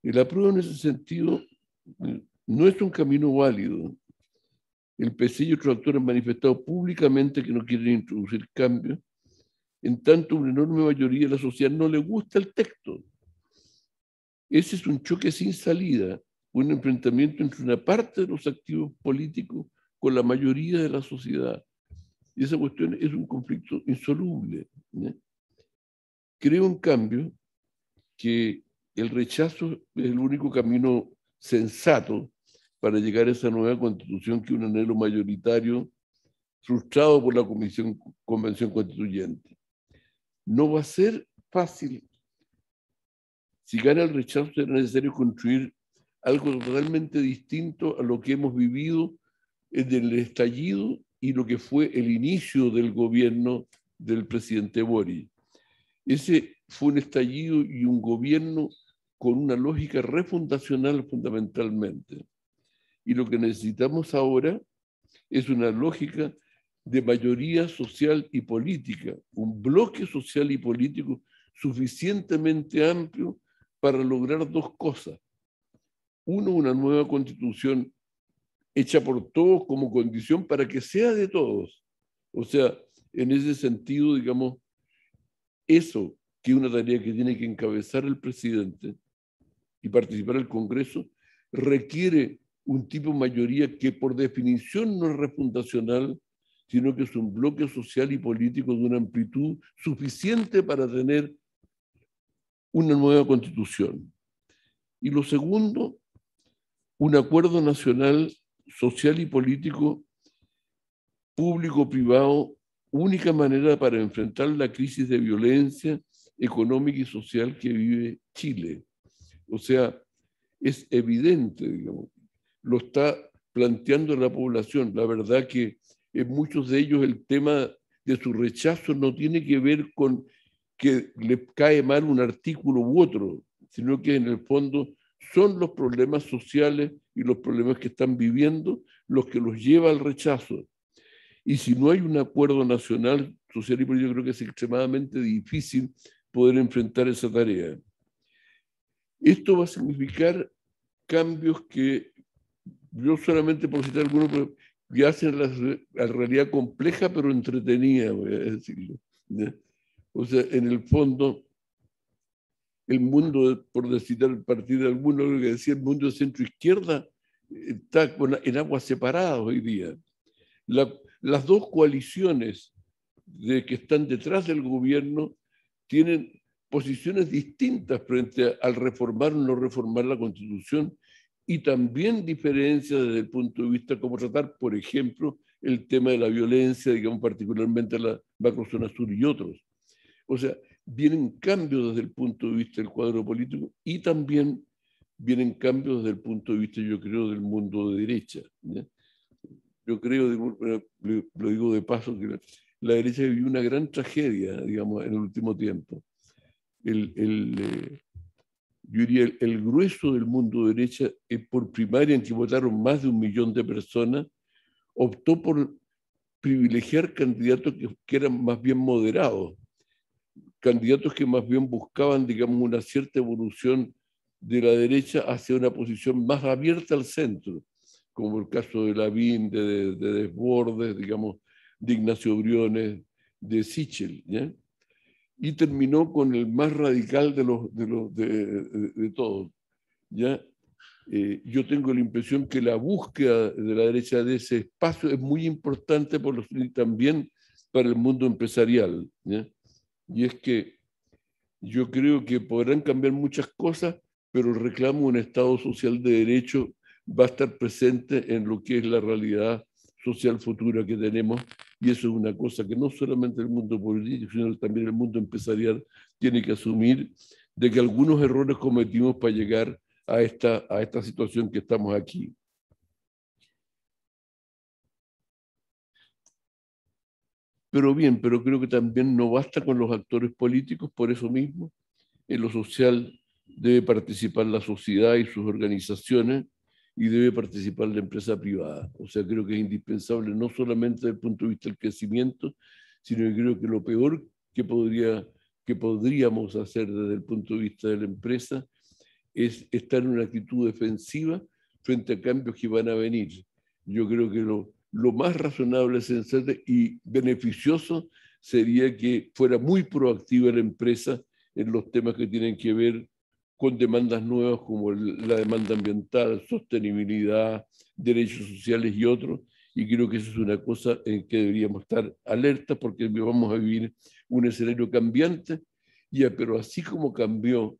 Speaker 7: El apruebo en ese sentido no es un camino válido. El PC y otros actores han manifestado públicamente que no quieren introducir cambios, en tanto una enorme mayoría de la sociedad no le gusta el texto. Ese es un choque sin salida, un enfrentamiento entre una parte de los activos políticos con la mayoría de la sociedad. Y esa cuestión es un conflicto insoluble. Creo, en cambio, que el rechazo es el único camino sensato para llegar a esa nueva constitución que un anhelo mayoritario frustrado por la comisión, Convención Constituyente. No va a ser fácil. Si gana el rechazo, es necesario construir algo totalmente distinto a lo que hemos vivido en el estallido y lo que fue el inicio del gobierno del presidente Bori. Ese fue un estallido y un gobierno con una lógica refundacional fundamentalmente. Y lo que necesitamos ahora es una lógica de mayoría social y política, un bloque social y político suficientemente amplio para lograr dos cosas. Uno, una nueva constitución hecha por todos como condición para que sea de todos. O sea, en ese sentido, digamos, eso que es una tarea que tiene que encabezar el presidente, y participar al Congreso requiere un tipo de mayoría que por definición no es refundacional, sino que es un bloque social y político de una amplitud suficiente para tener una nueva constitución. Y lo segundo, un acuerdo nacional, social y político, público-privado, única manera para enfrentar la crisis de violencia económica y social que vive Chile o sea, es evidente, lo está planteando la población. La verdad que en muchos de ellos el tema de su rechazo no tiene que ver con que le cae mal un artículo u otro, sino que en el fondo son los problemas sociales y los problemas que están viviendo los que los lleva al rechazo. Y si no hay un acuerdo nacional social y político, yo creo que es extremadamente difícil poder enfrentar esa tarea. Esto va a significar cambios que yo solamente por citar algunos, que pues, hacen la, realidad compleja pero entretenida, voy a decirlo. O sea, en el fondo, el mundo, por citar partido de alguno, lo que decía el mundo centro-izquierda, está en aguas separadas hoy día. las dos coaliciones de, que están detrás del gobierno tienen posiciones distintas frente al reformar o no reformar la Constitución y también diferencias desde el punto de vista de cómo tratar, por ejemplo, el tema de la violencia, digamos particularmente la macrozona sur y otros. O sea, vienen cambios desde el punto de vista del cuadro político y también vienen cambios desde el punto de vista, yo creo, del mundo de derecha. Yo creo, lo digo de paso, que la derecha vivió una gran tragedia, digamos, en el último tiempo el, el eh, yo diría, el, grueso del mundo derecha, eh, por primaria en que votaron más de un millón de personas, optó por privilegiar candidatos que, que eran más bien moderados, candidatos que más bien buscaban, digamos, una cierta evolución de la derecha hacia una posición más abierta al centro, como el caso de Lavín, de, de, Desbordes, digamos, de Ignacio Briones, de Sichel. ¿ya? y terminó con el más radical de, los, de, todos. ¿ya? Eh, yo tengo la impresión que la búsqueda de la derecha de ese espacio es muy importante por los, también para el mundo empresarial. Y es que yo creo que podrán cambiar muchas cosas, pero el reclamo de un Estado social de derecho va a estar presente en lo que es la realidad social futura que tenemos y eso es una cosa que no solamente el mundo político, sino también el mundo empresarial tiene que asumir de que algunos errores cometimos para llegar a esta, a esta situación que estamos aquí. Pero bien, pero creo que también no basta con los actores políticos, por eso mismo, en lo social debe participar la sociedad y sus organizaciones, y debe participar la empresa privada. O sea, creo que es indispensable no solamente desde el punto de vista del crecimiento, sino que creo que lo peor que, podría, que podríamos hacer desde el punto de vista de la empresa es estar en una actitud defensiva frente a cambios que van a venir. Yo creo que lo, lo más razonable, sensato y beneficioso sería que fuera muy proactiva la empresa en los temas que tienen que ver con demandas nuevas como la demanda ambiental, sostenibilidad, derechos sociales y otros. Y creo que eso es una cosa en que deberíamos estar alertas porque vamos a vivir un escenario cambiante. y pero así como cambió,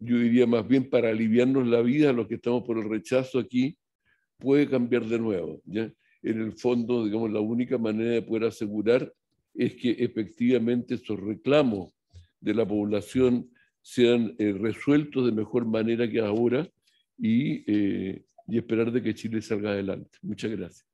Speaker 7: yo diría más bien para aliviarnos la vida a los que estamos por el rechazo aquí, puede cambiar de nuevo. ¿ya? En el fondo, digamos, la única manera de poder asegurar es que efectivamente esos reclamos de la población sean eh, resueltos de mejor manera que ahora y, eh, y esperar de que Chile salga adelante. Muchas
Speaker 2: gracias.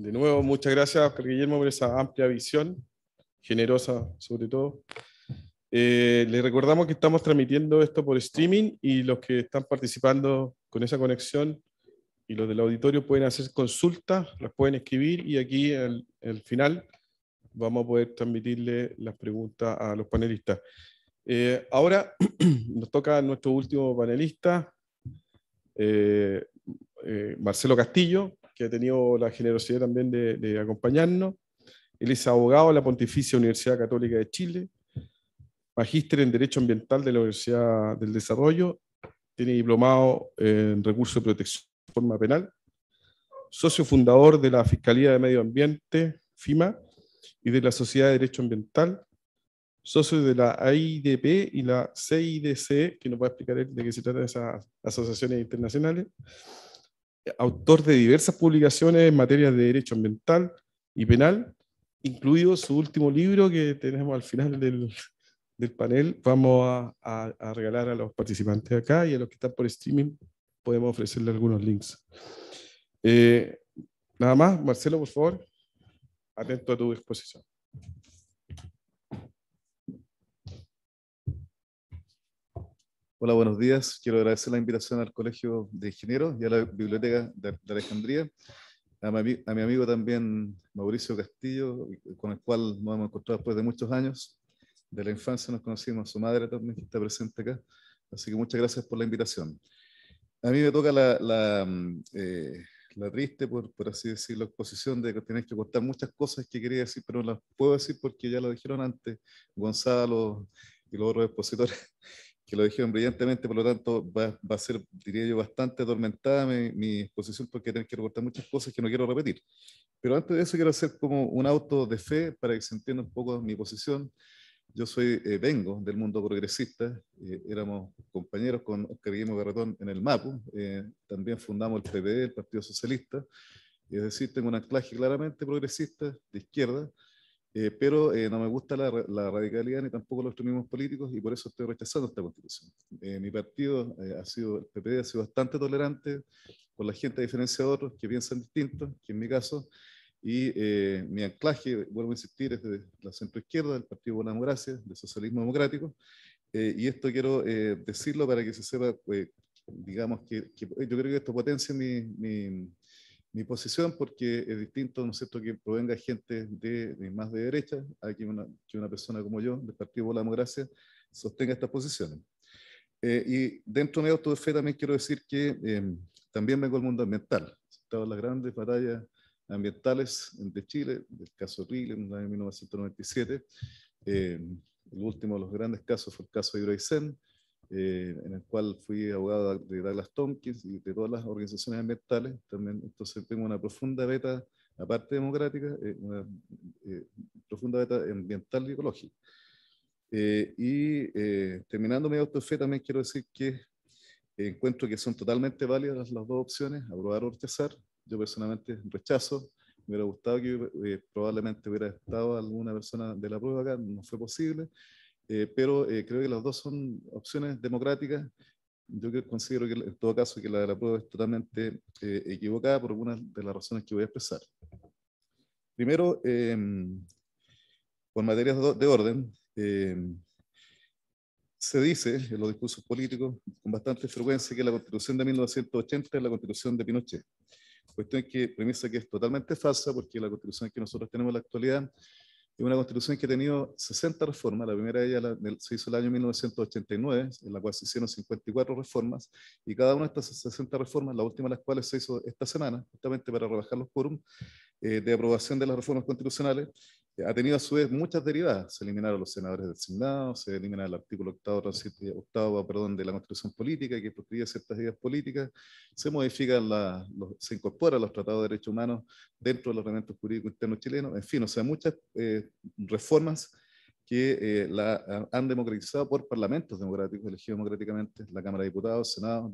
Speaker 2: De
Speaker 3: nuevo, muchas gracias, Guillermo, por esa amplia visión, generosa sobre todo. Eh, les recordamos que estamos transmitiendo esto por streaming y los que están participando con esa conexión y los del auditorio pueden hacer consultas, las pueden escribir y aquí al, final vamos a poder transmitirle las preguntas a los panelistas. Eh, ahora nos toca nuestro último panelista, eh, Marcelo Castillo, que ha tenido la generosidad también de, de acompañarnos. Él es abogado de la Pontificia Universidad Católica de Chile, magíster en Derecho Ambiental de la Universidad del Desarrollo, tiene diplomado en Recursos de Protección de Forma Penal, socio fundador de la Fiscalía de Medio Ambiente, FIMA, y de la Sociedad de Derecho Ambiental, socio de la AIDP y la CIDC, que nos va a explicar de qué se trata esas asociaciones internacionales, autor de diversas publicaciones en materia de derecho ambiental y penal, incluido su último libro que tenemos al final del, del panel vamos a, regalar a los participantes acá y a los que están por streaming podemos ofrecerle algunos links. Eh, nada más, Marcelo, por
Speaker 8: favor, atento a tu exposición. Hola, buenos días. Quiero agradecer la invitación al Colegio de Ingenieros y a la Biblioteca de, Alejandría. A mi, a mi, amigo también, Mauricio Castillo, con el cual nos hemos encontrado después de muchos años de la infancia nos conocimos, su madre también está presente acá. Así que muchas gracias por la invitación. A mí me toca la, la, mm, eh, triste, por, así decirlo, exposición de que tenéis que cortar muchas cosas que quería decir, pero no las puedo decir porque ya lo dijeron antes Gonzalo y los otros expositores que lo dijeron brillantemente, por lo tanto va, a ser, diría yo, bastante atormentada mi, exposición porque tenéis que cortar muchas cosas que no quiero repetir. Pero antes de eso quiero hacer como un auto de fe para que se entienda un poco mi posición. Yo soy, eh, vengo del mundo progresista, eh, éramos compañeros con Oscar Guillermo en el MAPU, eh, también fundamos el PPD, e, el Partido Socialista, es decir, tengo un anclaje claramente progresista de izquierda, pero no me gusta la, radicalidad ni tampoco los extremismos políticos y por eso estoy rechazando esta constitución. mi partido ha sido, el PPD e ha sido bastante tolerante con la gente a diferencia de otros que piensan distintos, que en mi caso y eh, mi anclaje, vuelvo a insistir, es de la centroizquierda, del Partido de Democracia, del Socialismo Democrático. Eh, y esto quiero eh, decirlo para que se sepa, digamos, que, yo creo que esto potencia mi, posición porque es distinto, ¿no es cierto?, que provenga gente de, más de derecha a que una, persona como yo, del Partido de la Democracia, sostenga estas posiciones. y dentro de mi fe también quiero decir que también vengo del mundo ambiental. He las grandes batallas ambientales de Chile, del caso Riel en 1997. Eh, el último de los grandes casos fue el caso de eh, en el cual fui abogado de Douglas Tompkins y de todas las organizaciones ambientales. También, entonces tengo una profunda beta, aparte democrática, eh, una profunda beta ambiental y ecológica. y terminando mi autofe, también quiero decir que encuentro que son totalmente válidas las, las dos opciones, aprobar o rechazar yo personalmente rechazo. Me hubiera gustado que eh, probablemente hubiera estado alguna persona de la prueba acá, no fue posible, eh, pero eh, creo que las dos son opciones democráticas. Yo considero que en todo caso que la de la prueba es totalmente equivocada por algunas de las razones que voy a expresar. Primero, em, por materias de orden, em, se dice en los discursos políticos con bastante frecuencia que la constitución de 1980 es la constitución de Pinochet. Cuestión que, premisa que es totalmente falsa, porque la constitución que nosotros tenemos en la actualidad es una constitución que ha tenido 60 reformas. La primera de ellas se hizo el año 1989, en la cual se hicieron 54 reformas, y cada una de estas 60 reformas, la última de las cuales se hizo esta semana, justamente para rebajar los quórum eh, de aprobación de las reformas constitucionales, ha tenido a su vez muchas derivadas. Se eliminaron los senadores designados, se elimina el artículo octavo, perdón, de la Constitución Política que prohíbe ciertas ideas políticas, se modifican, se incorporan los tratados de derechos humanos dentro de los reglamentos jurídicos internos chilenos, en fin, o sea, muchas eh, reformas que eh, la ah, han democratizado por parlamentos democráticos, elegidos democráticamente, la Cámara de Diputados, Senado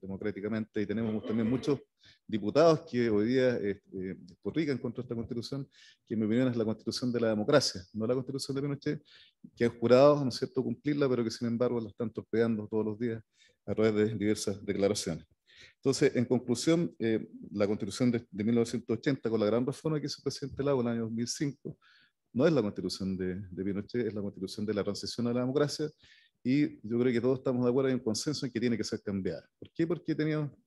Speaker 8: democráticamente, y tenemos también muchos diputados que hoy día eh, eh contra esta constitución, que en mi opinión es la constitución de la democracia, no la constitución de Pinochet, que han jurado, ¿no cierto?, cumplirla, pero que sin embargo la están torpeando todos los días a través de diversas declaraciones. Entonces, en conclusión, eh, la constitución de, 1980, con la gran reforma que hizo el presidente Lago en el año 2005, no es la constitución de, Pinochet, es la constitución de la transición a la democracia, y yo creo que todos estamos de acuerdo en consenso en que tiene que ser cambiada. ¿Por qué? Porque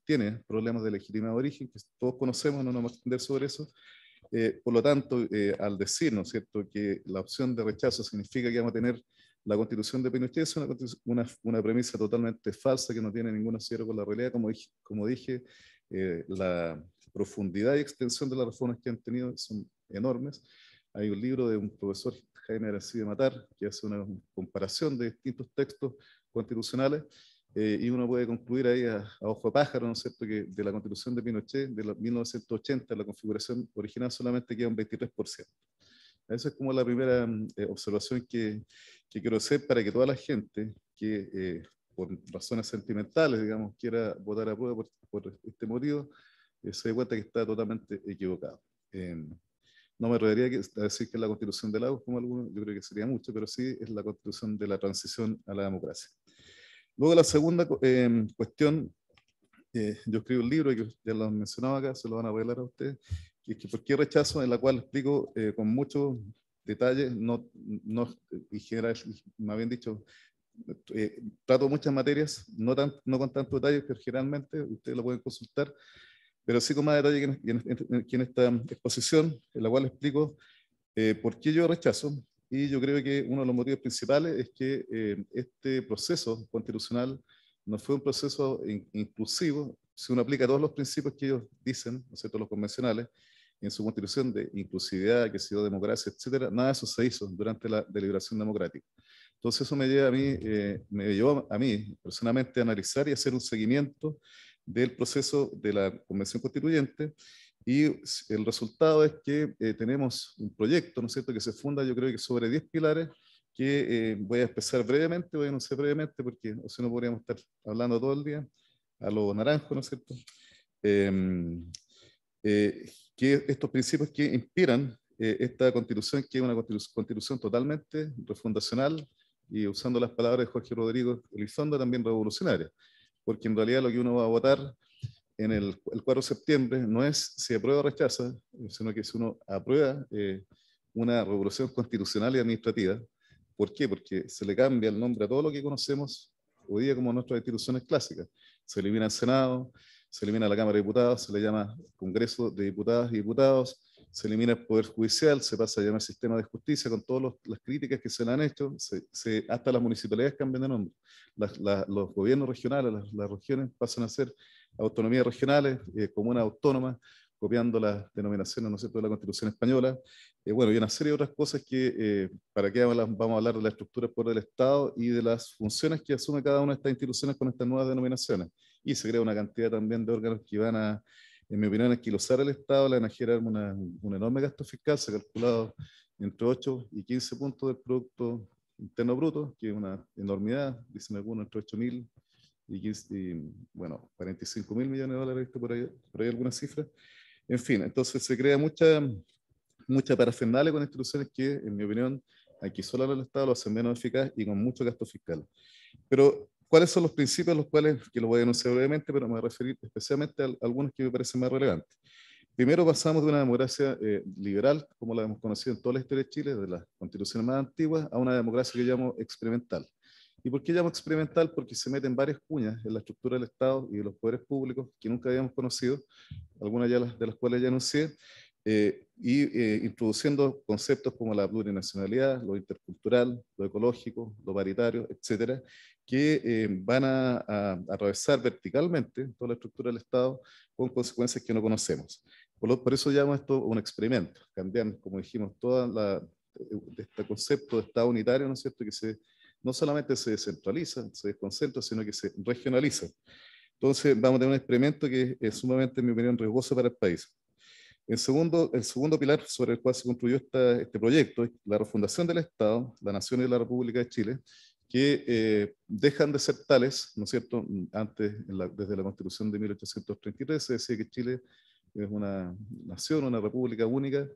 Speaker 8: tiene problemas de de origen que todos conocemos, no nos vamos a entender sobre eso. Eh, por lo tanto, eh, al decir, ¿no es cierto?, que la opción de rechazo significa que vamos a tener la constitución de Pinochet, es una, premisa totalmente falsa que no tiene ningún acierto con la realidad. Como dije, como dije eh, la profundidad y extensión de las reformas que han tenido son enormes hay un libro de un profesor, Jaime de Matar, que hace una comparación de distintos textos constitucionales eh, y uno puede concluir ahí a, ojo de pájaro, ¿no es cierto?, que de la constitución de Pinochet, de 1980, la configuración original solamente queda un 23%. Esa es como la primera mm, eh, observación que, que, quiero hacer para que toda la gente que eh, por razones sentimentales, digamos, quiera votar a prueba por, por este motivo, se dé cuenta que está totalmente equivocado. Em, no me atrevería decir que es la constitución de la como algunos, yo creo que sería mucho, pero sí es la constitución de la transición a la democracia. Luego la segunda em, cuestión, eh, yo escribo un libro que ya lo mencionaba acá, se lo van a regalar a ustedes, y es que por qué rechazo, en la cual explico eh, con mucho detalle, no, no, y general, me habían dicho, eh, trato muchas materias, no, tan, no con tanto detalle, pero generalmente ustedes lo pueden consultar, pero sí con más detalle que en, en, esta exposición, en la cual explico eh, por qué yo rechazo. Y yo creo que uno de los motivos principales es que eh, este proceso constitucional no fue un proceso inclusivo. Si uno aplica todos los principios que ellos dicen, ¿no cierto? los convencionales, en su constitución de inclusividad, que sido democracia, etcétera, nada de eso se hizo durante la deliberación democrática. Entonces eso me lleva a mí, eh, me llevó a mí personalmente a analizar y hacer un seguimiento del proceso de la Convención Constituyente y el resultado es que eh, tenemos un proyecto, ¿no es cierto?, que se funda yo creo que sobre 10 pilares que eh, voy a expresar brevemente, voy a anunciar brevemente porque o si no podríamos estar hablando todo el día a lo naranjo, ¿no es cierto? Em, eh, que estos principios que inspiran esta constitución, que es una constitución, constitución totalmente refundacional y usando las palabras de Jorge Rodrigo Elizondo, también revolucionaria porque en realidad lo que uno va a votar en el, 4 de septiembre no es si aprueba o rechaza, eh, sino que si uno aprueba eh, una revolución constitucional y administrativa. ¿Por qué? Porque se le cambia el nombre a todo lo que conocemos hoy día como nuestras instituciones clásicas. Se elimina el Senado, se elimina la Cámara de Diputados, se le llama Congreso de Diputadas y Diputados, se elimina el Poder Judicial, se pasa a llamar sistema de justicia, con todas las críticas que se le han hecho, se, hasta las municipalidades cambian de nombre. los gobiernos regionales, las, regiones pasan a ser autonomías regionales, eh, comunas autónomas, copiando las denominaciones, ¿no sé, de la Constitución Española. Eh, bueno, y una serie de otras cosas que, eh, ¿para qué vamos a hablar de la estructura por del Estado y de las funciones que asume cada una de estas instituciones con estas nuevas denominaciones? Y se crea una cantidad también de órganos que van a en mi opinión, anquilosar el Estado la energía era un enorme gasto fiscal, se ha calculado entre 8 y 15 puntos del Producto Interno Bruto, que es una enormidad, dicen algunos, entre 8 mil y, bueno, 45 mil millones de dólares, por ahí, por ahí algunas cifras. En fin, entonces se crea mucha, mucha parafernalia con instituciones que, en mi opinión, aquí solo el Estado lo hacen menos eficaz y con mucho gasto fiscal. Pero ¿Cuáles son los principios los cuales, que los voy a denunciar brevemente, pero me voy a referir especialmente a algunos que me parecen más relevantes? Primero pasamos de una democracia eh, liberal, como la hemos conocido en toda la historia de Chile, desde las constituciones más antiguas, a una democracia que llamo experimental. ¿Y por qué llamo experimental? Porque se meten varias cuñas en la estructura del Estado y de los poderes públicos que nunca habíamos conocido, algunas ya de las cuales ya anuncié, eh, y eh, introduciendo conceptos como la plurinacionalidad, lo intercultural, lo ecológico, lo paritario, etcétera, que eh, van a, atravesar verticalmente toda la estructura del Estado con consecuencias que no conocemos. Por, eso llamo esto un experimento. Cambian, como dijimos, todo este concepto de Estado unitario, ¿no es cierto?, que se, no solamente se descentraliza, se desconcentra, sino que se regionaliza. Entonces, vamos a tener un experimento que es sumamente, en mi opinión, riesgoso para el país. El segundo, el segundo pilar sobre el cual se construyó este proyecto es la refundación del Estado, la Nación y la República de Chile, que eh, dejan de ser tales, ¿no es cierto? Antes, desde la Constitución de 1833, se decía que Chile es una nación, una república única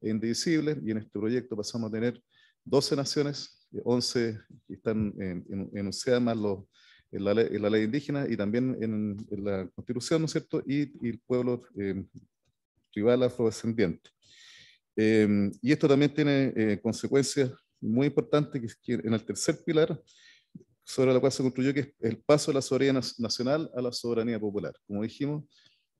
Speaker 8: e indivisible, y en este proyecto pasamos a tener 12 naciones, 11 eh, que están en, en, enunciadas en, la ley, indígena y también en, la Constitución, ¿no es cierto? Y, el pueblo eh, rival afrodescendiente. Eh, y esto también tiene eh, consecuencias muy importante, que en el tercer pilar, sobre la cual se construyó, que es el paso de la soberanía nacional a la soberanía popular. Como dijimos,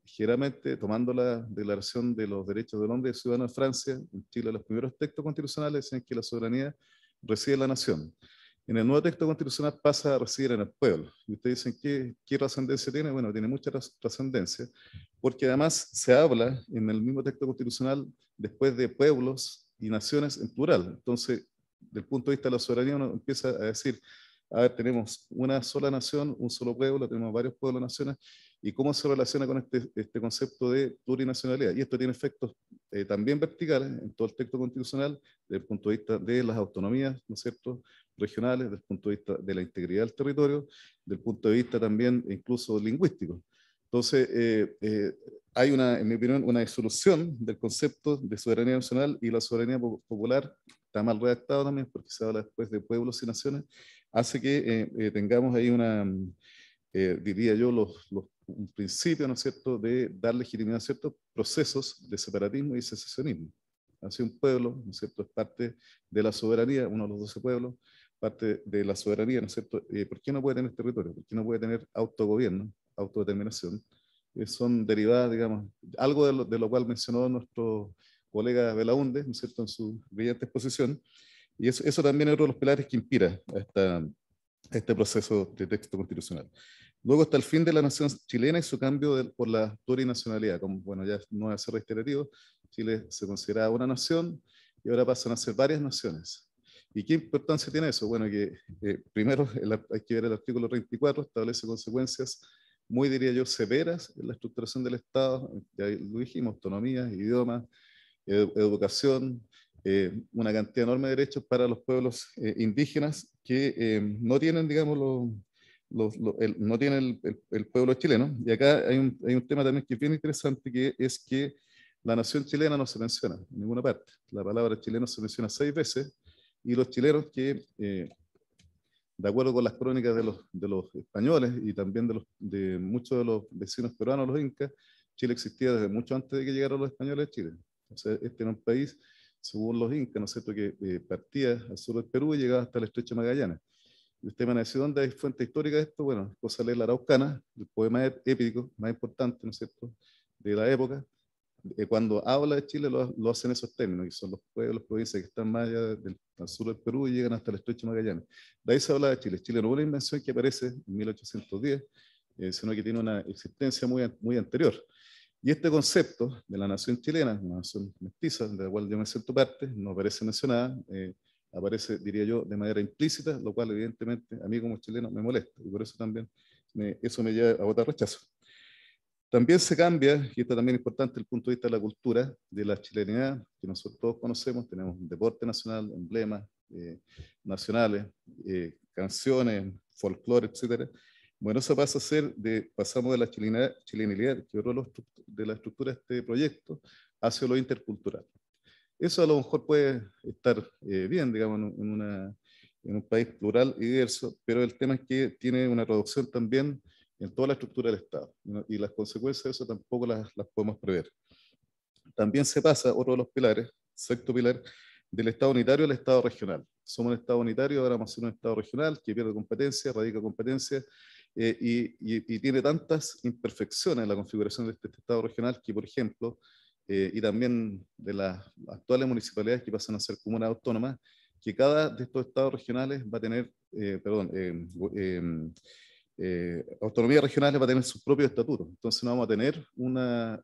Speaker 8: ligeramente tomando la Declaración de los Derechos del Hombre y Ciudadano de Francia, en Chile los primeros textos constitucionales dicen que la soberanía reside en la nación. En el nuevo texto constitucional pasa a residir en el pueblo. Y ustedes dicen, ¿qué, qué trascendencia tiene? Bueno, tiene mucha trascendencia, porque además se habla en el mismo texto constitucional después de pueblos y naciones en plural. Entonces, del punto de vista de la soberanía, uno empieza a decir, a ver, tenemos una sola nación, un solo pueblo, tenemos varios pueblos, naciones, y cómo se relaciona con este, este, concepto de plurinacionalidad. Y esto tiene efectos eh, también verticales en todo el texto constitucional, desde el punto de vista de las autonomías, ¿no es cierto?, regionales, desde el punto de vista de la integridad del territorio, desde el punto de vista también incluso lingüístico. Entonces, eh, eh, hay una, en mi opinión, una disolución del concepto de soberanía nacional y la soberanía popular está mal redactado también, porque se habla después de pueblos y naciones, hace que eh, eh, tengamos ahí una, eh, diría yo, los, los, un principio, ¿no es cierto?, de dar legitimidad a ciertos procesos de separatismo y secesionismo. Así un pueblo, ¿no es cierto?, es parte de la soberanía, uno de los doce pueblos, parte de la soberanía, ¿no es cierto? ¿Por qué no puede tener territorio? ¿Por qué no puede tener autogobierno, autodeterminación? son derivadas, digamos, algo de lo, de lo cual mencionó nuestro colega Belaunde, ¿no es cierto?, en su brillante exposición. Y eso, eso también es uno de los pilares que inspira esta, este proceso de texto constitucional. Luego está el fin de la nación chilena y su cambio por la plurinacionalidad. Como, bueno, ya no voy a ser reiterativo, Chile se consideraba una nación y ahora pasan a ser varias naciones. ¿Y qué importancia tiene eso? Bueno, que eh, primero hay que ver el artículo 34, establece consecuencias muy, diría yo, severas en la estructuración del Estado, ya lo dijimos, autonomía, idiomas, educación, eh, una cantidad enorme de derechos para los pueblos eh, indígenas que eh, no tienen, digamos, el, no tienen el, pueblo chileno. Y acá hay un, tema también que es bien interesante, que es que la nación chilena no se menciona en ninguna parte. La palabra chileno se menciona seis veces y los chilenos que, de acuerdo con las crónicas de los, de los españoles y también de, los, de muchos de los vecinos peruanos, los incas, Chile existía desde mucho antes de que llegaran los españoles a Chile. O sea, este era un país, según los incas, ¿no es cierto?, que eh, partía al sur del Perú y llegaba hasta la estrecha Magallanes. Y usted me dónde hay fuente histórica de esto. Bueno, cosa de la Araucana, el poema épico más importante, ¿no es cierto?, de la época. Eh, cuando habla de Chile lo, hacen esos términos, que son los pueblos, provincias que están más allá del, sur del Perú y llegan hasta el estrecho Magallanes. De ahí se habla de Chile. Chile no es una invención que aparece en 1810, eh, sino que tiene una existencia muy, muy anterior. Y este concepto de la nación chilena, una nación mestiza, de la cual yo me siento parte, no aparece mencionada, eh, aparece, diría yo, de manera implícita, lo cual evidentemente a mí como chileno me molesta y por eso también eso me lleva a votar rechazo. También se cambia, y esto también es importante, el punto de vista de la cultura, de la chilenidad, que nosotros todos conocemos, tenemos deporte nacional, emblemas eh, nacionales, eh, canciones, folclore, etcétera, bueno, eso pasa a ser, de, pasamos de la chilenilidad, que otro de la estructura de este proyecto, hacia lo intercultural. Eso a lo mejor puede estar eh, bien, digamos, en, un país plural y diverso, pero el tema es que tiene una reducción también en toda la estructura del Estado, y las consecuencias de eso tampoco las, las podemos prever. También se pasa otro de los pilares, sexto pilar, del Estado unitario al Estado regional. Somos un Estado unitario, ahora vamos a ser un Estado regional que pierde competencia, radica competencia, eh, y, tiene tantas imperfecciones en la configuración de este, Estado regional que, por ejemplo, eh, y también de las actuales municipalidades que pasan a ser comunas autónomas, que cada de estos estados regionales va a tener, eh, perdón, autonomía regional va a tener su propio estatuto. Entonces no vamos a tener una,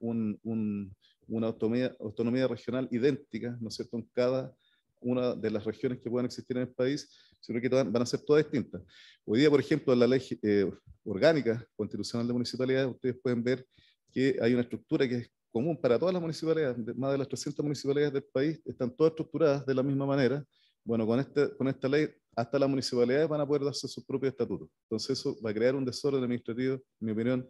Speaker 8: autonomía, autonomía regional idéntica, ¿no es cierto?, en cada una de las regiones que puedan existir en el país, sino que van a ser todas distintas. Hoy día, por ejemplo, en la ley eh, orgánica constitucional de municipalidades, ustedes pueden ver que hay una estructura que es común para todas las municipalidades, más de las 300 municipalidades del país, están todas estructuradas de la misma manera. Bueno, con, este, con esta ley, hasta las municipalidades van a poder darse sus propios estatutos. Entonces, eso va a crear un desorden administrativo, en mi opinión,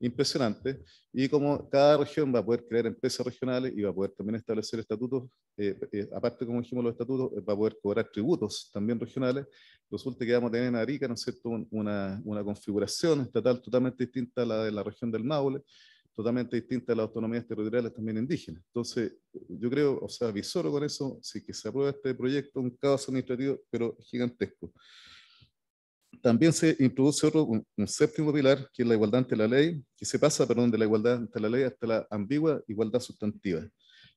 Speaker 8: impresionante. Y como cada región va a poder crear empresas regionales y va a poder también establecer estatutos, eh, eh, aparte, como dijimos, los estatutos, eh, va a poder cobrar tributos también regionales. Resulta que vamos a tener en Arica, ¿no es cierto?, una, una configuración estatal totalmente distinta a la de la región del Maule totalmente distinta a las autonomías territoriales también indígenas. Entonces, yo creo, o sea, visoro con eso, sí que se aprueba este proyecto, un caos administrativo, pero gigantesco también se introduce otro, un, séptimo pilar, que es la igualdad ante la ley, que se pasa, perdón, de la igualdad ante la ley hasta la ambigua igualdad sustantiva.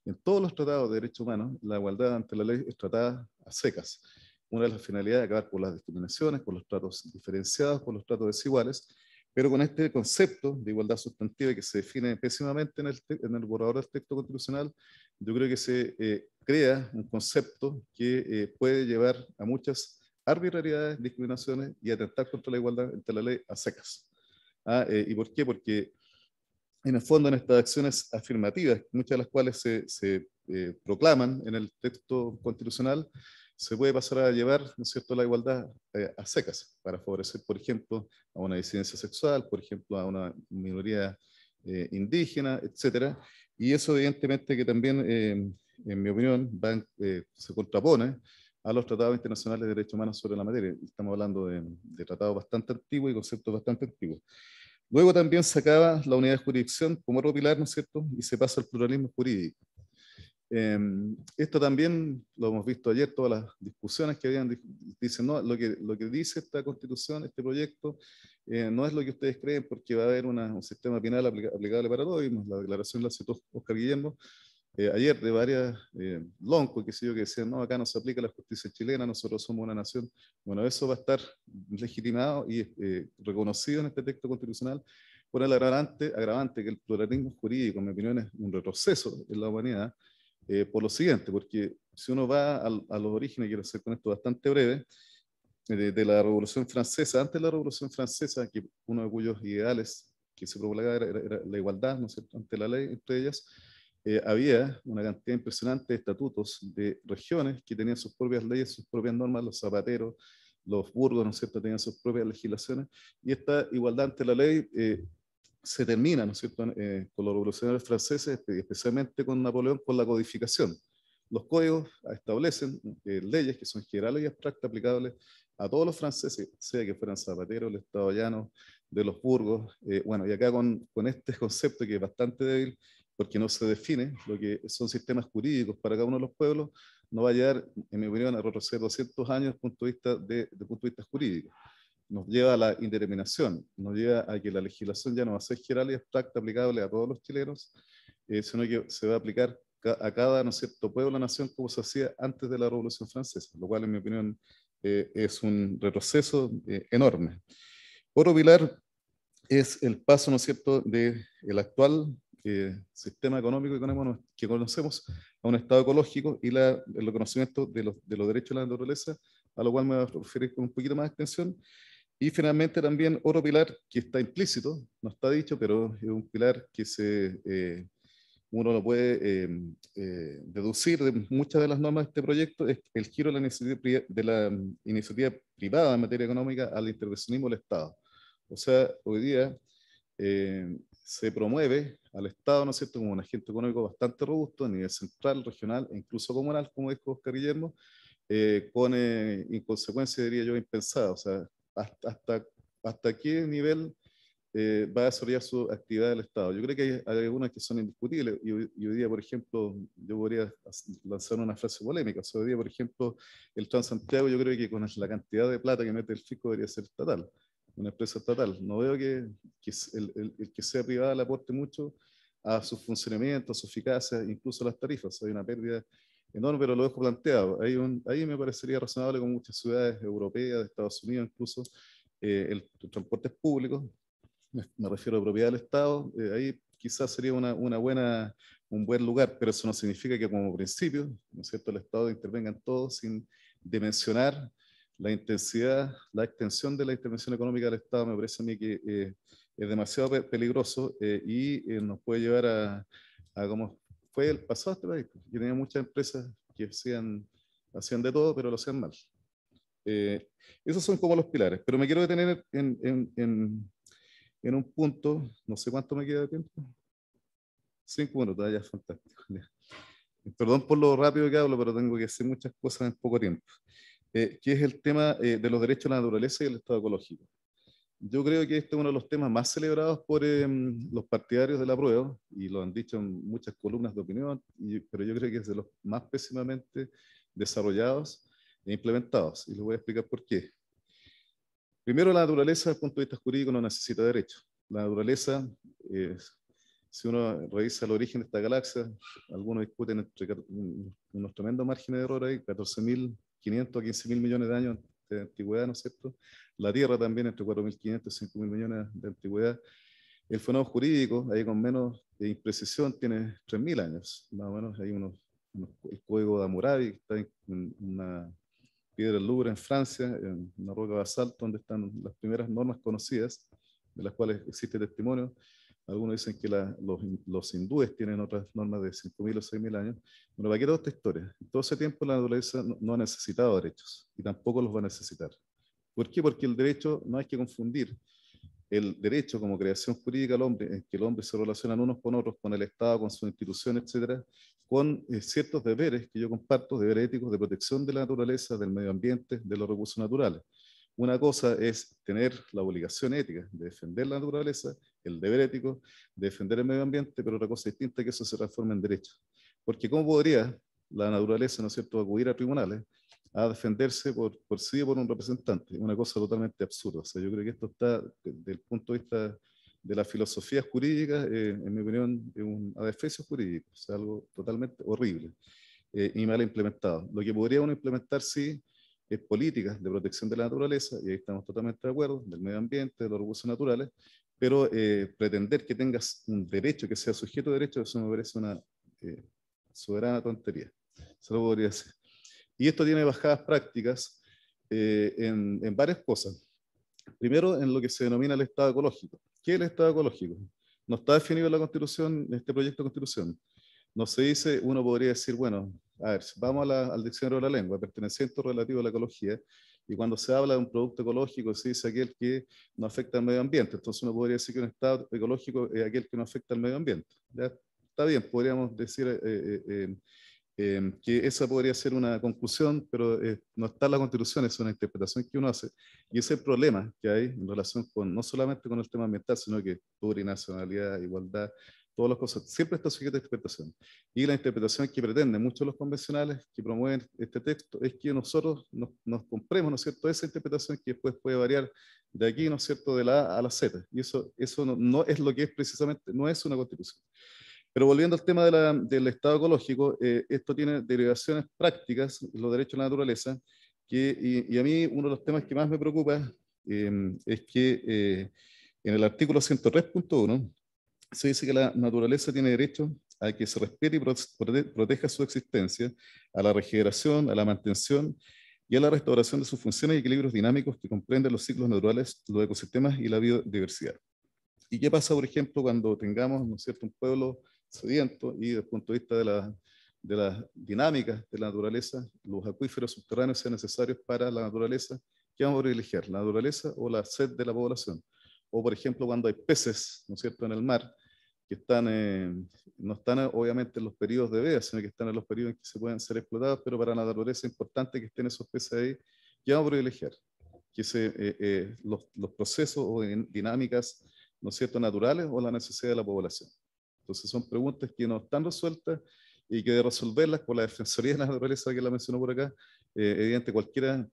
Speaker 8: En todos los tratados de derechos humanos, la igualdad ante la ley es tratada a secas. Una de las finalidades es acabar con las discriminaciones, con los tratos diferenciados, con los tratos desiguales, pero con este concepto de igualdad sustantiva que se define pésimamente en el, borrador del texto constitucional, yo creo que se eh, crea un concepto que eh, puede llevar a muchas arbitrariedades, discriminaciones y atentar contra la igualdad entre la ley a secas. Ah, eh, ¿Y por qué? Porque en el fondo en estas acciones afirmativas, muchas de las cuales se, eh, proclaman en el texto constitucional, se puede pasar a llevar, ¿no es cierto?, la igualdad eh, a secas para favorecer, por ejemplo, a una disidencia sexual, por ejemplo, a una minoría indígena, etcétera. Y eso evidentemente que también, en mi opinión, se contrapone a los tratados internacionales de derechos humanos sobre la materia. Estamos hablando de, tratados bastante antiguos y conceptos bastante antiguos. Luego también se acaba la unidad de jurisdicción como otro pilar, ¿no es cierto? Y se pasa al pluralismo jurídico. Em, esto también lo hemos visto ayer, todas las discusiones que habían, dicen, no, lo que, lo que dice esta constitución, este proyecto, eh, no es lo que ustedes creen porque va a haber un sistema penal aplicable para todos, la declaración la citó Oscar Guillermo, eh, ayer de varias eh, qué yo, que decían, no, acá no se aplica la justicia chilena, nosotros somos una nación. Bueno, eso va a estar legitimado y eh, reconocido en este texto constitucional por el agravante, agravante que el pluralismo jurídico, en mi opinión, es un retroceso en la humanidad, eh, por lo siguiente, porque si uno va a, los orígenes, quiero hacer con esto bastante breve, de, la Revolución Francesa, antes de la Revolución Francesa, que uno de cuyos ideales que se propagaba era, la igualdad, ¿no es cierto?, ante la ley entre ellas, eh, había una cantidad impresionante de estatutos de regiones que tenían sus propias leyes, sus propias normas, los zapateros, los burgos, ¿no es cierto?, tenían sus propias legislaciones, y esta igualdad ante la ley eh, se termina, ¿no es cierto?, eh, con los revolucionarios franceses, especialmente con Napoleón, con la codificación. Los códigos establecen leyes que son generales y abstractas aplicables a todos los franceses, sea que fueran zapateros, Estado llano, de los burgos. bueno, y acá con, con este concepto que es bastante débil, porque no se define lo que son sistemas jurídicos para cada uno de los pueblos, no va a llegar, en mi opinión, a retroceder 200 años desde el punto de vista, de, punto vista jurídico. Nos lleva a la indeterminación, nos lleva a que la legislación ya no va a ser general y abstracta aplicable a todos los chilenos, eh, sino que se va a aplicar a cada ¿no cierto? pueblo, la nación, como se hacía antes de la Revolución Francesa, lo cual, en mi opinión, eh, es un retroceso eh, enorme. Otro pilar es el paso, ¿no es cierto?, del actual sistema económico que conocemos a un estado ecológico y el reconocimiento de los, derechos de la naturaleza, a lo cual me voy a referir con un poquito más de extensión. Y finalmente también otro pilar que está implícito, no está dicho, pero es un pilar que se, eh, uno lo puede eh, eh, deducir de muchas de las normas de este proyecto, es el giro la, de la mm, iniciativa privada en materia económica al intervencionismo del Estado. O sea, hoy día se promueve al Estado, ¿no es cierto?, como un agente económico bastante robusto a nivel central, regional e incluso comunal, como dijo Oscar Guillermo, eh, pone con diría yo, impensadas. O sea, hasta, hasta, hasta qué nivel eh, va a desarrollar su actividad el Estado. Yo creo que hay, algunas que son indiscutibles. Y, hoy día, por ejemplo, yo podría lanzar una frase polémica. O hoy día, por ejemplo, el Transantiago, yo creo que con la cantidad de plata que mete el fisco debería ser estatal una empresa estatal. No veo que, el, el, que sea privada le aporte mucho a su funcionamiento, a su eficacia, incluso las tarifas. Hay una pérdida enorme, pero lo dejo planteado. Ahí, un, ahí me parecería razonable con muchas ciudades europeas, de Estados Unidos incluso, eh, el, transporte público, me, refiero a propiedad del Estado, eh, ahí quizás sería una, buena, un buen lugar, pero eso no significa que como principio, ¿no es cierto?, el Estado intervenga en todo sin dimensionar la intensidad, la extensión de la intervención económica del Estado, me parece a mí que eh, es demasiado peligroso eh, y eh, nos puede llevar a, a cómo fue el pasado este país. tenía muchas empresas que hacían, hacían de todo, pero lo hacían mal. Eh, esos son como los pilares, pero me quiero detener en, en, un punto, no sé cuánto me queda de tiempo. Cinco minutos, ah, ya fantástico. Perdón por lo rápido que hablo, pero tengo que hacer muchas cosas en poco tiempo. que es el tema de los derechos de la naturaleza y el estado ecológico. Yo creo que este es uno de los temas más celebrados por em, los partidarios de la prueba, y lo han dicho en muchas columnas de opinión, pero yo creo que es de los más pésimamente desarrollados e implementados, y les voy a explicar por qué. Primero, la naturaleza desde el punto de vista jurídico no necesita derecho. La naturaleza, eh, si uno revisa el origen de esta galaxia, algunos discuten entre unos tremendos márgenes de error ahí, 14.500 a 15.000 millones de años de antigüedad, ¿no es cierto? La tierra también entre 4.500 y 5.000 millones de antigüedad. El fenómeno jurídico, ahí con menos de imprecisión, tiene 3.000 años, más o menos. Hay unos, el código de Hammurabi, que está en una piedra del Louvre en Francia, en una roca basalto, donde están las primeras normas conocidas, de las cuales existe testimonio. Algunos dicen que los, hindúes tienen otras normas de 5.000 o 6.000 años. Bueno, para que toda esta historia? todo ese tiempo la naturaleza no, ha necesitado derechos y tampoco los va a necesitar. ¿Por qué? Porque el derecho, no hay que confundir el derecho como creación jurídica al hombre, en que el hombre se relaciona unos con otros, con el Estado, con su institución, etcétera, con eh, ciertos deberes que yo comparto, deberes éticos de protección de la naturaleza, del medio ambiente, de los recursos naturales. Una cosa es tener la obligación ética de defender la naturaleza, el deber ético, de defender el medio ambiente, pero otra cosa distinta es que eso se transforme en derecho. Porque ¿cómo podría la naturaleza, ¿no es cierto?, acudir a tribunales a defenderse por, sí o por un representante. Una cosa totalmente absurda. O sea, yo creo que esto está, desde el punto de vista de las filosofías jurídicas, eh, en mi opinión, es un adefesio jurídico, Es algo totalmente horrible eh, y mal implementado. Lo que podría uno implementar, sí, es políticas de protección de la naturaleza, y ahí estamos totalmente de acuerdo, del medio ambiente, de los recursos naturales, pero eh, pretender que tengas un derecho, que sea sujeto de derecho, eso me parece una eh, soberana tontería. Eso lo podría ser. Y esto tiene bajadas prácticas eh, en, en varias cosas. Primero, en lo que se denomina el Estado ecológico. ¿Qué es el Estado ecológico? No está definido en la Constitución, en este proyecto de Constitución no se dice, uno podría decir, bueno, a ver, vamos al diccionario de la lengua, perteneciente o relativo a la ecología, y cuando se habla de un producto ecológico, se dice aquel que no afecta al medio ambiente. Entonces uno podría decir que un estado ecológico es aquel que no afecta al medio ambiente. Está bien, podríamos decir eh, eh, eh, em, que esa podría ser una conclusión, pero no está en la constitución, es una interpretación que uno hace. Y ese problema que hay en relación con, no solamente con el tema ambiental, sino que plurinacionalidad, igualdad, todas las cosas, siempre está sujeta a interpretación. Y la interpretación que pretenden muchos de los convencionales que promueven este texto es que nosotros nos, nos compremos, ¿no es cierto?, esa interpretación que después puede variar de aquí, ¿no es cierto?, de la A a la Z. Y eso, eso no, es lo que es precisamente, no es una constitución. Pero volviendo al tema de la, del estado ecológico, eh, esto tiene derivaciones prácticas, los derechos de la naturaleza, que, y, a mí uno de los temas que más me preocupa eh, es que eh, en el artículo 103.1 se dice que la naturaleza tiene derecho a que se respete y proteja su existencia, a la regeneración, a la mantención y a la restauración de sus funciones y equilibrios dinámicos que comprenden los ciclos naturales, los ecosistemas y la biodiversidad. ¿Y qué pasa, por ejemplo, cuando tengamos ¿no cierto? un pueblo sediento y desde el punto de vista de, de las dinámicas de la naturaleza, los acuíferos subterráneos sean necesarios para la naturaleza? ¿Qué vamos a privilegiar, la naturaleza o la sed de la población? o por ejemplo cuando hay peces, ¿no es cierto?, en el mar, que están, eh, no están eh, obviamente en los periodos de veda, sino que están en los periodos en que se pueden ser explotados, pero para la naturaleza es importante que estén esos peces ahí, ya vamos a privilegiar, que se, eh, los, procesos o dinámicas, ¿no es cierto?, naturales o la necesidad de la población. Entonces son preguntas que no están resueltas y que de resolverlas por la Defensoría de la Naturaleza que la mencionó por acá, evidente cualquiera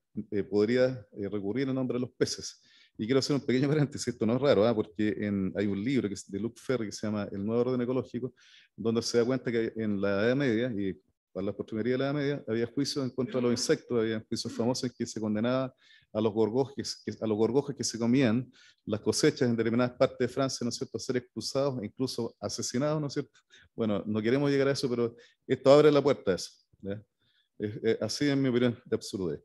Speaker 8: podría recurrir en nombre de los peces y quiero hacer un pequeño paréntesis, esto no es raro, ¿ah? porque en, hay un libro que de Luke Ferry que se llama El Nuevo Orden Ecológico, donde se da cuenta que en la Edad Media, y para la oportunidad de la Edad Media, había juicios en contra de los insectos, había juicios famosos en que se condenaba a los gorgojes, a los gorgojes que se comían las cosechas en determinadas partes de Francia, ¿no es cierto?, a ser expulsados e incluso asesinados, ¿no es cierto? Bueno, no queremos llegar a eso, pero esto abre la puerta a eso. así en mi opinión de absurdez.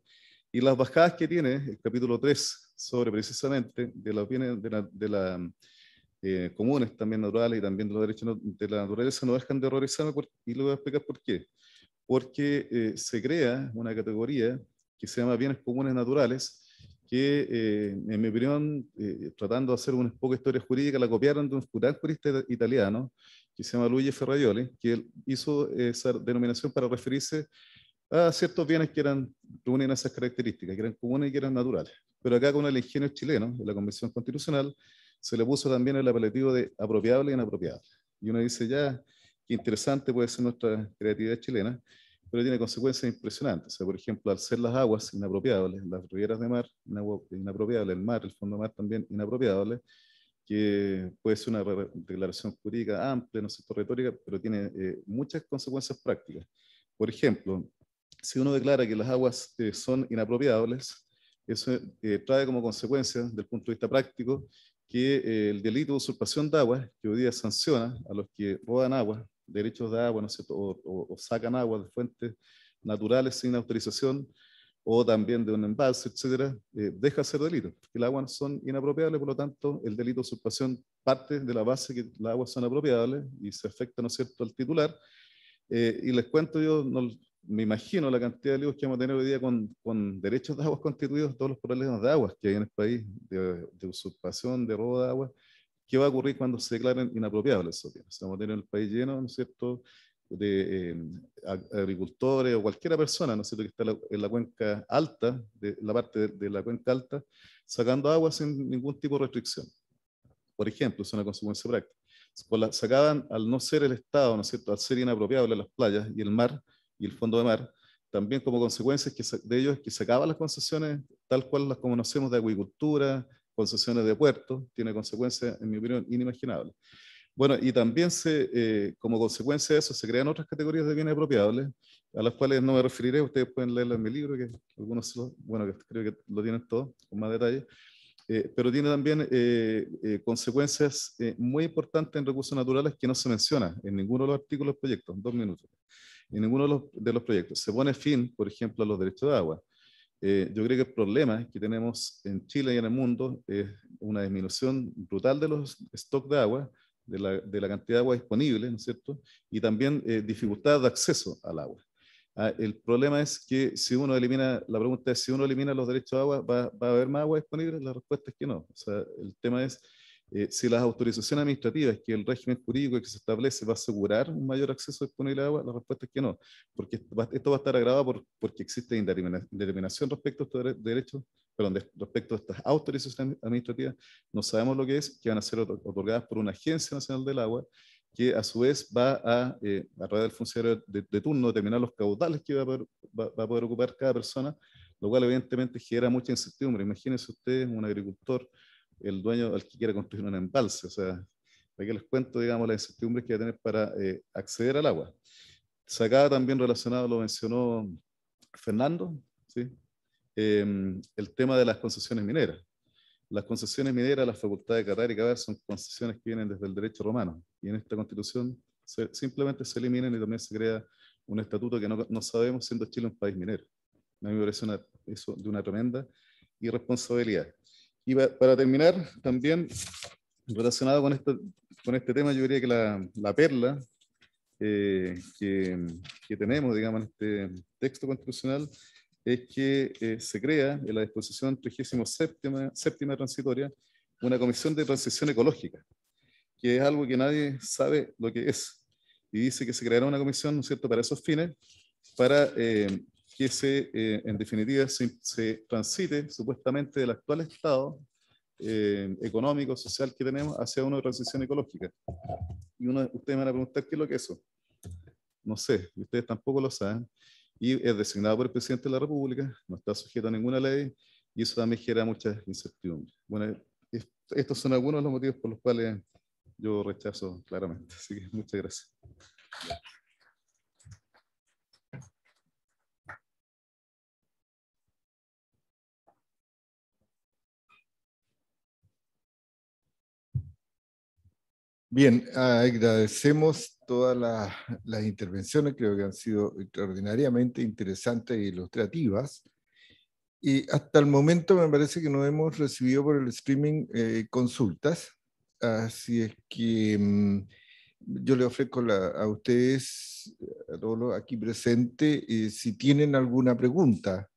Speaker 8: Y las bajadas que tiene el capítulo 3 sobre precisamente de los bienes de de la, eh, comunes también naturales y también de los derechos de la naturaleza no dejan de horrorizarme y luego voy a explicar por qué. Porque eh, se crea una categoría que se llama bienes comunes naturales que eh, en mi opinión, tratando de hacer una poca historia jurídica, la copiaron de un gran jurista italiano que se llama Luigi Ferraioli, que hizo esa denominación para referirse a ciertos bienes que eran, reúnen esas características, que eran comunes y que eran naturales pero acá con el ingenio chileno, de la Convención Constitucional, se le puso también el apelativo de apropiable e inapropiable. Y uno dice, ya, que interesante puede ser nuestra creatividad chilena, pero tiene consecuencias impresionantes. por ejemplo, al ser las aguas inapropiables, las riberas de mar inapropiables, el mar, el fondo mar también inapropiable, que puede ser una declaración jurídica amplia, no sé, retórica, pero tiene eh, muchas consecuencias prácticas. Por ejemplo, si uno declara que las aguas eh, son inapropiables, eso eh, trae como consecuencia, desde el punto de vista práctico, que eh, el delito de usurpación de agua, que hoy día sanciona a los que roban agua, derechos de agua, ¿no es cierto? O, sacan agua de fuentes naturales sin autorización, o también de un embalse, etcétera, eh, deja ser delito. El agua son inapropiables, por lo tanto, el delito de usurpación parte de la base que las aguas son apropiables y se afecta, ¿no es cierto?, al titular. y les cuento yo, no, me imagino la cantidad de libros que vamos a tener hoy día con, derechos de aguas constituidos, todos los problemas de aguas que hay en el país, de, usurpación, de robo de aguas, ¿qué va a ocurrir cuando se declaren inapropiables esos bienes? Vamos el país lleno, ¿no es cierto?, de eh, agricultores o cualquiera persona, ¿no es cierto?, que está en la, cuenca alta, de la parte de, la cuenca alta, sacando agua sin ningún tipo de restricción. Por ejemplo, es una consecuencia práctica. Por la, sacaban, al no ser el Estado, ¿no es cierto?, al ser inapropiable las playas y el mar, y el fondo de mar, también como consecuencia de ello es que se acaban las concesiones tal cual las conocemos de acuicultura, concesiones de puertos, tiene consecuencias, en mi opinión, inimaginables. Bueno, y también se, eh, como consecuencia de eso se crean otras categorías de bienes apropiables, a las cuales no me referiré, ustedes pueden leerlo en mi libro, que algunos, bueno, que creo que lo tienen todo con más detalle, eh, pero tiene también eh, consecuencias muy importantes en recursos naturales que no se menciona en ninguno de los artículos del proyecto, en dos minutos en ninguno de los, proyectos. Se pone fin, por ejemplo, a los derechos de agua. Eh, yo creo que el problema que tenemos en Chile y en el mundo es una disminución brutal de los stocks de agua, de la, de la cantidad de agua disponible, ¿no es cierto? Y también eh, dificultad de acceso al agua. Ah, el problema es que si uno elimina, la pregunta es si uno elimina los derechos de agua, ¿va, va a haber más agua disponible? La respuesta es que no. O sea, el tema es eh, si las autorizaciones administrativas que el régimen jurídico que se establece va a asegurar un mayor acceso disponible al agua, la respuesta es que no, porque esto va, a estar agravado por, porque existe indeterminación respecto a estos derechos, pero respecto a estas autorizaciones administrativas, no sabemos lo que es, que van a ser otorgadas por una Agencia Nacional del Agua, que a su vez va a, eh, a través del funcionario de, turno, determinar los caudales que va va a poder ocupar cada persona, lo cual evidentemente genera mucha incertidumbre. Imagínense ustedes un agricultor el dueño al que quiera construir un embalse. O sea, para que les cuento, digamos, las incertidumbres que va a tener para eh, acceder al agua. Sacaba también relacionado, lo mencionó Fernando, ¿sí? Em, el tema de las concesiones mineras. Las concesiones mineras, la facultad de Catar y Caber son concesiones que vienen desde el derecho romano y en esta constitución simplemente se eliminan y también se crea un estatuto que no, sabemos siendo Chile un país minero. A mí me parece eso de una tremenda irresponsabilidad. Y para terminar, también relacionado con, esto, con este tema, yo diría que la, la perla eh, que, que, tenemos, digamos, en este texto constitucional es que eh, se crea en la disposición 37 séptima transitoria una comisión de transición ecológica, que es algo que nadie sabe lo que es. Y dice que se creará una comisión, ¿no es cierto?, para esos fines, para eh, que se, eh, en definitiva se, transite supuestamente del actual estado eh, económico, social que tenemos hacia una transición ecológica. Y uno, ustedes me van a preguntar qué es lo que es eso. No sé, ustedes tampoco lo saben. Y es designado por el presidente de la República, no está sujeto a ninguna ley y eso también genera muchas incertidumbres Bueno, estos son algunos de los motivos por los cuales yo rechazo claramente. Así que muchas gracias.
Speaker 1: Bien, agradecemos todas las, intervenciones, creo que han sido extraordinariamente interesantes e ilustrativas. Y hasta el momento me parece que no hemos recibido por el streaming eh, consultas, así es que mm, yo le ofrezco a ustedes, a todos los aquí presentes, si tienen alguna pregunta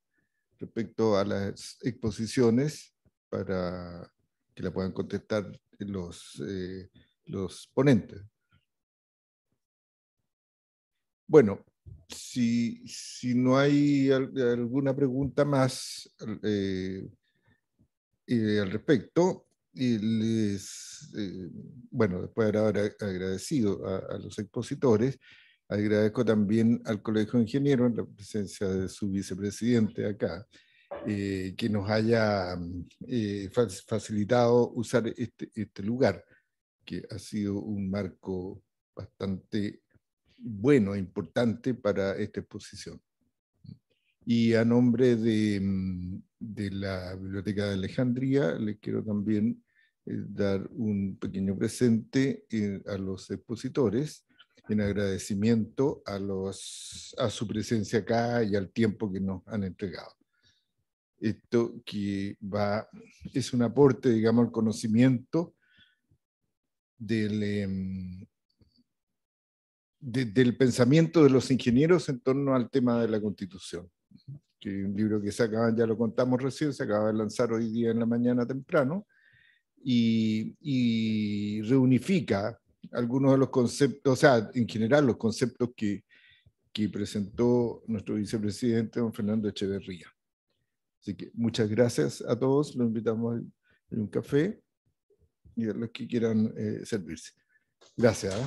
Speaker 1: respecto a las exposiciones para que la puedan contestar los... Eh, los ponentes. Bueno, si, no hay alguna pregunta más eh, eh, al respecto, les, eh, bueno, después de haber agradecido a, los expositores, agradezco también al Colegio de Ingenieros, en la presencia de su vicepresidente acá, que nos haya facilitado usar este, este lugar que ha sido un marco bastante bueno, e importante para esta exposición. Y a nombre de, mm, la Biblioteca de Alejandría, les quiero también eh, dar un pequeño presente eh, a los expositores en agradecimiento a, a su presencia acá y al tiempo que nos han entregado. Esto que va, es un aporte, digamos, al conocimiento del, em, del pensamiento de los ingenieros en torno al tema de la constitución. Que un libro que se ya lo contamos recién, se acaba de lanzar hoy día en la mañana temprano, y, y reunifica algunos de los conceptos, o sea, en general los conceptos que, que presentó nuestro vicepresidente don Fernando Echeverría. Así que muchas gracias a todos, lo invitamos a un café y los que quieran eh, servirse. Gracias. ¿eh?